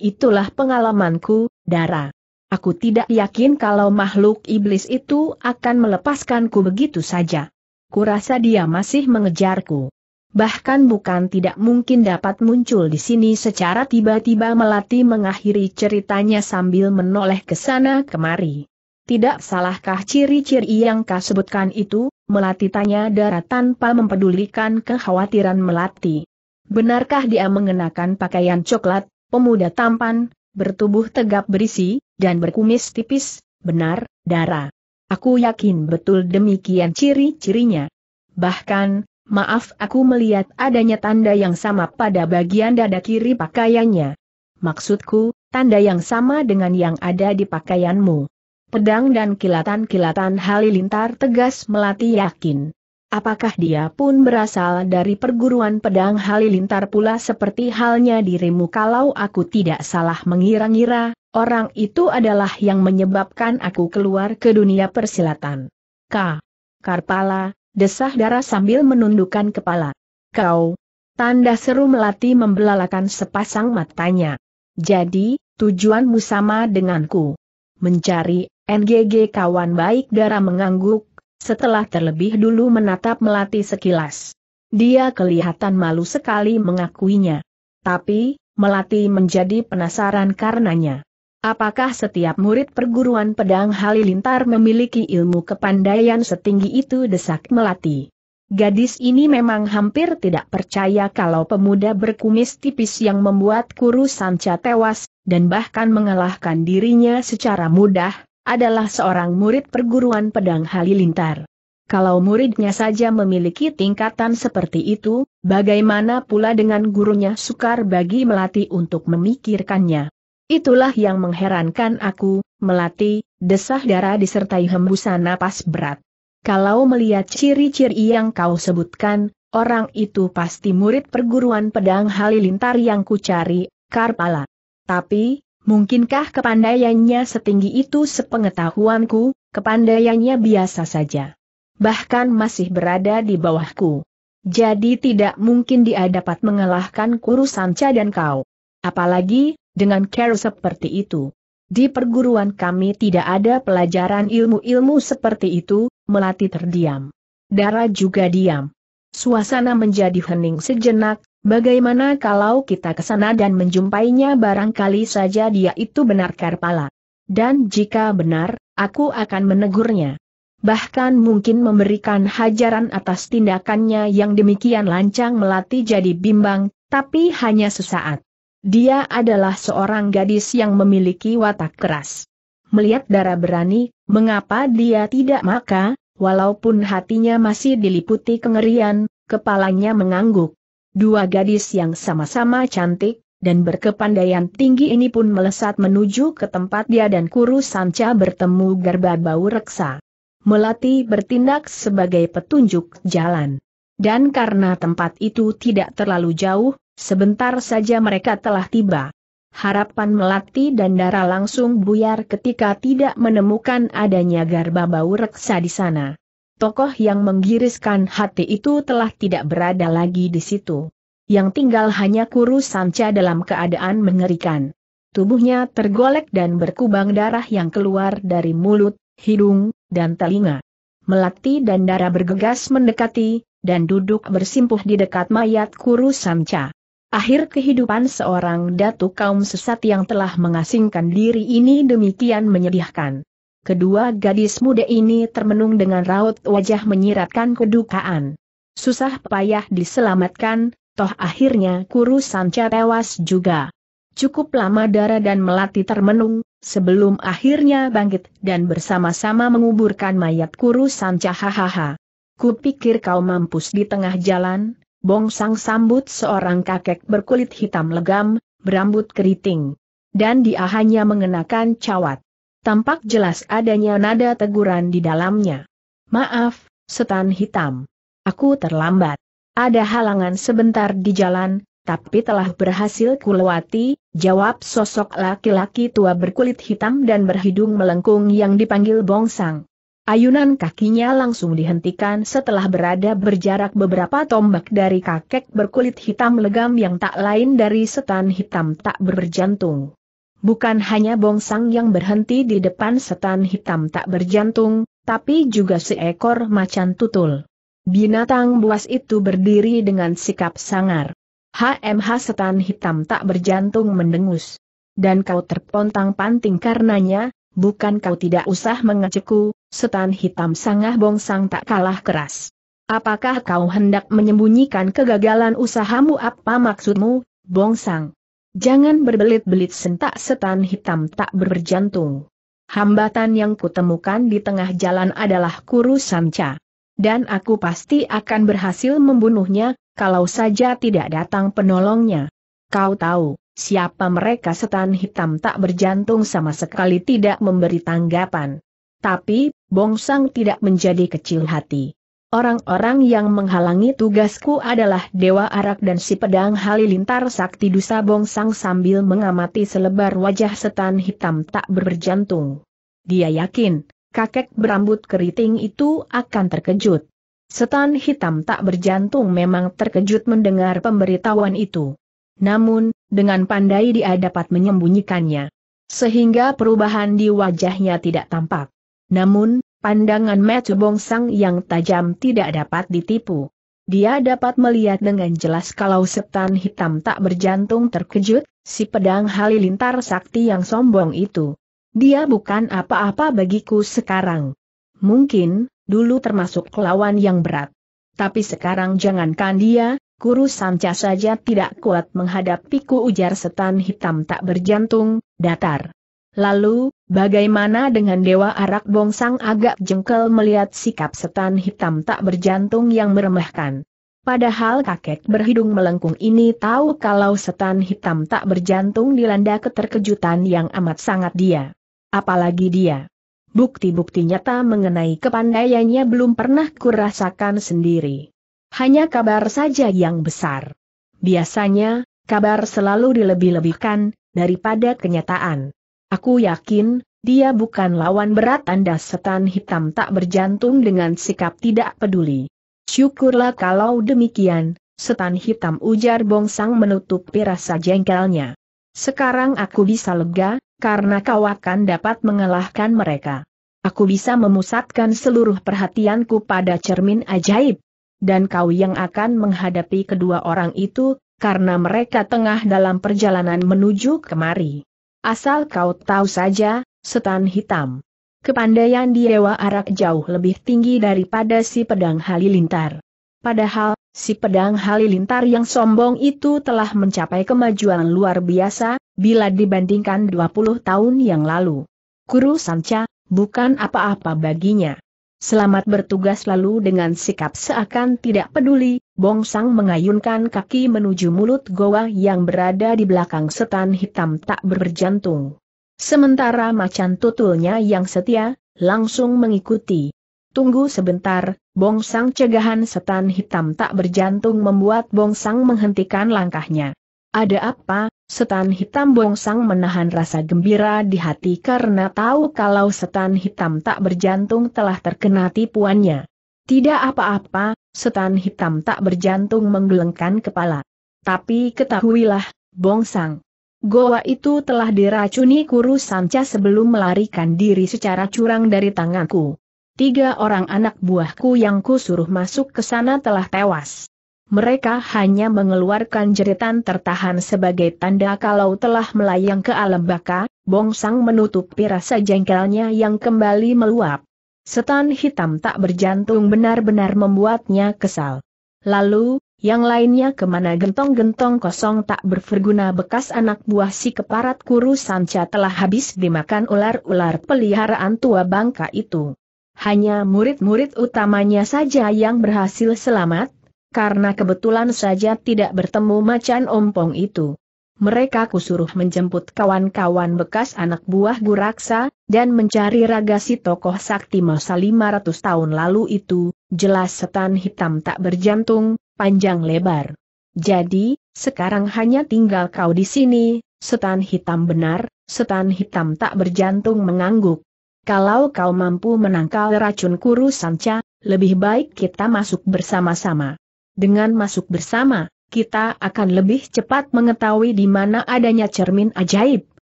itulah pengalamanku, Dara. Aku tidak yakin kalau makhluk iblis itu akan melepaskanku begitu saja. Kurasa dia masih mengejarku. Bahkan bukan tidak mungkin dapat muncul di sini secara tiba-tiba Melati mengakhiri ceritanya sambil menoleh ke sana kemari. Tidak salahkah ciri-ciri yang kau sebutkan itu? Melati tanya darah tanpa mempedulikan kekhawatiran Melati. Benarkah dia mengenakan pakaian coklat, pemuda tampan, bertubuh tegap berisi, dan berkumis tipis, benar, darah. Aku yakin betul demikian ciri-cirinya. Bahkan, maaf aku melihat adanya tanda yang sama pada bagian dada kiri pakaiannya. Maksudku, tanda yang sama dengan yang ada di pakaianmu. Pedang dan kilatan-kilatan halilintar tegas melati yakin. Apakah dia pun berasal dari perguruan pedang halilintar pula seperti halnya dirimu kalau aku tidak salah mengira-ngira, Orang itu adalah yang menyebabkan aku keluar ke dunia persilatan. K. Karpala, desah darah sambil menundukkan kepala. Kau. Tanda seru melati membelalakan sepasang matanya. Jadi, tujuanmu sama denganku. Mencari, NGG kawan baik darah mengangguk, setelah terlebih dulu menatap melati sekilas. Dia kelihatan malu sekali mengakuinya. Tapi, Melati menjadi penasaran karenanya. Apakah setiap murid perguruan pedang Halilintar memiliki ilmu kepandaian setinggi itu desak melati? Gadis ini memang hampir tidak percaya kalau pemuda berkumis tipis yang membuat Kuru Sanca tewas, dan bahkan mengalahkan dirinya secara mudah, adalah seorang murid perguruan pedang Halilintar. Kalau muridnya saja memiliki tingkatan seperti itu, bagaimana pula dengan gurunya sukar bagi melati untuk memikirkannya? Itulah yang mengherankan aku, melati, desah darah disertai hembusan napas berat. Kalau melihat ciri-ciri yang kau sebutkan, orang itu pasti murid perguruan pedang halilintar yang kucari, Karpala. Tapi, mungkinkah kepandaiannya setinggi itu sepengetahuanku, kepandaiannya biasa saja. Bahkan masih berada di bawahku. Jadi tidak mungkin dia dapat mengalahkan Kurusanca dan kau. Apalagi, dengan care seperti itu. Di perguruan kami tidak ada pelajaran ilmu-ilmu seperti itu, melati terdiam. Dara juga diam. Suasana menjadi hening sejenak, bagaimana kalau kita ke sana dan menjumpainya barangkali saja dia itu benar Karpala. Dan jika benar, aku akan menegurnya. Bahkan mungkin memberikan hajaran atas tindakannya yang demikian lancang melati jadi bimbang, tapi hanya sesaat. Dia adalah seorang gadis yang memiliki watak keras. Melihat darah berani, mengapa dia tidak maka, walaupun hatinya masih diliputi kengerian, kepalanya mengangguk. Dua gadis yang sama-sama cantik, dan berkepandaian tinggi ini pun melesat menuju ke tempat dia dan Kuru Sanca bertemu Garba Bau Reksa. Melati bertindak sebagai petunjuk jalan. Dan karena tempat itu tidak terlalu jauh, Sebentar saja mereka telah tiba. Harapan melati dan Dara langsung buyar ketika tidak menemukan adanya garba bau reksa di sana. Tokoh yang menggiriskan hati itu telah tidak berada lagi di situ. Yang tinggal hanya Kuru Sanca dalam keadaan mengerikan. Tubuhnya tergolek dan berkubang darah yang keluar dari mulut, hidung, dan telinga. Melati dan Dara bergegas mendekati, dan duduk bersimpuh di dekat mayat Kuru Sanca. Akhir kehidupan seorang datu kaum sesat yang telah mengasingkan diri ini demikian menyedihkan. Kedua gadis muda ini termenung dengan raut wajah menyiratkan kedukaan. Susah payah diselamatkan, toh akhirnya Kuru Sanca tewas juga. Cukup lama darah dan Melati termenung, sebelum akhirnya bangkit dan bersama-sama menguburkan mayat Kuru Sanca hahaha. Kupikir kau mampus di tengah jalan, Bongsang sambut seorang kakek berkulit hitam legam, berambut keriting. Dan dia hanya mengenakan cawat. Tampak jelas adanya nada teguran di dalamnya. Maaf, setan hitam. Aku terlambat. Ada halangan sebentar di jalan, tapi telah berhasil kulewati, jawab sosok laki-laki tua berkulit hitam dan berhidung melengkung yang dipanggil Bongsang. Ayunan kakinya langsung dihentikan setelah berada berjarak beberapa tombak dari kakek berkulit hitam legam yang tak lain dari setan hitam tak berjantung. Bukan hanya bongsang yang berhenti di depan setan hitam tak berjantung, tapi juga seekor macan tutul. Binatang buas itu berdiri dengan sikap sangar. HMH setan hitam tak berjantung mendengus. Dan kau terpontang-panting karenanya, bukan kau tidak usah mengecekku, setan hitam sangah bongsang tak kalah keras. Apakah kau hendak menyembunyikan kegagalan usahamu apa maksudmu, bongsang? Jangan berbelit-belit sentak setan hitam tak berjantung. Hambatan yang kutemukan di tengah jalan adalah Kuru Samca. Dan aku pasti akan berhasil membunuhnya, kalau saja tidak datang penolongnya. Kau tahu, siapa mereka setan hitam tak berjantung sama sekali tidak memberi tanggapan. Tapi, Bongsang tidak menjadi kecil hati. Orang-orang yang menghalangi tugasku adalah Dewa Arak dan si pedang halilintar sakti dusa bongsang sambil mengamati selebar wajah setan hitam tak berjantung. Dia yakin, kakek berambut keriting itu akan terkejut. Setan hitam tak berjantung memang terkejut mendengar pemberitahuan itu. Namun, dengan pandai dia dapat menyembunyikannya. Sehingga perubahan di wajahnya tidak tampak. Namun, pandangan Matu Bongsang yang tajam tidak dapat ditipu. Dia dapat melihat dengan jelas kalau setan hitam tak berjantung terkejut, si pedang halilintar sakti yang sombong itu. Dia bukan apa-apa bagiku sekarang. Mungkin, dulu termasuk lawan yang berat. Tapi sekarang jangankan dia, kuru Sanca saja tidak kuat menghadapiku ujar setan hitam tak berjantung, datar. Lalu, bagaimana dengan Dewa Arak Bongsang agak jengkel melihat sikap setan hitam tak berjantung yang meremehkan. Padahal kakek berhidung melengkung ini tahu kalau setan hitam tak berjantung dilanda keterkejutan yang amat sangat dia. Apalagi dia. Bukti-bukti nyata mengenai kepandaiannya belum pernah kurasakan sendiri. Hanya kabar saja yang besar. Biasanya, kabar selalu dilebih-lebihkan, daripada kenyataan. Aku yakin, dia bukan lawan berat Anda setan hitam tak berjantung dengan sikap tidak peduli. Syukurlah kalau demikian, setan hitam ujar Bongsang menutup perasa jengkelnya. Sekarang aku bisa lega, karena kau akan dapat mengalahkan mereka. Aku bisa memusatkan seluruh perhatianku pada cermin ajaib. Dan kau yang akan menghadapi kedua orang itu, karena mereka tengah dalam perjalanan menuju kemari. Asal kau tahu saja, setan hitam. Kepandaian Dewa Arak jauh lebih tinggi daripada si pedang halilintar. Padahal, si pedang halilintar yang sombong itu telah mencapai kemajuan luar biasa, bila dibandingkan 20 tahun yang lalu. Kuru Sanca, bukan apa-apa baginya. Selamat bertugas lalu dengan sikap seakan tidak peduli, Bongsang mengayunkan kaki menuju mulut goa yang berada di belakang setan hitam tak berjantung. Sementara macan tutulnya yang setia, langsung mengikuti. Tunggu sebentar, Bongsang cegahan setan hitam tak berjantung membuat Bongsang menghentikan langkahnya. Ada apa, Setan hitam bongsang menahan rasa gembira di hati karena tahu kalau setan hitam tak berjantung telah terkena tipuannya. Tidak apa-apa, setan hitam tak berjantung menggelengkan kepala. Tapi ketahuilah, bongsang. Goa itu telah diracuni Kuru Sanca sebelum melarikan diri secara curang dari tanganku. Tiga orang anak buahku yang kusuruh masuk ke sana telah tewas mereka hanya mengeluarkan jeritan tertahan sebagai tanda kalau telah melayang ke alam baka, Bongsang menutup rasa jengkelnya yang kembali meluap. Setan hitam tak berjantung benar-benar membuatnya kesal. Lalu, yang lainnya kemana gentong-gentong kosong tak berguna bekas anak buah si keparat kuru sanca telah habis dimakan ular-ular peliharaan tua bangka itu. Hanya murid-murid utamanya saja yang berhasil selamat, karena kebetulan saja tidak bertemu macan ompong itu. Mereka kusuruh menjemput kawan-kawan bekas anak buah Guraksa, dan mencari ragasi tokoh sakti masa 500 tahun lalu itu, jelas setan hitam tak berjantung, panjang lebar. Jadi, sekarang hanya tinggal kau di sini, setan hitam benar, setan hitam tak berjantung mengangguk. Kalau kau mampu menangkal racun kuru sanca, lebih baik kita masuk bersama-sama. Dengan masuk bersama, kita akan lebih cepat mengetahui di mana adanya cermin ajaib.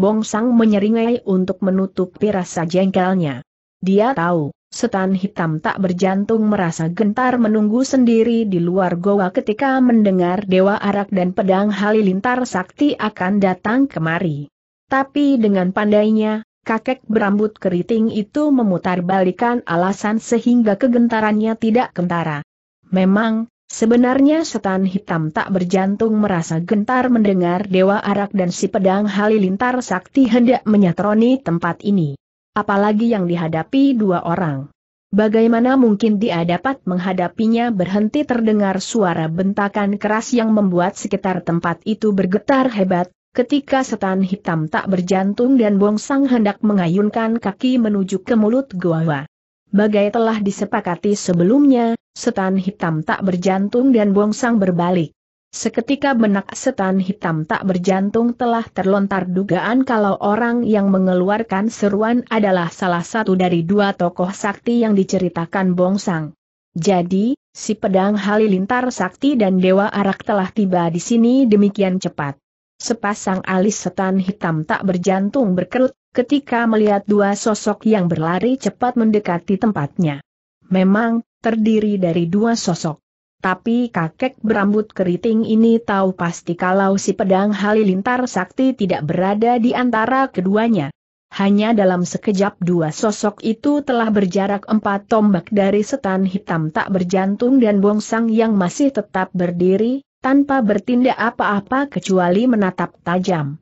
Bongsang menyeringai untuk menutupi rasa jengkelnya. Dia tahu, setan hitam tak berjantung merasa gentar menunggu sendiri di luar goa ketika mendengar Dewa Arak dan Pedang Halilintar Sakti akan datang kemari. Tapi dengan pandainya, kakek berambut keriting itu memutar alasan sehingga kegentarannya tidak kentara. Memang, Sebenarnya setan hitam tak berjantung merasa gentar mendengar Dewa Arak dan si pedang halilintar sakti hendak menyatroni tempat ini. Apalagi yang dihadapi dua orang. Bagaimana mungkin dia dapat menghadapinya berhenti terdengar suara bentakan keras yang membuat sekitar tempat itu bergetar hebat, ketika setan hitam tak berjantung dan bongsang hendak mengayunkan kaki menuju ke mulut goa. Bagai telah disepakati sebelumnya, setan hitam tak berjantung dan bongsang berbalik. Seketika benak setan hitam tak berjantung telah terlontar dugaan kalau orang yang mengeluarkan seruan adalah salah satu dari dua tokoh sakti yang diceritakan Bongsang. Jadi, si pedang halilintar sakti dan Dewa Arak telah tiba di sini demikian cepat. Sepasang alis setan hitam tak berjantung berkerut, ketika melihat dua sosok yang berlari cepat mendekati tempatnya. Memang, terdiri dari dua sosok. Tapi kakek berambut keriting ini tahu pasti kalau si pedang halilintar sakti tidak berada di antara keduanya. Hanya dalam sekejap dua sosok itu telah berjarak empat tombak dari setan hitam tak berjantung dan bongsang yang masih tetap berdiri, tanpa bertindak apa-apa kecuali menatap tajam.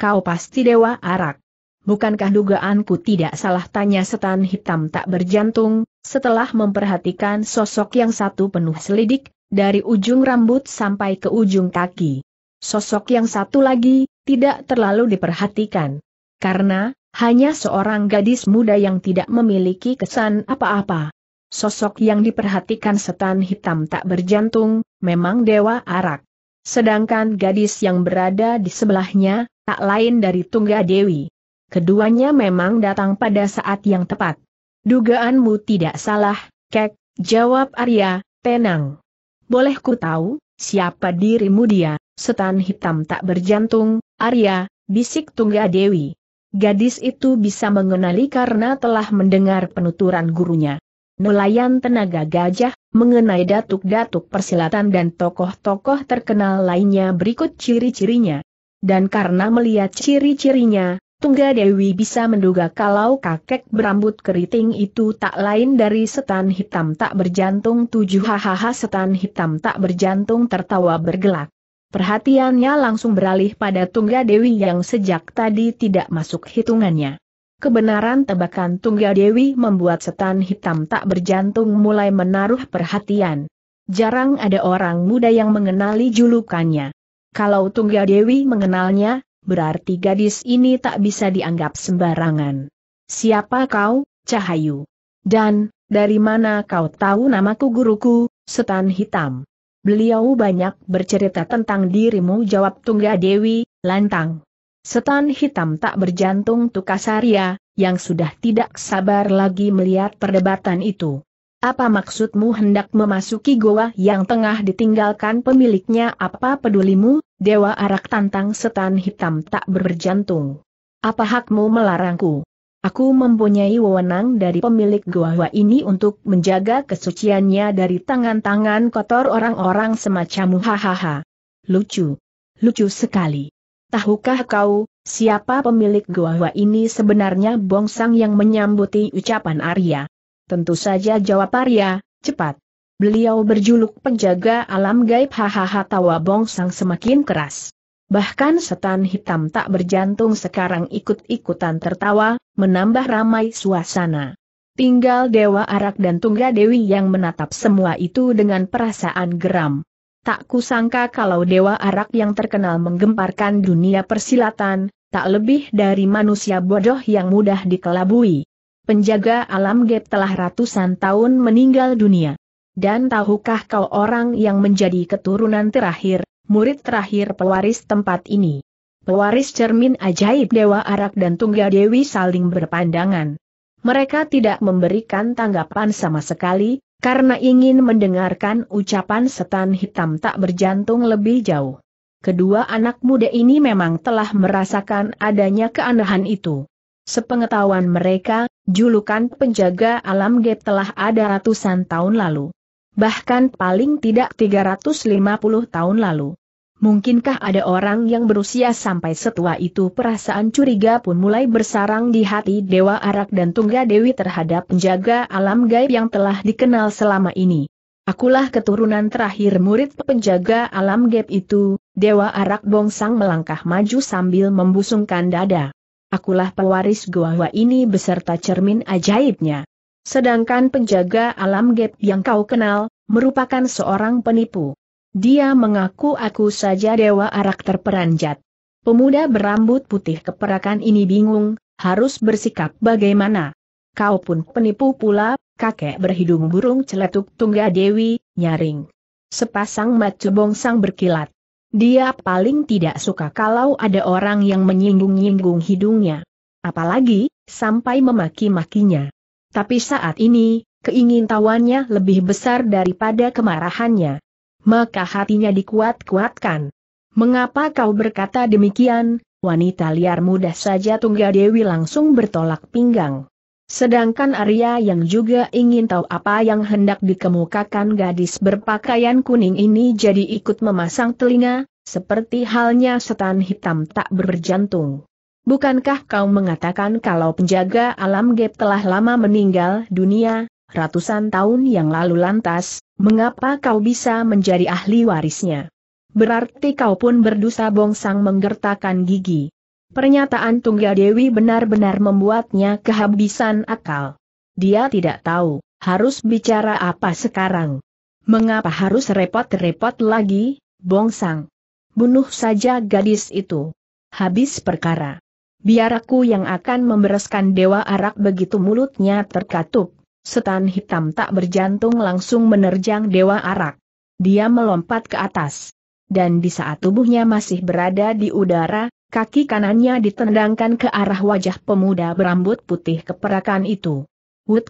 Kau pasti dewa arak. Bukankah dugaanku tidak salah tanya setan hitam tak berjantung, setelah memperhatikan sosok yang satu penuh selidik, dari ujung rambut sampai ke ujung kaki. Sosok yang satu lagi, tidak terlalu diperhatikan. Karena, hanya seorang gadis muda yang tidak memiliki kesan apa-apa. Sosok yang diperhatikan setan hitam tak berjantung, memang dewa arak. Sedangkan gadis yang berada di sebelahnya, tak lain dari Tungga Dewi keduanya memang datang pada saat yang tepat. Dugaanmu tidak salah, Kek, jawab Arya, tenang. Boleh ku tahu, siapa dirimu dia, setan hitam tak berjantung, Arya, bisik Tungga Dewi. Gadis itu bisa mengenali karena telah mendengar penuturan gurunya. Nelayan tenaga gajah, mengenai datuk-datuk persilatan dan tokoh-tokoh terkenal lainnya berikut ciri-cirinya. Dan karena melihat ciri-cirinya, Tungga Dewi bisa menduga kalau kakek berambut keriting itu tak lain dari setan hitam tak berjantung tujuh hahaha setan hitam tak berjantung tertawa bergelak. Perhatiannya langsung beralih pada Tungga Dewi yang sejak tadi tidak masuk hitungannya. Kebenaran tebakan Tungga Dewi membuat setan hitam tak berjantung mulai menaruh perhatian. Jarang ada orang muda yang mengenali julukannya. Kalau Tungga Dewi mengenalnya, berarti gadis ini tak bisa dianggap sembarangan. Siapa kau, Cahayu? Dan, dari mana kau tahu namaku guruku, setan hitam? Beliau banyak bercerita tentang dirimu jawab Tungga Dewi, lantang. Setan hitam tak berjantung Tukasaria, yang sudah tidak sabar lagi melihat perdebatan itu. Apa maksudmu hendak memasuki goa yang tengah ditinggalkan pemiliknya apa pedulimu, Dewa Arak tantang setan hitam tak berjantung. Apa hakmu melarangku? Aku mempunyai wewenang dari pemilik goa ini untuk menjaga kesuciannya dari tangan-tangan kotor orang-orang semacammu hahaha. Lucu. Lucu sekali. Tahukah kau, siapa pemilik goa ini sebenarnya bongsang yang menyambuti ucapan Arya? Tentu saja jawab Arya, cepat. Beliau berjuluk penjaga alam gaib hahaha tawa bongsang semakin keras. Bahkan setan hitam tak berjantung sekarang ikut-ikutan tertawa, menambah ramai suasana. Tinggal Dewa Arak dan Tungga Dewi yang menatap semua itu dengan perasaan geram. Tak kusangka kalau Dewa Arak yang terkenal menggemparkan dunia persilatan, tak lebih dari manusia bodoh yang mudah dikelabui penjaga alam gap telah ratusan tahun meninggal dunia. Dan tahukah kau orang yang menjadi keturunan terakhir, murid terakhir pewaris tempat ini? Pewaris cermin ajaib Dewa Arak dan Tunggal Dewi saling berpandangan. Mereka tidak memberikan tanggapan sama sekali, karena ingin mendengarkan ucapan setan hitam tak berjantung lebih jauh. Kedua anak muda ini memang telah merasakan adanya keanehan itu. Sepengetahuan mereka, Julukan penjaga alam gap telah ada ratusan tahun lalu. Bahkan paling tidak 350 tahun lalu. Mungkinkah ada orang yang berusia sampai setua itu perasaan curiga pun mulai bersarang di hati Dewa Arak dan Tungga Dewi terhadap penjaga alam gaib yang telah dikenal selama ini. Akulah keturunan terakhir murid penjaga alam gaib itu, Dewa Arak Bongsang melangkah maju sambil membusungkan dada akulah pewaris gua ini beserta cermin ajaibnya. Sedangkan penjaga alam gap yang kau kenal, merupakan seorang penipu. Dia mengaku aku saja dewa arak terperanjat. Pemuda berambut putih keperakan ini bingung, harus bersikap bagaimana. Kau pun penipu pula, kakek berhidung burung celetuk tungga dewi, nyaring. Sepasang macu bongsang berkilat. Dia paling tidak suka kalau ada orang yang menyinggung-nyinggung hidungnya. Apalagi, sampai memaki-makinya. Tapi saat ini, keingintahuannya lebih besar daripada kemarahannya. Maka hatinya dikuat-kuatkan. Mengapa kau berkata demikian, wanita liar mudah saja tunggadewi langsung bertolak pinggang. Sedangkan Arya yang juga ingin tahu apa yang hendak dikemukakan gadis berpakaian kuning ini jadi ikut memasang telinga, seperti halnya setan hitam tak berjantung. Bukankah kau mengatakan kalau penjaga alam gap telah lama meninggal dunia, ratusan tahun yang lalu lantas, mengapa kau bisa menjadi ahli warisnya? Berarti kau pun berdosa bongsang menggertakkan gigi. Pernyataan tunggal Dewi benar-benar membuatnya kehabisan akal. Dia tidak tahu, harus bicara apa sekarang. Mengapa harus repot-repot lagi, bongsang? Bunuh saja gadis itu. Habis perkara. Biar aku yang akan membereskan dewa arak begitu mulutnya terkatup. Setan hitam tak berjantung langsung menerjang dewa arak. Dia melompat ke atas. Dan di saat tubuhnya masih berada di udara, kaki kanannya ditendangkan ke arah wajah pemuda berambut putih keperakan itu. Wut!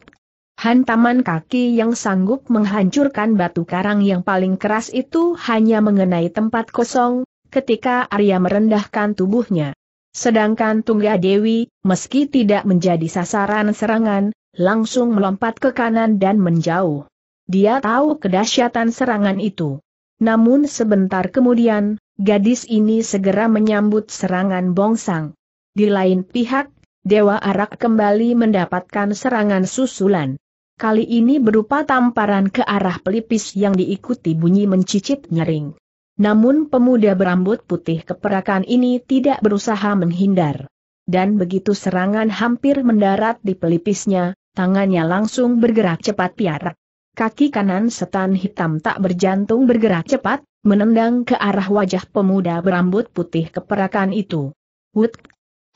Hantaman kaki yang sanggup menghancurkan batu karang yang paling keras itu hanya mengenai tempat kosong, ketika Arya merendahkan tubuhnya. Sedangkan Tungga Dewi, meski tidak menjadi sasaran serangan, langsung melompat ke kanan dan menjauh. Dia tahu kedahsyatan serangan itu. Namun sebentar kemudian, Gadis ini segera menyambut serangan Bongsang. Di lain pihak, Dewa Arak kembali mendapatkan serangan susulan. Kali ini berupa tamparan ke arah pelipis yang diikuti bunyi mencicit nyering. Namun pemuda berambut putih keperakan ini tidak berusaha menghindar. Dan begitu serangan hampir mendarat di pelipisnya, tangannya langsung bergerak cepat piarak. Kaki kanan setan hitam tak berjantung bergerak cepat, menendang ke arah wajah pemuda berambut putih keperakan itu. Wut!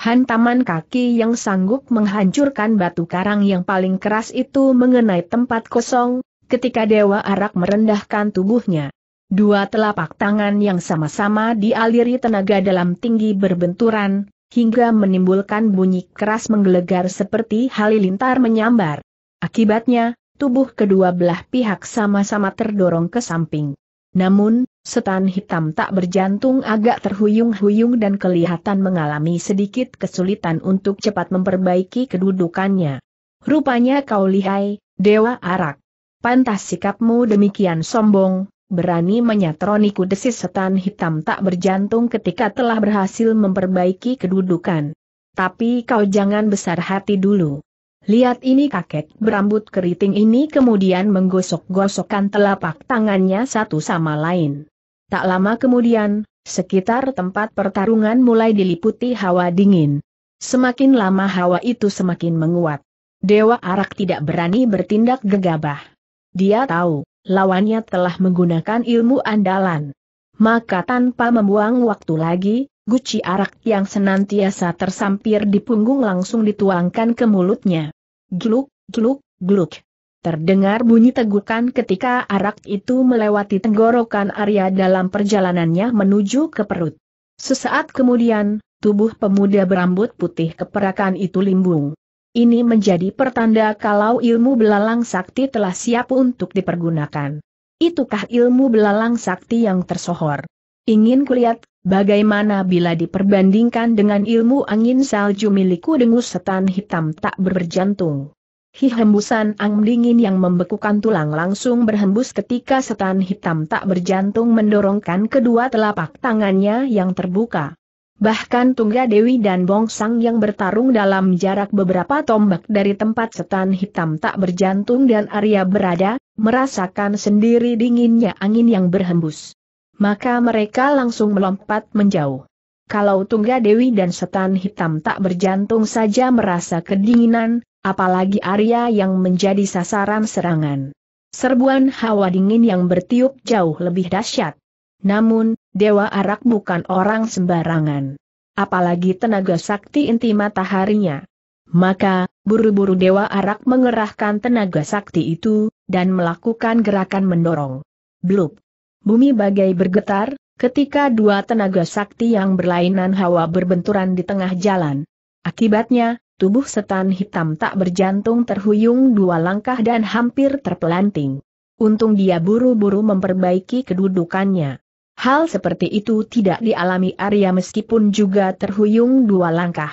Hantaman kaki yang sanggup menghancurkan batu karang yang paling keras itu mengenai tempat kosong, ketika Dewa Arak merendahkan tubuhnya. Dua telapak tangan yang sama-sama dialiri tenaga dalam tinggi berbenturan, hingga menimbulkan bunyi keras menggelegar seperti halilintar menyambar. Akibatnya, tubuh kedua belah pihak sama-sama terdorong ke samping. Namun, Setan hitam tak berjantung agak terhuyung-huyung dan kelihatan mengalami sedikit kesulitan untuk cepat memperbaiki kedudukannya. Rupanya kau lihai, Dewa Arak. Pantas sikapmu demikian sombong, berani menyatroniku desis setan hitam tak berjantung ketika telah berhasil memperbaiki kedudukan. Tapi kau jangan besar hati dulu. Lihat ini kakek berambut keriting ini kemudian menggosok-gosokkan telapak tangannya satu sama lain. Tak lama kemudian, sekitar tempat pertarungan mulai diliputi hawa dingin. Semakin lama hawa itu semakin menguat. Dewa Arak tidak berani bertindak gegabah. Dia tahu, lawannya telah menggunakan ilmu andalan. Maka tanpa membuang waktu lagi, guci arak yang senantiasa tersampir di punggung langsung dituangkan ke mulutnya. Gluk, gluk, gluk. Terdengar bunyi tegukan ketika arak itu melewati tenggorokan Arya dalam perjalanannya menuju ke perut. Sesaat kemudian, tubuh pemuda berambut putih keperakan itu limbung. Ini menjadi pertanda kalau ilmu belalang sakti telah siap untuk dipergunakan. Itukah ilmu belalang sakti yang tersohor? Ingin kulihat, bagaimana bila diperbandingkan dengan ilmu angin salju milikku dengus setan hitam tak berjantung hembusan ang dingin yang membekukan tulang langsung berhembus ketika setan hitam tak berjantung mendorongkan kedua telapak tangannya yang terbuka. Bahkan Tungga Dewi dan Bongsang yang bertarung dalam jarak beberapa tombak dari tempat setan hitam tak berjantung dan Arya berada, merasakan sendiri dinginnya angin yang berhembus. Maka mereka langsung melompat menjauh. Kalau Tungga Dewi dan setan hitam tak berjantung saja merasa kedinginan, Apalagi Arya yang menjadi sasaran serangan. Serbuan hawa dingin yang bertiup jauh lebih dahsyat. Namun, Dewa Arak bukan orang sembarangan. Apalagi tenaga sakti inti mataharinya. Maka, buru-buru Dewa Arak mengerahkan tenaga sakti itu, dan melakukan gerakan mendorong. Blub. Bumi bagai bergetar, ketika dua tenaga sakti yang berlainan hawa berbenturan di tengah jalan. Akibatnya, tubuh setan hitam tak berjantung terhuyung dua langkah dan hampir terpelanting. Untung dia buru-buru memperbaiki kedudukannya. Hal seperti itu tidak dialami Arya meskipun juga terhuyung dua langkah.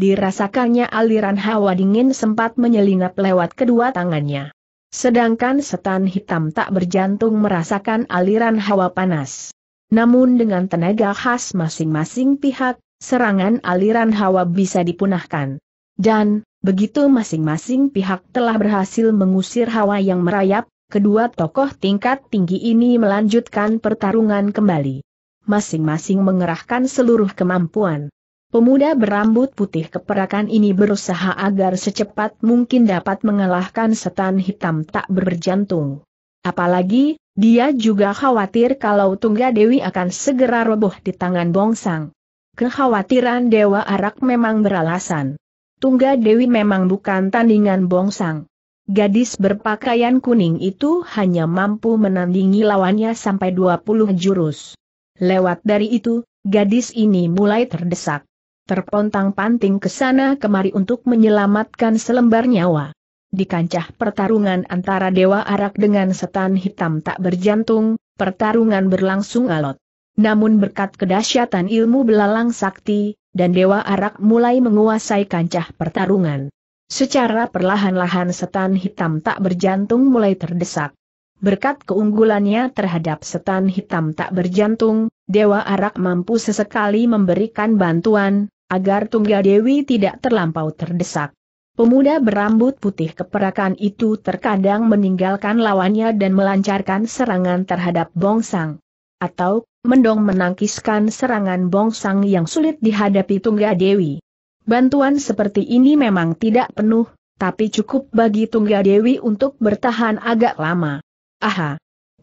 Dirasakannya aliran hawa dingin sempat menyelinap lewat kedua tangannya. Sedangkan setan hitam tak berjantung merasakan aliran hawa panas. Namun dengan tenaga khas masing-masing pihak, serangan aliran hawa bisa dipunahkan. Dan, begitu masing-masing pihak telah berhasil mengusir hawa yang merayap, kedua tokoh tingkat tinggi ini melanjutkan pertarungan kembali. Masing-masing mengerahkan seluruh kemampuan. Pemuda berambut putih keperakan ini berusaha agar secepat mungkin dapat mengalahkan setan hitam tak berjantung. Apalagi, dia juga khawatir kalau Tungga Dewi akan segera roboh di tangan Bongsang. Kekhawatiran Dewa Arak memang beralasan. Tungga Dewi memang bukan tandingan bongsang. Gadis berpakaian kuning itu hanya mampu menandingi lawannya sampai 20 jurus. Lewat dari itu, gadis ini mulai terdesak. Terpontang-panting ke sana kemari untuk menyelamatkan selembar nyawa. Di kancah pertarungan antara Dewa Arak dengan setan hitam tak berjantung, pertarungan berlangsung alot. Namun berkat kedahsyatan ilmu belalang sakti, dan Dewa Arak mulai menguasai kancah pertarungan. Secara perlahan-lahan setan hitam tak berjantung mulai terdesak. Berkat keunggulannya terhadap setan hitam tak berjantung, Dewa Arak mampu sesekali memberikan bantuan, agar Tunggal Dewi tidak terlampau terdesak. Pemuda berambut putih keperakan itu terkadang meninggalkan lawannya dan melancarkan serangan terhadap Bongsang. Atau, Mendong menangkiskan serangan Bongsang yang sulit dihadapi Tungga Dewi. Bantuan seperti ini memang tidak penuh, tapi cukup bagi Tungga Dewi untuk bertahan agak lama. Aha!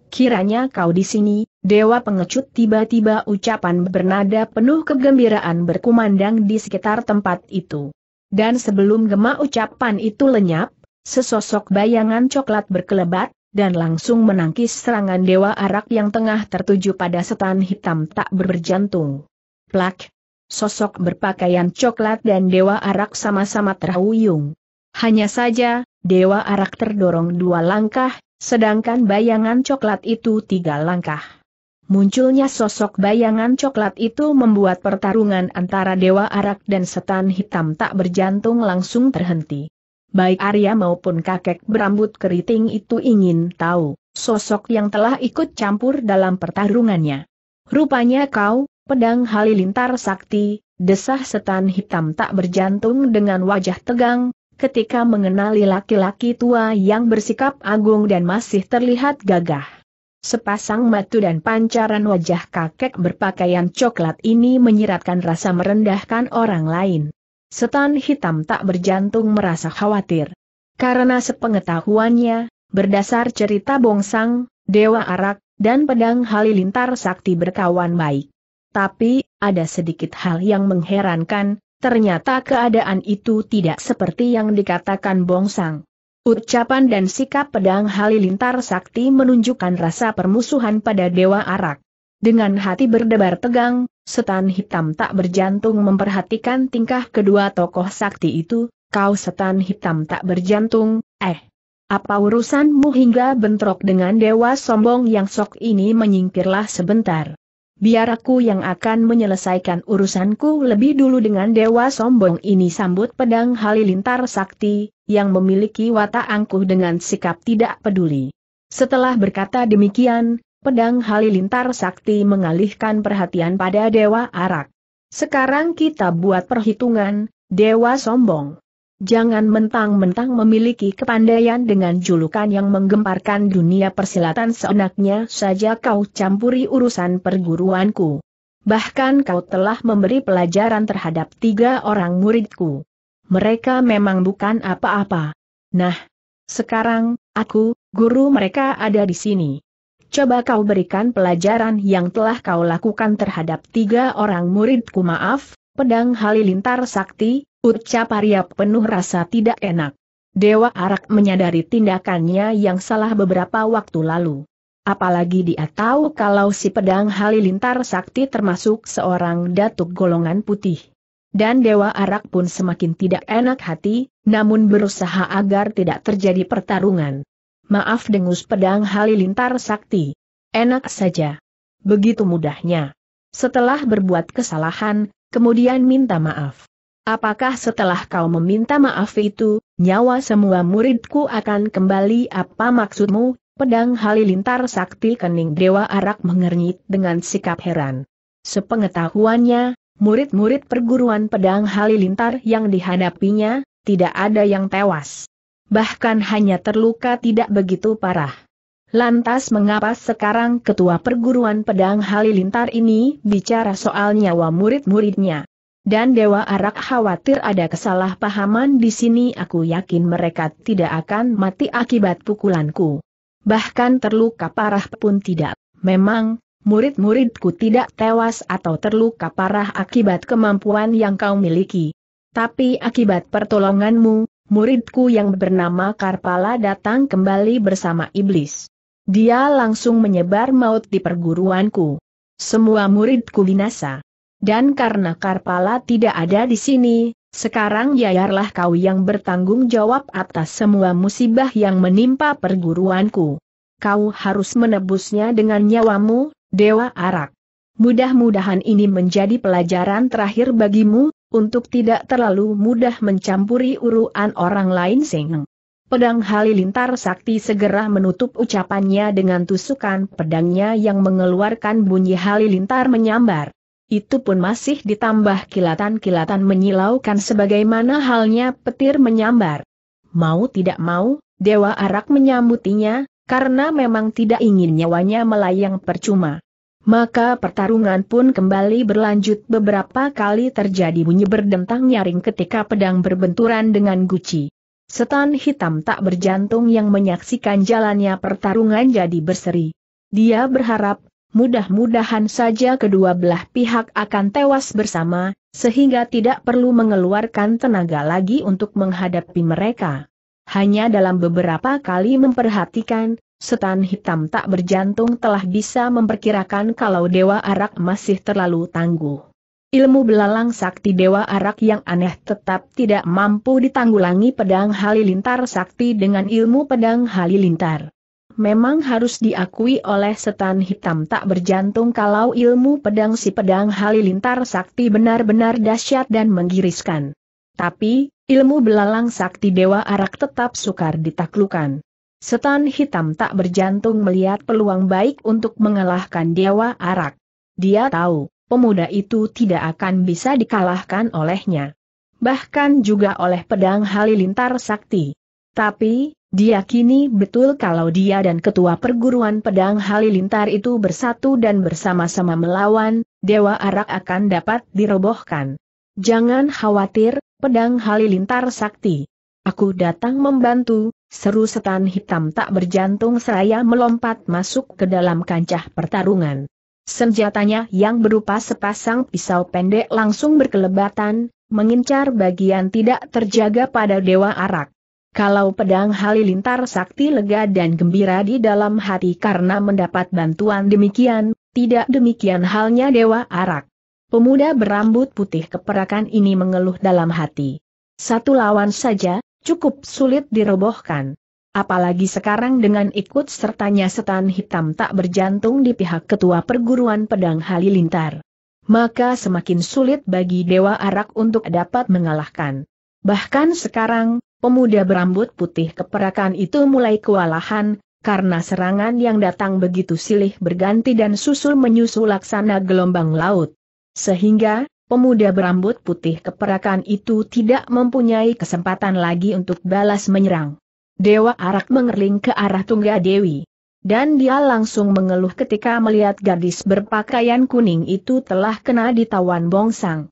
Kiranya kau di sini, Dewa pengecut tiba-tiba ucapan bernada penuh kegembiraan berkumandang di sekitar tempat itu. Dan sebelum gema ucapan itu lenyap, sesosok bayangan coklat berkelebat, dan langsung menangkis serangan Dewa Arak yang tengah tertuju pada setan hitam tak berjantung. Plak! Sosok berpakaian coklat dan Dewa Arak sama-sama terhuyung. Hanya saja, Dewa Arak terdorong dua langkah, sedangkan bayangan coklat itu tiga langkah. Munculnya sosok bayangan coklat itu membuat pertarungan antara Dewa Arak dan setan hitam tak berjantung langsung terhenti baik Arya maupun kakek berambut keriting itu ingin tahu, sosok yang telah ikut campur dalam pertarungannya. Rupanya kau, pedang halilintar sakti, desah setan hitam tak berjantung dengan wajah tegang, ketika mengenali laki-laki tua yang bersikap agung dan masih terlihat gagah. Sepasang matu dan pancaran wajah kakek berpakaian coklat ini menyiratkan rasa merendahkan orang lain. Setan hitam tak berjantung merasa khawatir. Karena sepengetahuannya, berdasar cerita Bongsang, Dewa Arak, dan pedang Halilintar Sakti berkawan baik. Tapi, ada sedikit hal yang mengherankan, ternyata keadaan itu tidak seperti yang dikatakan Bongsang. Ucapan dan sikap pedang Halilintar Sakti menunjukkan rasa permusuhan pada Dewa Arak. Dengan hati berdebar tegang, setan hitam tak berjantung memperhatikan tingkah kedua tokoh sakti itu, kau setan hitam tak berjantung, eh. Apa urusanmu hingga bentrok dengan dewa sombong yang sok ini menyingkirlah sebentar. Biar aku yang akan menyelesaikan urusanku lebih dulu dengan dewa sombong ini sambut pedang halilintar sakti, yang memiliki watak angkuh dengan sikap tidak peduli. Setelah berkata demikian, pedang halilintar sakti mengalihkan perhatian pada Dewa Arak. Sekarang kita buat perhitungan, Dewa Sombong. Jangan mentang-mentang memiliki kepandaian dengan julukan yang menggemparkan dunia persilatan seenaknya saja kau campuri urusan perguruanku. Bahkan kau telah memberi pelajaran terhadap tiga orang muridku. Mereka memang bukan apa-apa. Nah, sekarang, aku, guru mereka ada di sini coba kau berikan pelajaran yang telah kau lakukan terhadap tiga orang muridku maaf, pedang halilintar sakti, ucap Arya penuh rasa tidak enak. Dewa Arak menyadari tindakannya yang salah beberapa waktu lalu. Apalagi dia tahu kalau si pedang halilintar sakti termasuk seorang datuk golongan putih. Dan Dewa Arak pun semakin tidak enak hati, namun berusaha agar tidak terjadi pertarungan. Maaf dengus pedang halilintar sakti. Enak saja. Begitu mudahnya. Setelah berbuat kesalahan, kemudian minta maaf. Apakah setelah kau meminta maaf itu, nyawa semua muridku akan kembali apa maksudmu? Pedang halilintar sakti kening Dewa Arak mengernyit dengan sikap heran. Sepengetahuannya, murid-murid perguruan pedang halilintar yang dihadapinya, tidak ada yang tewas bahkan hanya terluka tidak begitu parah. Lantas mengapa sekarang ketua perguruan pedang Halilintar ini bicara soal nyawa murid-muridnya? Dan Dewa Arak khawatir ada kesalahpahaman di sini aku yakin mereka tidak akan mati akibat pukulanku. Bahkan terluka parah pun tidak. Memang, murid-muridku tidak tewas atau terluka parah akibat kemampuan yang kau miliki. Tapi akibat pertolonganmu, muridku yang bernama Karpala datang kembali bersama iblis. Dia langsung menyebar maut di perguruanku. Semua muridku binasa. Dan karena Karpala tidak ada di sini, sekarang yayarlah kau yang bertanggung jawab atas semua musibah yang menimpa perguruanku. Kau harus menebusnya dengan nyawamu, Dewa Arak. Mudah-mudahan ini menjadi pelajaran terakhir bagimu, untuk tidak terlalu mudah mencampuri uruan orang lain Sengeng. Pedang Halilintar Sakti segera menutup ucapannya dengan tusukan pedangnya yang mengeluarkan bunyi Halilintar menyambar. Itu pun masih ditambah kilatan-kilatan menyilaukan sebagaimana halnya petir menyambar. Mau tidak mau, Dewa Arak menyambutinya, karena memang tidak ingin nyawanya melayang percuma. Maka pertarungan pun kembali berlanjut beberapa kali terjadi bunyi berdentang nyaring ketika pedang berbenturan dengan guci. Setan hitam tak berjantung yang menyaksikan jalannya pertarungan jadi berseri. Dia berharap, mudah-mudahan saja kedua belah pihak akan tewas bersama, sehingga tidak perlu mengeluarkan tenaga lagi untuk menghadapi mereka. Hanya dalam beberapa kali memperhatikan, Setan hitam tak berjantung telah bisa memperkirakan kalau Dewa Arak masih terlalu tangguh. Ilmu belalang sakti Dewa Arak yang aneh tetap tidak mampu ditanggulangi pedang halilintar sakti dengan ilmu pedang halilintar. Memang harus diakui oleh setan hitam tak berjantung kalau ilmu pedang si pedang halilintar sakti benar-benar dahsyat dan menggiriskan. Tapi, ilmu belalang sakti Dewa Arak tetap sukar ditaklukan. Setan hitam tak berjantung melihat peluang baik untuk mengalahkan Dewa Arak. Dia tahu, pemuda itu tidak akan bisa dikalahkan olehnya. Bahkan juga oleh pedang halilintar sakti. Tapi, dia kini betul kalau dia dan ketua perguruan pedang halilintar itu bersatu dan bersama-sama melawan, Dewa Arak akan dapat dirobohkan. Jangan khawatir, pedang halilintar sakti. Aku datang membantu, Seru setan hitam tak berjantung seraya melompat masuk ke dalam kancah pertarungan. Senjatanya yang berupa sepasang pisau pendek langsung berkelebatan, mengincar bagian tidak terjaga pada Dewa Arak. Kalau pedang halilintar sakti lega dan gembira di dalam hati karena mendapat bantuan demikian, tidak demikian halnya Dewa Arak. Pemuda berambut putih keperakan ini mengeluh dalam hati. Satu lawan saja, cukup sulit dirobohkan. Apalagi sekarang dengan ikut sertanya setan hitam tak berjantung di pihak ketua perguruan pedang Halilintar. Maka semakin sulit bagi Dewa Arak untuk dapat mengalahkan. Bahkan sekarang, pemuda berambut putih keperakan itu mulai kewalahan, karena serangan yang datang begitu silih berganti dan susul menyusul laksana gelombang laut. Sehingga, pemuda berambut putih keperakan itu tidak mempunyai kesempatan lagi untuk balas menyerang. Dewa Arak mengerling ke arah Tungga Dewi. Dan dia langsung mengeluh ketika melihat gadis berpakaian kuning itu telah kena ditawan bongsang.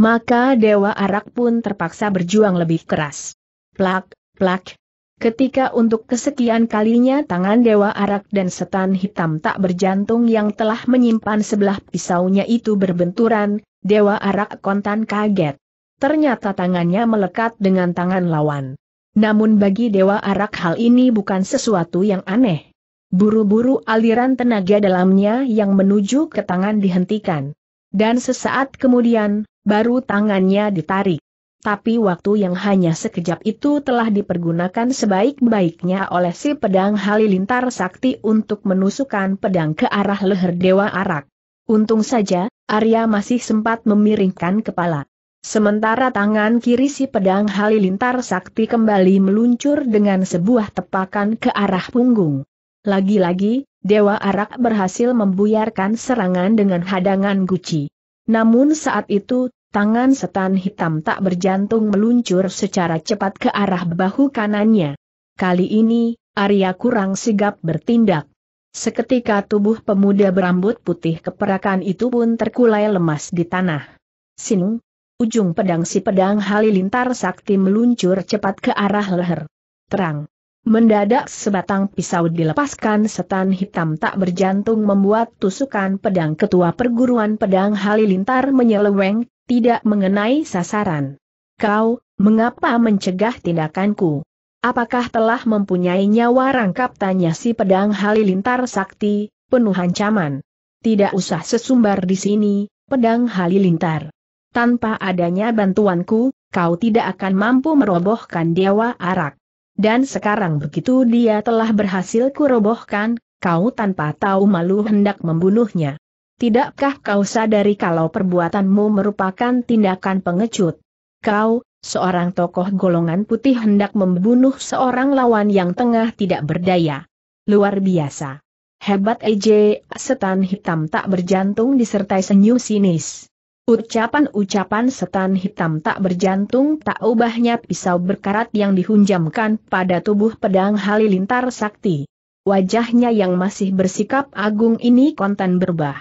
Maka Dewa Arak pun terpaksa berjuang lebih keras. Plak, plak, Ketika untuk kesekian kalinya tangan Dewa Arak dan setan hitam tak berjantung yang telah menyimpan sebelah pisaunya itu berbenturan, Dewa Arak kontan kaget. Ternyata tangannya melekat dengan tangan lawan. Namun bagi Dewa Arak hal ini bukan sesuatu yang aneh. Buru-buru aliran tenaga dalamnya yang menuju ke tangan dihentikan. Dan sesaat kemudian, baru tangannya ditarik. Tapi waktu yang hanya sekejap itu telah dipergunakan sebaik-baiknya oleh si pedang halilintar sakti untuk menusukkan pedang ke arah leher Dewa Arak. Untung saja, Arya masih sempat memiringkan kepala. Sementara tangan kiri si pedang halilintar sakti kembali meluncur dengan sebuah tepakan ke arah punggung. Lagi-lagi, Dewa Arak berhasil membuyarkan serangan dengan hadangan guci. Namun saat itu, Tangan setan hitam tak berjantung meluncur secara cepat ke arah bahu kanannya. Kali ini, Arya kurang sigap bertindak. Seketika tubuh pemuda berambut putih keperakan itu pun terkulai lemas di tanah. Sinung, ujung pedang si pedang halilintar sakti meluncur cepat ke arah leher. Terang, Mendadak sebatang pisau dilepaskan setan hitam tak berjantung membuat tusukan pedang ketua perguruan pedang Halilintar menyeleweng, tidak mengenai sasaran. Kau, mengapa mencegah tindakanku? Apakah telah mempunyai nyawa rangkap tanya si pedang Halilintar Sakti, penuh ancaman. Tidak usah sesumbar di sini, pedang Halilintar. Tanpa adanya bantuanku, kau tidak akan mampu merobohkan Dewa Arak. Dan sekarang begitu dia telah berhasil kurobohkan, kau tanpa tahu malu hendak membunuhnya. Tidakkah kau sadari kalau perbuatanmu merupakan tindakan pengecut? Kau, seorang tokoh golongan putih hendak membunuh seorang lawan yang tengah tidak berdaya. Luar biasa. Hebat EJ, setan hitam tak berjantung disertai senyum sinis. Ucapan-ucapan setan hitam tak berjantung tak ubahnya pisau berkarat yang dihunjamkan pada tubuh pedang halilintar sakti. Wajahnya yang masih bersikap agung ini kontan berubah.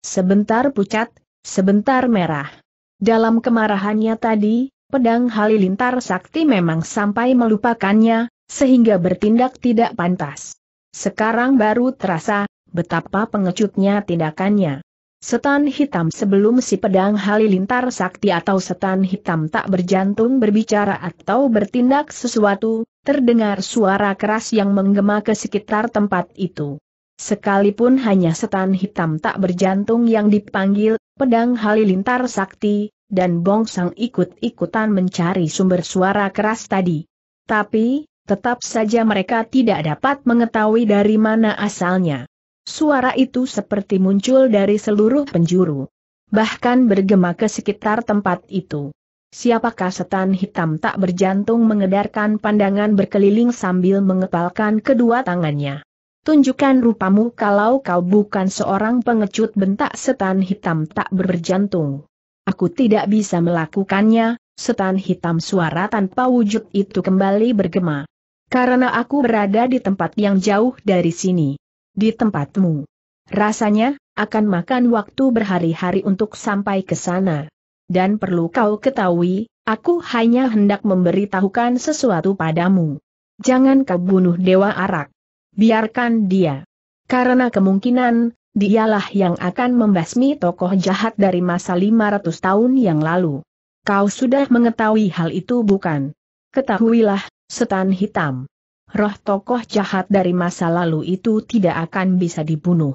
Sebentar pucat, sebentar merah. Dalam kemarahannya tadi, pedang halilintar sakti memang sampai melupakannya, sehingga bertindak tidak pantas. Sekarang baru terasa, betapa pengecutnya tindakannya. Setan hitam sebelum si pedang halilintar sakti atau setan hitam tak berjantung berbicara atau bertindak sesuatu, terdengar suara keras yang menggema ke sekitar tempat itu. Sekalipun hanya setan hitam tak berjantung yang dipanggil, pedang halilintar sakti, dan bongsang ikut-ikutan mencari sumber suara keras tadi. Tapi, tetap saja mereka tidak dapat mengetahui dari mana asalnya. Suara itu seperti muncul dari seluruh penjuru. Bahkan bergema ke sekitar tempat itu. Siapakah setan hitam tak berjantung mengedarkan pandangan berkeliling sambil mengepalkan kedua tangannya? Tunjukkan rupamu kalau kau bukan seorang pengecut bentak setan hitam tak berjantung. Aku tidak bisa melakukannya, setan hitam suara tanpa wujud itu kembali bergema. Karena aku berada di tempat yang jauh dari sini. Di tempatmu. Rasanya, akan makan waktu berhari-hari untuk sampai ke sana. Dan perlu kau ketahui, aku hanya hendak memberitahukan sesuatu padamu. Jangan kau bunuh Dewa Arak. Biarkan dia. Karena kemungkinan, dialah yang akan membasmi tokoh jahat dari masa 500 tahun yang lalu. Kau sudah mengetahui hal itu bukan? Ketahuilah, setan hitam roh tokoh jahat dari masa lalu itu tidak akan bisa dibunuh.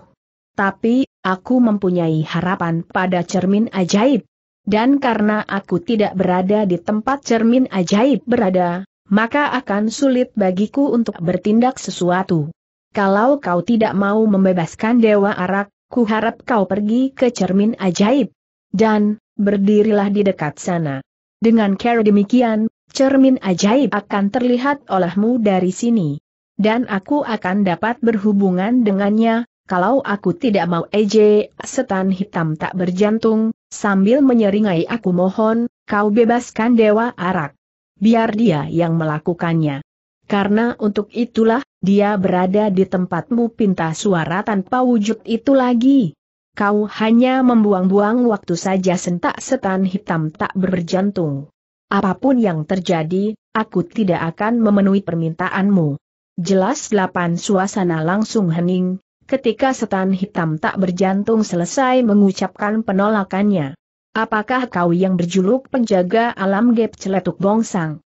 Tapi, aku mempunyai harapan pada cermin ajaib. Dan karena aku tidak berada di tempat cermin ajaib berada, maka akan sulit bagiku untuk bertindak sesuatu. Kalau kau tidak mau membebaskan Dewa Arak, ku harap kau pergi ke cermin ajaib. Dan, berdirilah di dekat sana. Dengan cara demikian, cermin ajaib akan terlihat olehmu dari sini. Dan aku akan dapat berhubungan dengannya, kalau aku tidak mau Ej, setan hitam tak berjantung, sambil menyeringai aku mohon, kau bebaskan Dewa Arak. Biar dia yang melakukannya. Karena untuk itulah, dia berada di tempatmu pinta suara tanpa wujud itu lagi. Kau hanya membuang-buang waktu saja sentak setan hitam tak berjantung. Apapun yang terjadi, aku tidak akan memenuhi permintaanmu. Jelas delapan suasana langsung hening, ketika setan hitam tak berjantung selesai mengucapkan penolakannya. Apakah kau yang berjuluk penjaga alam gap celetuk bongsang?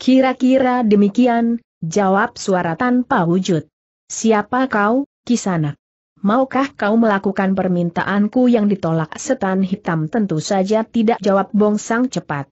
Kira-kira demikian, jawab suara tanpa wujud. Siapa kau, kisana? Maukah kau melakukan permintaanku yang ditolak setan hitam tentu saja tidak jawab bongsang cepat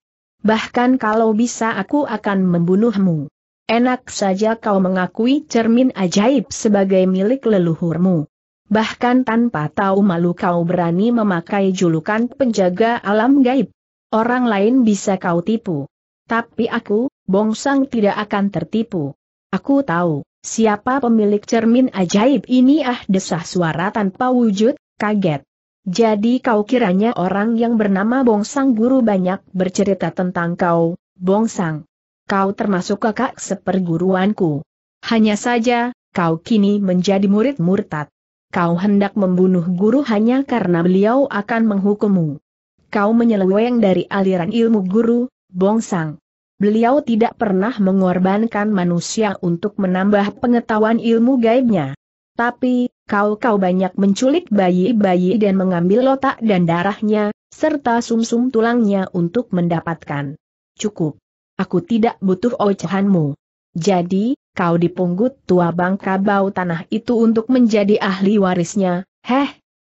bahkan kalau bisa aku akan membunuhmu. Enak saja kau mengakui cermin ajaib sebagai milik leluhurmu. Bahkan tanpa tahu malu kau berani memakai julukan penjaga alam gaib. Orang lain bisa kau tipu. Tapi aku, Bongsang tidak akan tertipu. Aku tahu, siapa pemilik cermin ajaib ini ah desah suara tanpa wujud, kaget. Jadi kau kiranya orang yang bernama Bongsang guru banyak bercerita tentang kau, Bongsang. Kau termasuk kakak seperguruanku. Hanya saja, kau kini menjadi murid murtad. Kau hendak membunuh guru hanya karena beliau akan menghukummu. Kau menyeleweng dari aliran ilmu guru, Bongsang. Beliau tidak pernah mengorbankan manusia untuk menambah pengetahuan ilmu gaibnya. Tapi, kau-kau banyak menculik bayi-bayi dan mengambil lotak dan darahnya, serta sumsum -sum tulangnya untuk mendapatkan. Cukup. Aku tidak butuh ocehanmu. Jadi, kau dipungut tua bangka bau tanah itu untuk menjadi ahli warisnya, heh.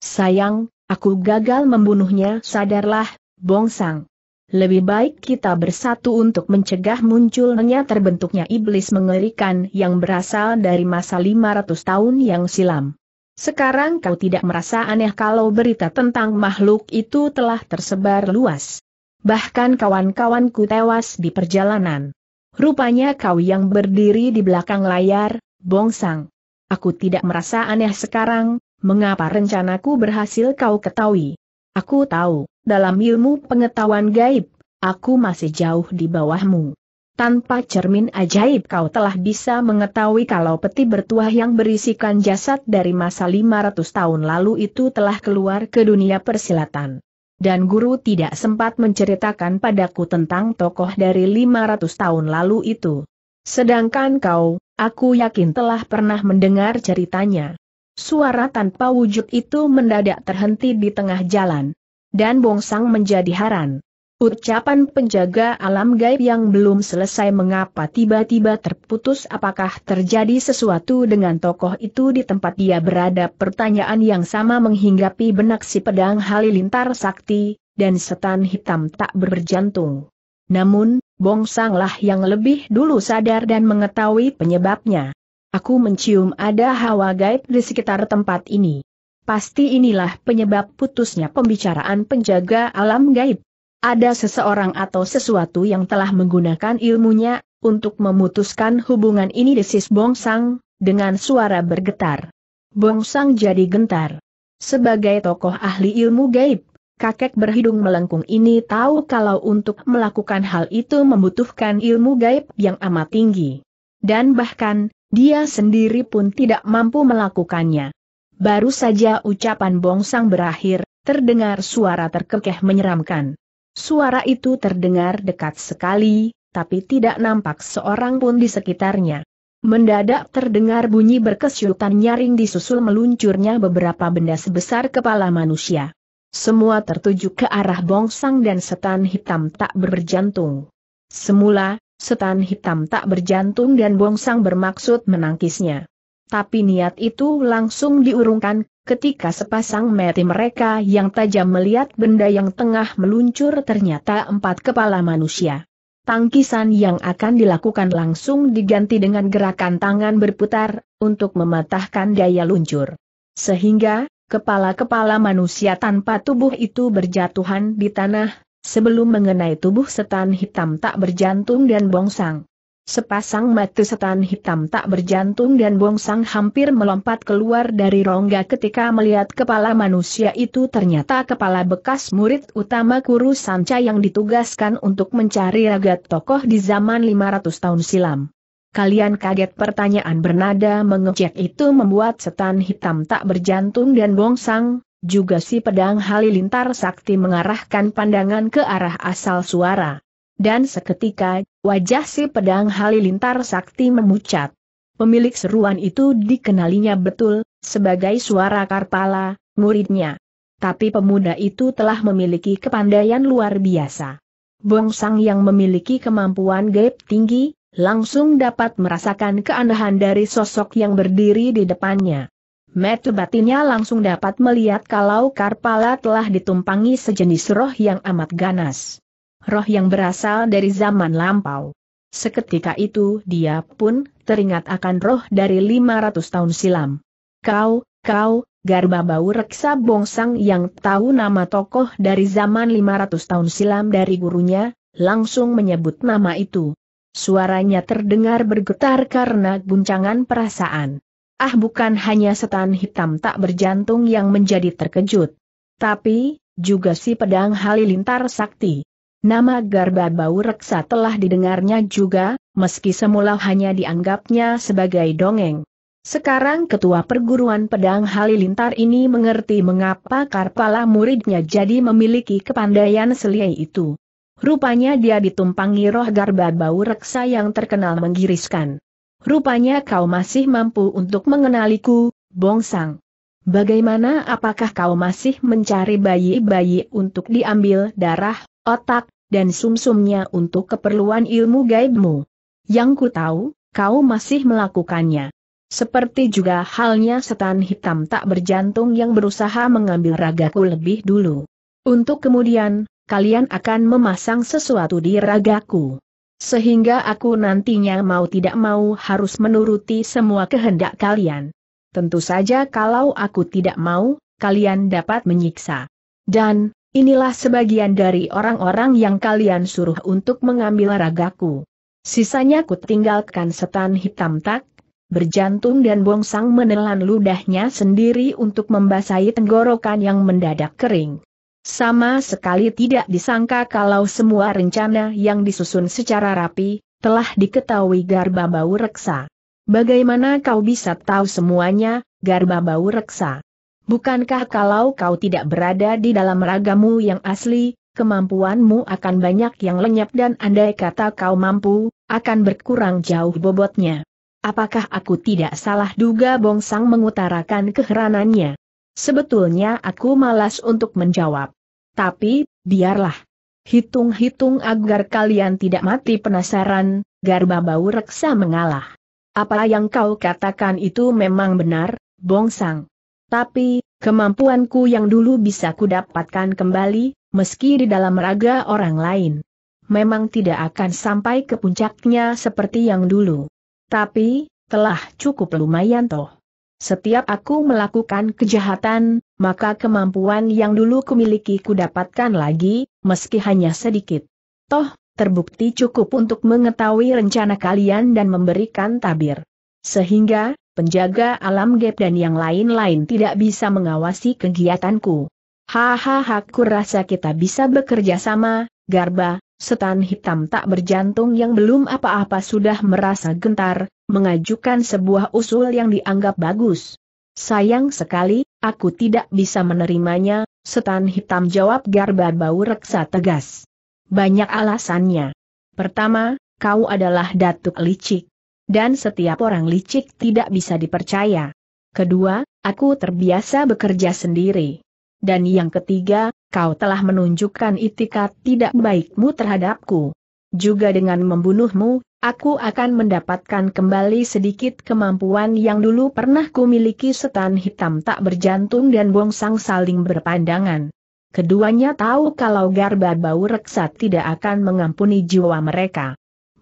Sayang, aku gagal membunuhnya sadarlah, bongsang. Lebih baik kita bersatu untuk mencegah munculnya terbentuknya iblis mengerikan yang berasal dari masa 500 tahun yang silam. Sekarang kau tidak merasa aneh kalau berita tentang makhluk itu telah tersebar luas. Bahkan kawan-kawanku tewas di perjalanan. Rupanya kau yang berdiri di belakang layar, bongsang. Aku tidak merasa aneh sekarang, mengapa rencanaku berhasil kau ketahui. Aku tahu, dalam ilmu pengetahuan gaib, aku masih jauh di bawahmu. Tanpa cermin ajaib kau telah bisa mengetahui kalau peti bertuah yang berisikan jasad dari masa 500 tahun lalu itu telah keluar ke dunia persilatan. Dan guru tidak sempat menceritakan padaku tentang tokoh dari 500 tahun lalu itu. Sedangkan kau, aku yakin telah pernah mendengar ceritanya. Suara tanpa wujud itu mendadak terhenti di tengah jalan, dan bongsang menjadi haran. Ucapan penjaga alam gaib yang belum selesai mengapa tiba-tiba terputus apakah terjadi sesuatu dengan tokoh itu di tempat dia berada pertanyaan yang sama menghinggapi benak si pedang halilintar sakti, dan setan hitam tak berjantung. Namun, bongsanglah yang lebih dulu sadar dan mengetahui penyebabnya. Aku mencium ada hawa gaib di sekitar tempat ini. Pasti inilah penyebab putusnya pembicaraan penjaga alam gaib. Ada seseorang atau sesuatu yang telah menggunakan ilmunya, untuk memutuskan hubungan ini desis Bongsang, dengan suara bergetar. Bongsang jadi gentar. Sebagai tokoh ahli ilmu gaib, kakek berhidung melengkung ini tahu kalau untuk melakukan hal itu membutuhkan ilmu gaib yang amat tinggi. Dan bahkan, dia sendiri pun tidak mampu melakukannya. Baru saja ucapan Bongsang berakhir, terdengar suara terkekeh menyeramkan. Suara itu terdengar dekat sekali, tapi tidak nampak seorang pun di sekitarnya. Mendadak terdengar bunyi berkesyutan nyaring disusul meluncurnya beberapa benda sebesar kepala manusia. Semua tertuju ke arah bongsang dan setan hitam tak berjantung. Semula, setan hitam tak berjantung dan bongsang bermaksud menangkisnya. Tapi niat itu langsung diurungkan, ketika sepasang mati mereka yang tajam melihat benda yang tengah meluncur ternyata empat kepala manusia. Tangkisan yang akan dilakukan langsung diganti dengan gerakan tangan berputar, untuk mematahkan daya luncur. Sehingga, kepala-kepala manusia tanpa tubuh itu berjatuhan di tanah, sebelum mengenai tubuh setan hitam tak berjantung dan bongsang. Sepasang mata setan hitam tak berjantung dan bongsang hampir melompat keluar dari rongga ketika melihat kepala manusia itu ternyata kepala bekas murid utama kuru Sanca yang ditugaskan untuk mencari ragat tokoh di zaman 500 tahun silam. Kalian kaget pertanyaan bernada mengejek itu membuat setan hitam tak berjantung dan bongsang, juga si pedang halilintar sakti mengarahkan pandangan ke arah asal suara. Dan seketika, Wajah si pedang halilintar sakti memucat. Pemilik seruan itu dikenalinya betul, sebagai suara Karpala, muridnya. Tapi pemuda itu telah memiliki kepandaian luar biasa. Bongsang yang memiliki kemampuan gap tinggi, langsung dapat merasakan keanehan dari sosok yang berdiri di depannya. Metu batinnya langsung dapat melihat kalau Karpala telah ditumpangi sejenis roh yang amat ganas roh yang berasal dari zaman lampau. Seketika itu dia pun teringat akan roh dari 500 tahun silam. Kau, kau, Garba Bau Reksa Bongsang yang tahu nama tokoh dari zaman 500 tahun silam dari gurunya, langsung menyebut nama itu. Suaranya terdengar bergetar karena guncangan perasaan. Ah bukan hanya setan hitam tak berjantung yang menjadi terkejut. Tapi, juga si pedang halilintar sakti. Nama Garba Bau Reksa telah didengarnya juga, meski semula hanya dianggapnya sebagai dongeng. Sekarang ketua perguruan pedang Halilintar ini mengerti mengapa Karpala muridnya jadi memiliki kepandaian seliai itu. Rupanya dia ditumpangi roh Garba Bau Reksa yang terkenal menggiriskan. Rupanya kau masih mampu untuk mengenaliku, Bongsang. Bagaimana apakah kau masih mencari bayi-bayi untuk diambil darah otak, dan sumsumnya untuk keperluan ilmu gaibmu. Yang ku tahu, kau masih melakukannya. Seperti juga halnya setan hitam tak berjantung yang berusaha mengambil ragaku lebih dulu. Untuk kemudian, kalian akan memasang sesuatu di ragaku. Sehingga aku nantinya mau tidak mau harus menuruti semua kehendak kalian. Tentu saja kalau aku tidak mau, kalian dapat menyiksa. Dan, Inilah sebagian dari orang-orang yang kalian suruh untuk mengambil ragaku. Sisanya kutinggalkan setan hitam tak, berjantung dan bongsang menelan ludahnya sendiri untuk membasahi tenggorokan yang mendadak kering. Sama sekali tidak disangka kalau semua rencana yang disusun secara rapi, telah diketahui Garba Bau Reksa. Bagaimana kau bisa tahu semuanya, Garba Bau Reksa? Bukankah kalau kau tidak berada di dalam ragamu yang asli, kemampuanmu akan banyak yang lenyap dan andai kata kau mampu, akan berkurang jauh bobotnya. Apakah aku tidak salah duga Bongsang mengutarakan keheranannya? Sebetulnya aku malas untuk menjawab. Tapi, biarlah. Hitung-hitung agar kalian tidak mati penasaran, Garba Bau Reksa mengalah. Apa yang kau katakan itu memang benar, Bongsang. Tapi, kemampuanku yang dulu bisa kudapatkan kembali, meski di dalam raga orang lain. Memang tidak akan sampai ke puncaknya seperti yang dulu. Tapi, telah cukup lumayan toh. Setiap aku melakukan kejahatan, maka kemampuan yang dulu kumiliki kudapatkan lagi, meski hanya sedikit. Toh, terbukti cukup untuk mengetahui rencana kalian dan memberikan tabir. Sehingga, penjaga alam gap dan yang lain-lain tidak bisa mengawasi kegiatanku. Hahaha rasa kita bisa bekerja sama, Garba, setan hitam tak berjantung yang belum apa-apa sudah merasa gentar, mengajukan sebuah usul yang dianggap bagus. Sayang sekali, aku tidak bisa menerimanya, setan hitam jawab Garba bau reksa tegas. Banyak alasannya. Pertama, kau adalah datuk licik dan setiap orang licik tidak bisa dipercaya. Kedua, aku terbiasa bekerja sendiri. Dan yang ketiga, kau telah menunjukkan itikat tidak baikmu terhadapku. Juga dengan membunuhmu, aku akan mendapatkan kembali sedikit kemampuan yang dulu pernah kumiliki setan hitam tak berjantung dan bongsang saling berpandangan. Keduanya tahu kalau garba bau reksa tidak akan mengampuni jiwa mereka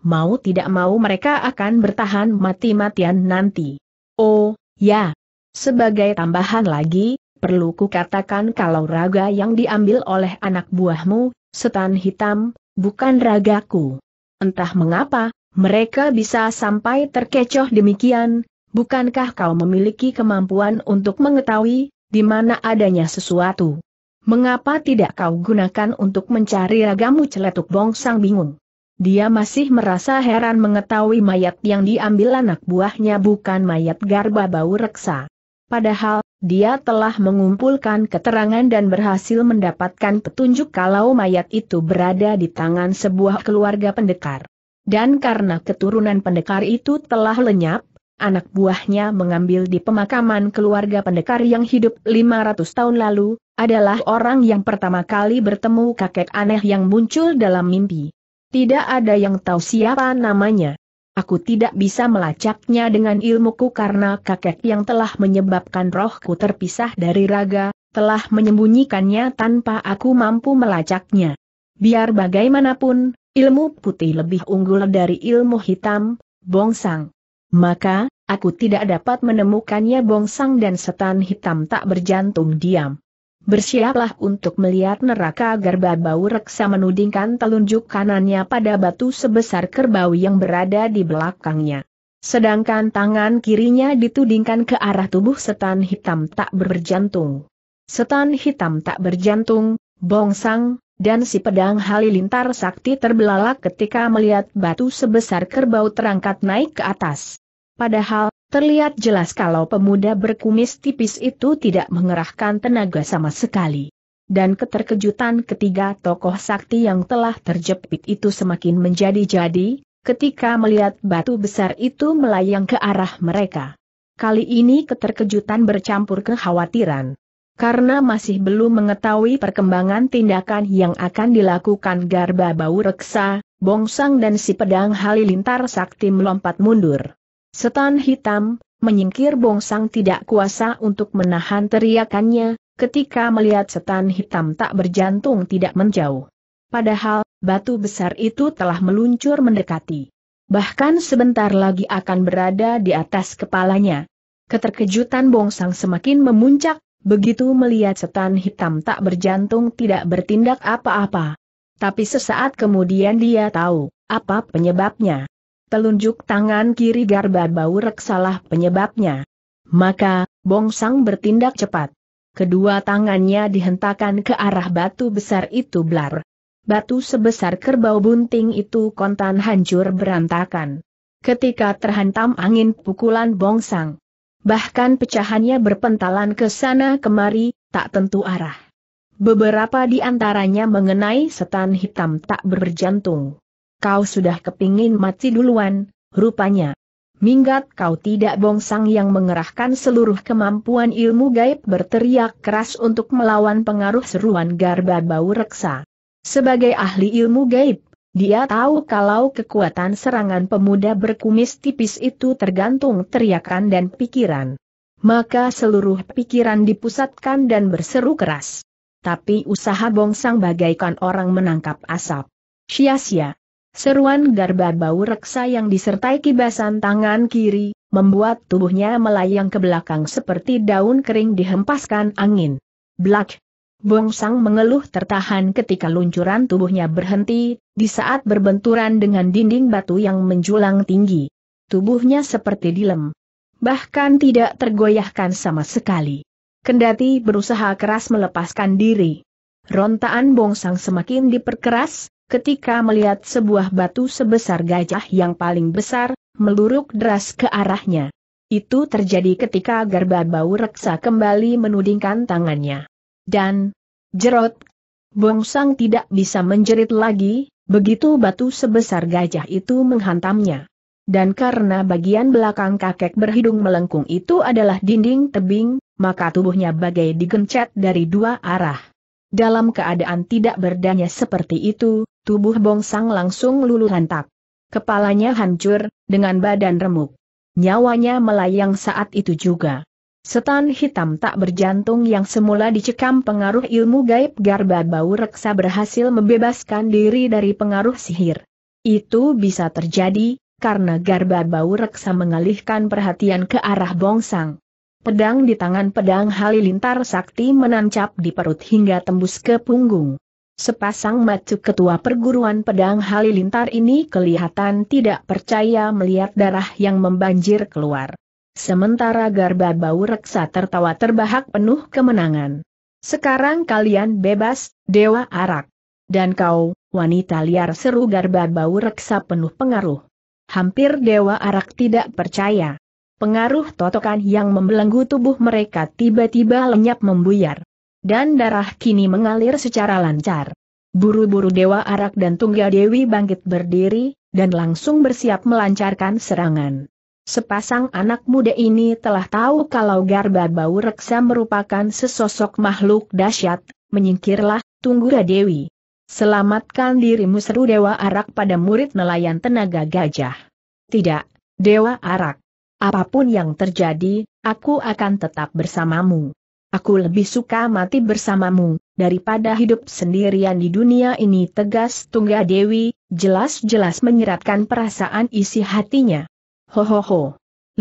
mau tidak mau mereka akan bertahan mati-matian nanti. Oh, ya. Sebagai tambahan lagi, perlu kukatakan kalau raga yang diambil oleh anak buahmu, setan hitam, bukan ragaku. Entah mengapa, mereka bisa sampai terkecoh demikian, bukankah kau memiliki kemampuan untuk mengetahui, di mana adanya sesuatu? Mengapa tidak kau gunakan untuk mencari ragamu celetuk bongsang bingung? Dia masih merasa heran mengetahui mayat yang diambil anak buahnya bukan mayat garba bau reksa. Padahal, dia telah mengumpulkan keterangan dan berhasil mendapatkan petunjuk kalau mayat itu berada di tangan sebuah keluarga pendekar. Dan karena keturunan pendekar itu telah lenyap, anak buahnya mengambil di pemakaman keluarga pendekar yang hidup 500 tahun lalu, adalah orang yang pertama kali bertemu kakek aneh yang muncul dalam mimpi. Tidak ada yang tahu siapa namanya. Aku tidak bisa melacaknya dengan ilmuku karena kakek yang telah menyebabkan rohku terpisah dari raga, telah menyembunyikannya tanpa aku mampu melacaknya. Biar bagaimanapun, ilmu putih lebih unggul dari ilmu hitam, bongsang. Maka, aku tidak dapat menemukannya bongsang dan setan hitam tak berjantung diam. Bersiaplah untuk melihat neraka Garba Bau Reksa menudingkan telunjuk kanannya pada batu sebesar kerbau yang berada di belakangnya. Sedangkan tangan kirinya ditudingkan ke arah tubuh setan hitam tak berjantung. Setan hitam tak berjantung, bongsang, dan si pedang halilintar sakti terbelalak ketika melihat batu sebesar kerbau terangkat naik ke atas. Padahal, terlihat jelas kalau pemuda berkumis tipis itu tidak mengerahkan tenaga sama sekali. Dan keterkejutan ketiga tokoh sakti yang telah terjepit itu semakin menjadi-jadi, ketika melihat batu besar itu melayang ke arah mereka. Kali ini keterkejutan bercampur kekhawatiran. Karena masih belum mengetahui perkembangan tindakan yang akan dilakukan Garba Bau Reksa, Bongsang dan si pedang halilintar sakti melompat mundur. Setan hitam, menyingkir bongsang tidak kuasa untuk menahan teriakannya, ketika melihat setan hitam tak berjantung tidak menjauh. Padahal, batu besar itu telah meluncur mendekati. Bahkan sebentar lagi akan berada di atas kepalanya. Keterkejutan bongsang semakin memuncak, begitu melihat setan hitam tak berjantung tidak bertindak apa-apa. Tapi sesaat kemudian dia tahu, apa penyebabnya. Telunjuk tangan kiri Garba Baurek salah penyebabnya. Maka, Bongsang bertindak cepat. Kedua tangannya dihentakan ke arah batu besar itu blar. Batu sebesar kerbau bunting itu kontan hancur berantakan. Ketika terhantam angin pukulan Bongsang. Bahkan pecahannya berpentalan ke sana kemari, tak tentu arah. Beberapa di antaranya mengenai setan hitam tak berjantung kau sudah kepingin mati duluan, rupanya. Minggat kau tidak bongsang yang mengerahkan seluruh kemampuan ilmu gaib berteriak keras untuk melawan pengaruh seruan garba bau reksa. Sebagai ahli ilmu gaib, dia tahu kalau kekuatan serangan pemuda berkumis tipis itu tergantung teriakan dan pikiran. Maka seluruh pikiran dipusatkan dan berseru keras. Tapi usaha bongsang bagaikan orang menangkap asap. Sia-sia. Seruan garba bau reksa yang disertai kibasan tangan kiri, membuat tubuhnya melayang ke belakang seperti daun kering dihempaskan angin. Blak! Bongsang mengeluh tertahan ketika luncuran tubuhnya berhenti, di saat berbenturan dengan dinding batu yang menjulang tinggi. Tubuhnya seperti dilem. Bahkan tidak tergoyahkan sama sekali. Kendati berusaha keras melepaskan diri. Rontaan bongsang semakin diperkeras, ketika melihat sebuah batu sebesar gajah yang paling besar, meluruk deras ke arahnya. Itu terjadi ketika Garba Bau Reksa kembali menudingkan tangannya. Dan, jerot, Bongsang tidak bisa menjerit lagi, begitu batu sebesar gajah itu menghantamnya. Dan karena bagian belakang kakek berhidung melengkung itu adalah dinding tebing, maka tubuhnya bagai digencet dari dua arah. Dalam keadaan tidak berdaya seperti itu, tubuh Bongsang langsung luluh hantak. Kepalanya hancur, dengan badan remuk. Nyawanya melayang saat itu juga. Setan hitam tak berjantung yang semula dicekam pengaruh ilmu gaib Garba Bau Reksa berhasil membebaskan diri dari pengaruh sihir. Itu bisa terjadi, karena Garba Bau Reksa mengalihkan perhatian ke arah Bongsang. Pedang di tangan pedang halilintar sakti menancap di perut hingga tembus ke punggung. Sepasang macu ketua perguruan pedang halilintar ini kelihatan tidak percaya melihat darah yang membanjir keluar. Sementara Garba Bau Reksa tertawa terbahak penuh kemenangan. Sekarang kalian bebas, Dewa Arak. Dan kau, wanita liar seru Garba Bau Reksa penuh pengaruh. Hampir Dewa Arak tidak percaya. Pengaruh totokan yang membelenggu tubuh mereka tiba-tiba lenyap membuyar. Dan darah kini mengalir secara lancar. Buru-buru Dewa Arak dan Tunggal Dewi bangkit berdiri, dan langsung bersiap melancarkan serangan. Sepasang anak muda ini telah tahu kalau Garba Bau Reksa merupakan sesosok makhluk dahsyat, menyingkirlah, Tunggura Dewi. Selamatkan dirimu seru Dewa Arak pada murid nelayan tenaga gajah. Tidak, Dewa Arak. Apapun yang terjadi, aku akan tetap bersamamu. Aku lebih suka mati bersamamu, daripada hidup sendirian di dunia ini tegas Tungga Dewi, jelas-jelas menyeratkan perasaan isi hatinya. Ho ho ho.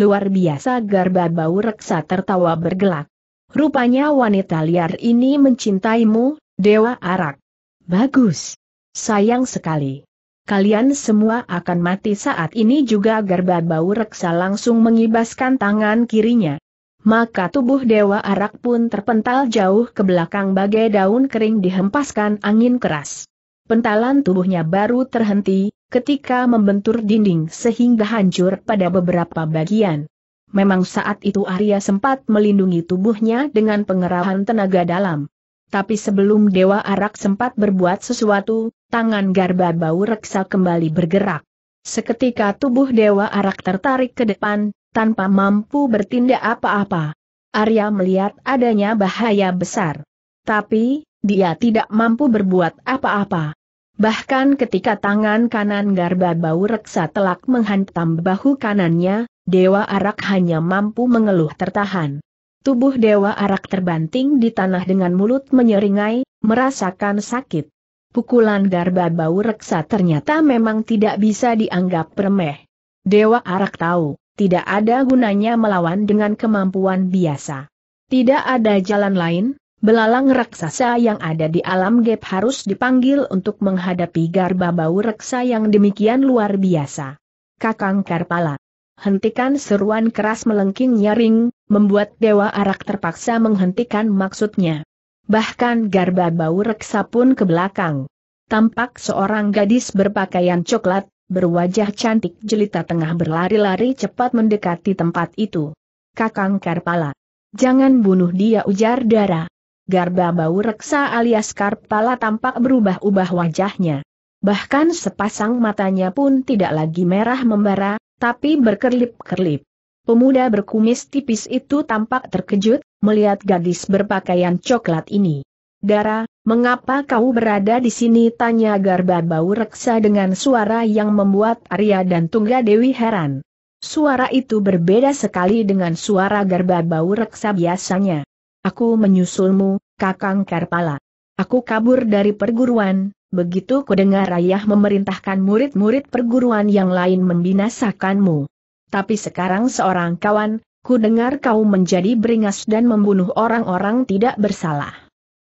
Luar biasa garba bau reksa tertawa bergelak. Rupanya wanita liar ini mencintaimu, Dewa Arak. Bagus. Sayang sekali kalian semua akan mati saat ini juga Garba Bau Reksa langsung mengibaskan tangan kirinya. Maka tubuh Dewa Arak pun terpental jauh ke belakang bagai daun kering dihempaskan angin keras. Pentalan tubuhnya baru terhenti, ketika membentur dinding sehingga hancur pada beberapa bagian. Memang saat itu Arya sempat melindungi tubuhnya dengan pengerahan tenaga dalam tapi sebelum Dewa Arak sempat berbuat sesuatu, tangan Garba Bau Reksa kembali bergerak. Seketika tubuh Dewa Arak tertarik ke depan, tanpa mampu bertindak apa-apa. Arya melihat adanya bahaya besar. Tapi, dia tidak mampu berbuat apa-apa. Bahkan ketika tangan kanan Garba Bau Reksa telak menghantam bahu kanannya, Dewa Arak hanya mampu mengeluh tertahan. Tubuh Dewa Arak terbanting di tanah dengan mulut menyeringai, merasakan sakit. Pukulan Garba Bau Reksa ternyata memang tidak bisa dianggap remeh. Dewa Arak tahu, tidak ada gunanya melawan dengan kemampuan biasa. Tidak ada jalan lain, belalang raksasa yang ada di alam gap harus dipanggil untuk menghadapi Garba Bau Reksa yang demikian luar biasa. Kakang Karpala. Hentikan seruan keras melengking nyaring, membuat Dewa Arak terpaksa menghentikan maksudnya. Bahkan garba bau reksa pun ke belakang. Tampak seorang gadis berpakaian coklat, berwajah cantik jelita tengah berlari-lari cepat mendekati tempat itu. Kakang Karpala. Jangan bunuh dia ujar Dara. Garba bau reksa alias Karpala tampak berubah-ubah wajahnya. Bahkan sepasang matanya pun tidak lagi merah membara, tapi berkerlip-kerlip. Pemuda berkumis tipis itu tampak terkejut, melihat gadis berpakaian coklat ini. Dara, mengapa kau berada di sini? Tanya Garba Bau Reksa dengan suara yang membuat Arya dan Tungga Dewi heran. Suara itu berbeda sekali dengan suara Garba Bau Reksa biasanya. Aku menyusulmu, Kakang Karpala. Aku kabur dari perguruan, begitu kudengar ayah memerintahkan murid-murid perguruan yang lain membinasakanmu tapi sekarang seorang kawan, ku dengar kau menjadi beringas dan membunuh orang-orang tidak bersalah.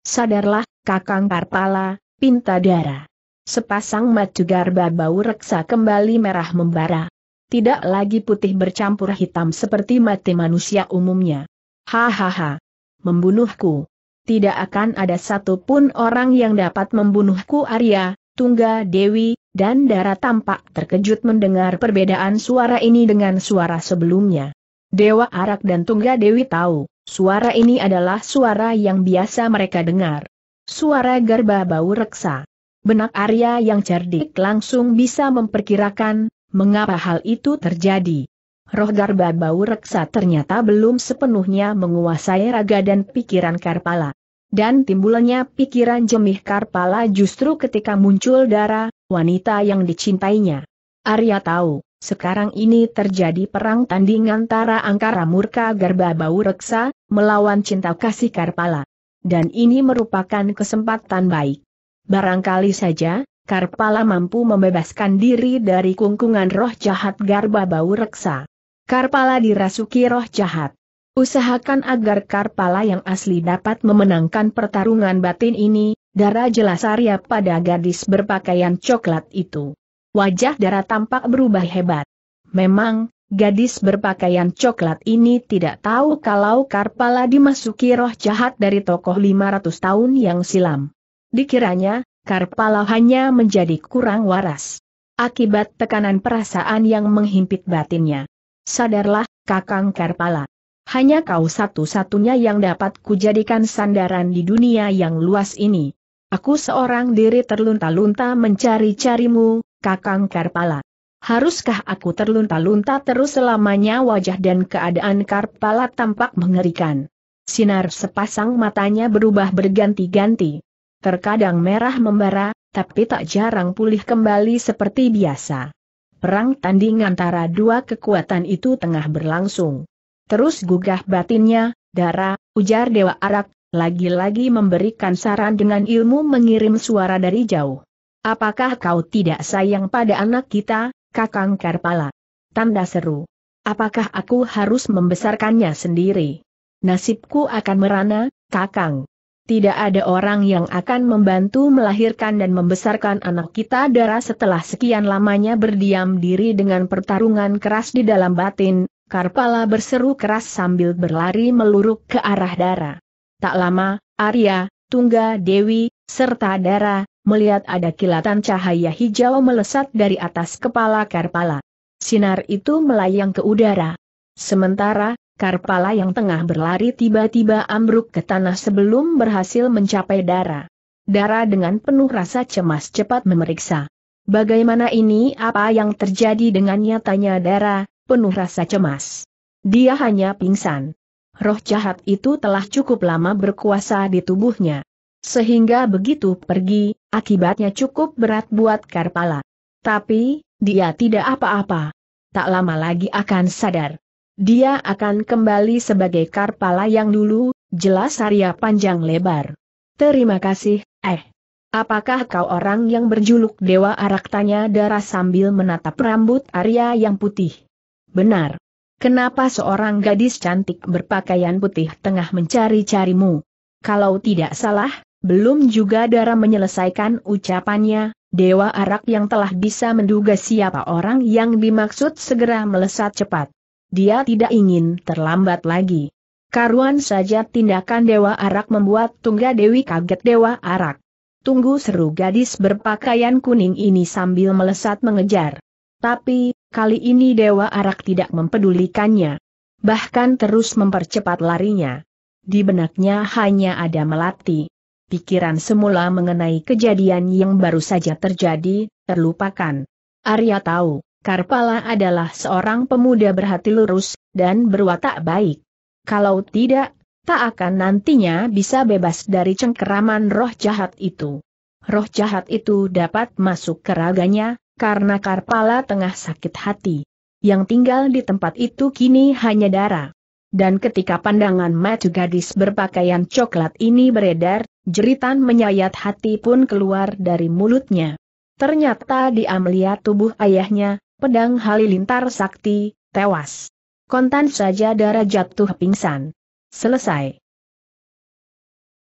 Sadarlah, Kakang Karpala, Pinta Dara. Sepasang matu garba bau reksa kembali merah membara. Tidak lagi putih bercampur hitam seperti mati manusia umumnya. Hahaha. Membunuhku. Tidak akan ada satupun orang yang dapat membunuhku Arya, Tungga Dewi, dan darah tampak terkejut mendengar perbedaan suara ini dengan suara sebelumnya. Dewa Arak dan Tungga Dewi tahu, suara ini adalah suara yang biasa mereka dengar. Suara garba bau reksa. Benak Arya yang cerdik langsung bisa memperkirakan, mengapa hal itu terjadi. Roh garba bau reksa ternyata belum sepenuhnya menguasai raga dan pikiran Karpala dan timbulnya pikiran jemih Karpala justru ketika muncul darah, wanita yang dicintainya. Arya tahu, sekarang ini terjadi perang tanding antara Angkara Murka Garba Bau Reksa, melawan cinta kasih Karpala. Dan ini merupakan kesempatan baik. Barangkali saja, Karpala mampu membebaskan diri dari kungkungan roh jahat Garba Bau Reksa. Karpala dirasuki roh jahat. Usahakan agar Karpala yang asli dapat memenangkan pertarungan batin ini, darah jelas Arya pada gadis berpakaian coklat itu. Wajah darah tampak berubah hebat. Memang, gadis berpakaian coklat ini tidak tahu kalau Karpala dimasuki roh jahat dari tokoh 500 tahun yang silam. Dikiranya, Karpala hanya menjadi kurang waras. Akibat tekanan perasaan yang menghimpit batinnya. Sadarlah, Kakang Karpala hanya kau satu-satunya yang dapat kujadikan sandaran di dunia yang luas ini. Aku seorang diri terlunta-lunta mencari-carimu, kakang Karpala. Haruskah aku terlunta-lunta terus selamanya wajah dan keadaan Karpala tampak mengerikan. Sinar sepasang matanya berubah berganti-ganti. Terkadang merah membara, tapi tak jarang pulih kembali seperti biasa. Perang tanding antara dua kekuatan itu tengah berlangsung. Terus gugah batinnya, darah, ujar Dewa Arak, lagi-lagi memberikan saran dengan ilmu mengirim suara dari jauh. Apakah kau tidak sayang pada anak kita, Kakang Karpala? Tanda seru. Apakah aku harus membesarkannya sendiri? Nasibku akan merana, Kakang. Tidak ada orang yang akan membantu melahirkan dan membesarkan anak kita darah setelah sekian lamanya berdiam diri dengan pertarungan keras di dalam batin, Karpala berseru keras sambil berlari meluruk ke arah Dara. Tak lama, Arya, Tungga Dewi, serta Dara melihat ada kilatan cahaya hijau melesat dari atas kepala Karpala. Sinar itu melayang ke udara. Sementara, Karpala yang tengah berlari tiba-tiba ambruk ke tanah sebelum berhasil mencapai Dara. Dara dengan penuh rasa cemas cepat memeriksa. Bagaimana ini apa yang terjadi dengannya tanya Dara, penuh rasa cemas. Dia hanya pingsan. Roh jahat itu telah cukup lama berkuasa di tubuhnya. Sehingga begitu pergi, akibatnya cukup berat buat Karpala. Tapi, dia tidak apa-apa. Tak lama lagi akan sadar. Dia akan kembali sebagai Karpala yang dulu, jelas Arya panjang lebar. Terima kasih, eh. Apakah kau orang yang berjuluk Dewa Arak tanya darah sambil menatap rambut Arya yang putih? Benar. Kenapa seorang gadis cantik berpakaian putih tengah mencari-carimu? Kalau tidak salah, belum juga darah menyelesaikan ucapannya, Dewa Arak yang telah bisa menduga siapa orang yang dimaksud segera melesat cepat. Dia tidak ingin terlambat lagi. Karuan saja tindakan Dewa Arak membuat Tungga Dewi kaget Dewa Arak. Tunggu seru gadis berpakaian kuning ini sambil melesat mengejar. Tapi, kali ini Dewa Arak tidak mempedulikannya. Bahkan terus mempercepat larinya. Di benaknya hanya ada melati. Pikiran semula mengenai kejadian yang baru saja terjadi, terlupakan. Arya tahu, Karpala adalah seorang pemuda berhati lurus, dan berwatak baik. Kalau tidak, tak akan nantinya bisa bebas dari cengkeraman roh jahat itu. Roh jahat itu dapat masuk ke raganya, karena Karpala tengah sakit hati. Yang tinggal di tempat itu kini hanya darah. Dan ketika pandangan mata gadis berpakaian coklat ini beredar, jeritan menyayat hati pun keluar dari mulutnya. Ternyata dia melihat tubuh ayahnya, pedang halilintar sakti, tewas. Kontan saja darah jatuh pingsan. Selesai.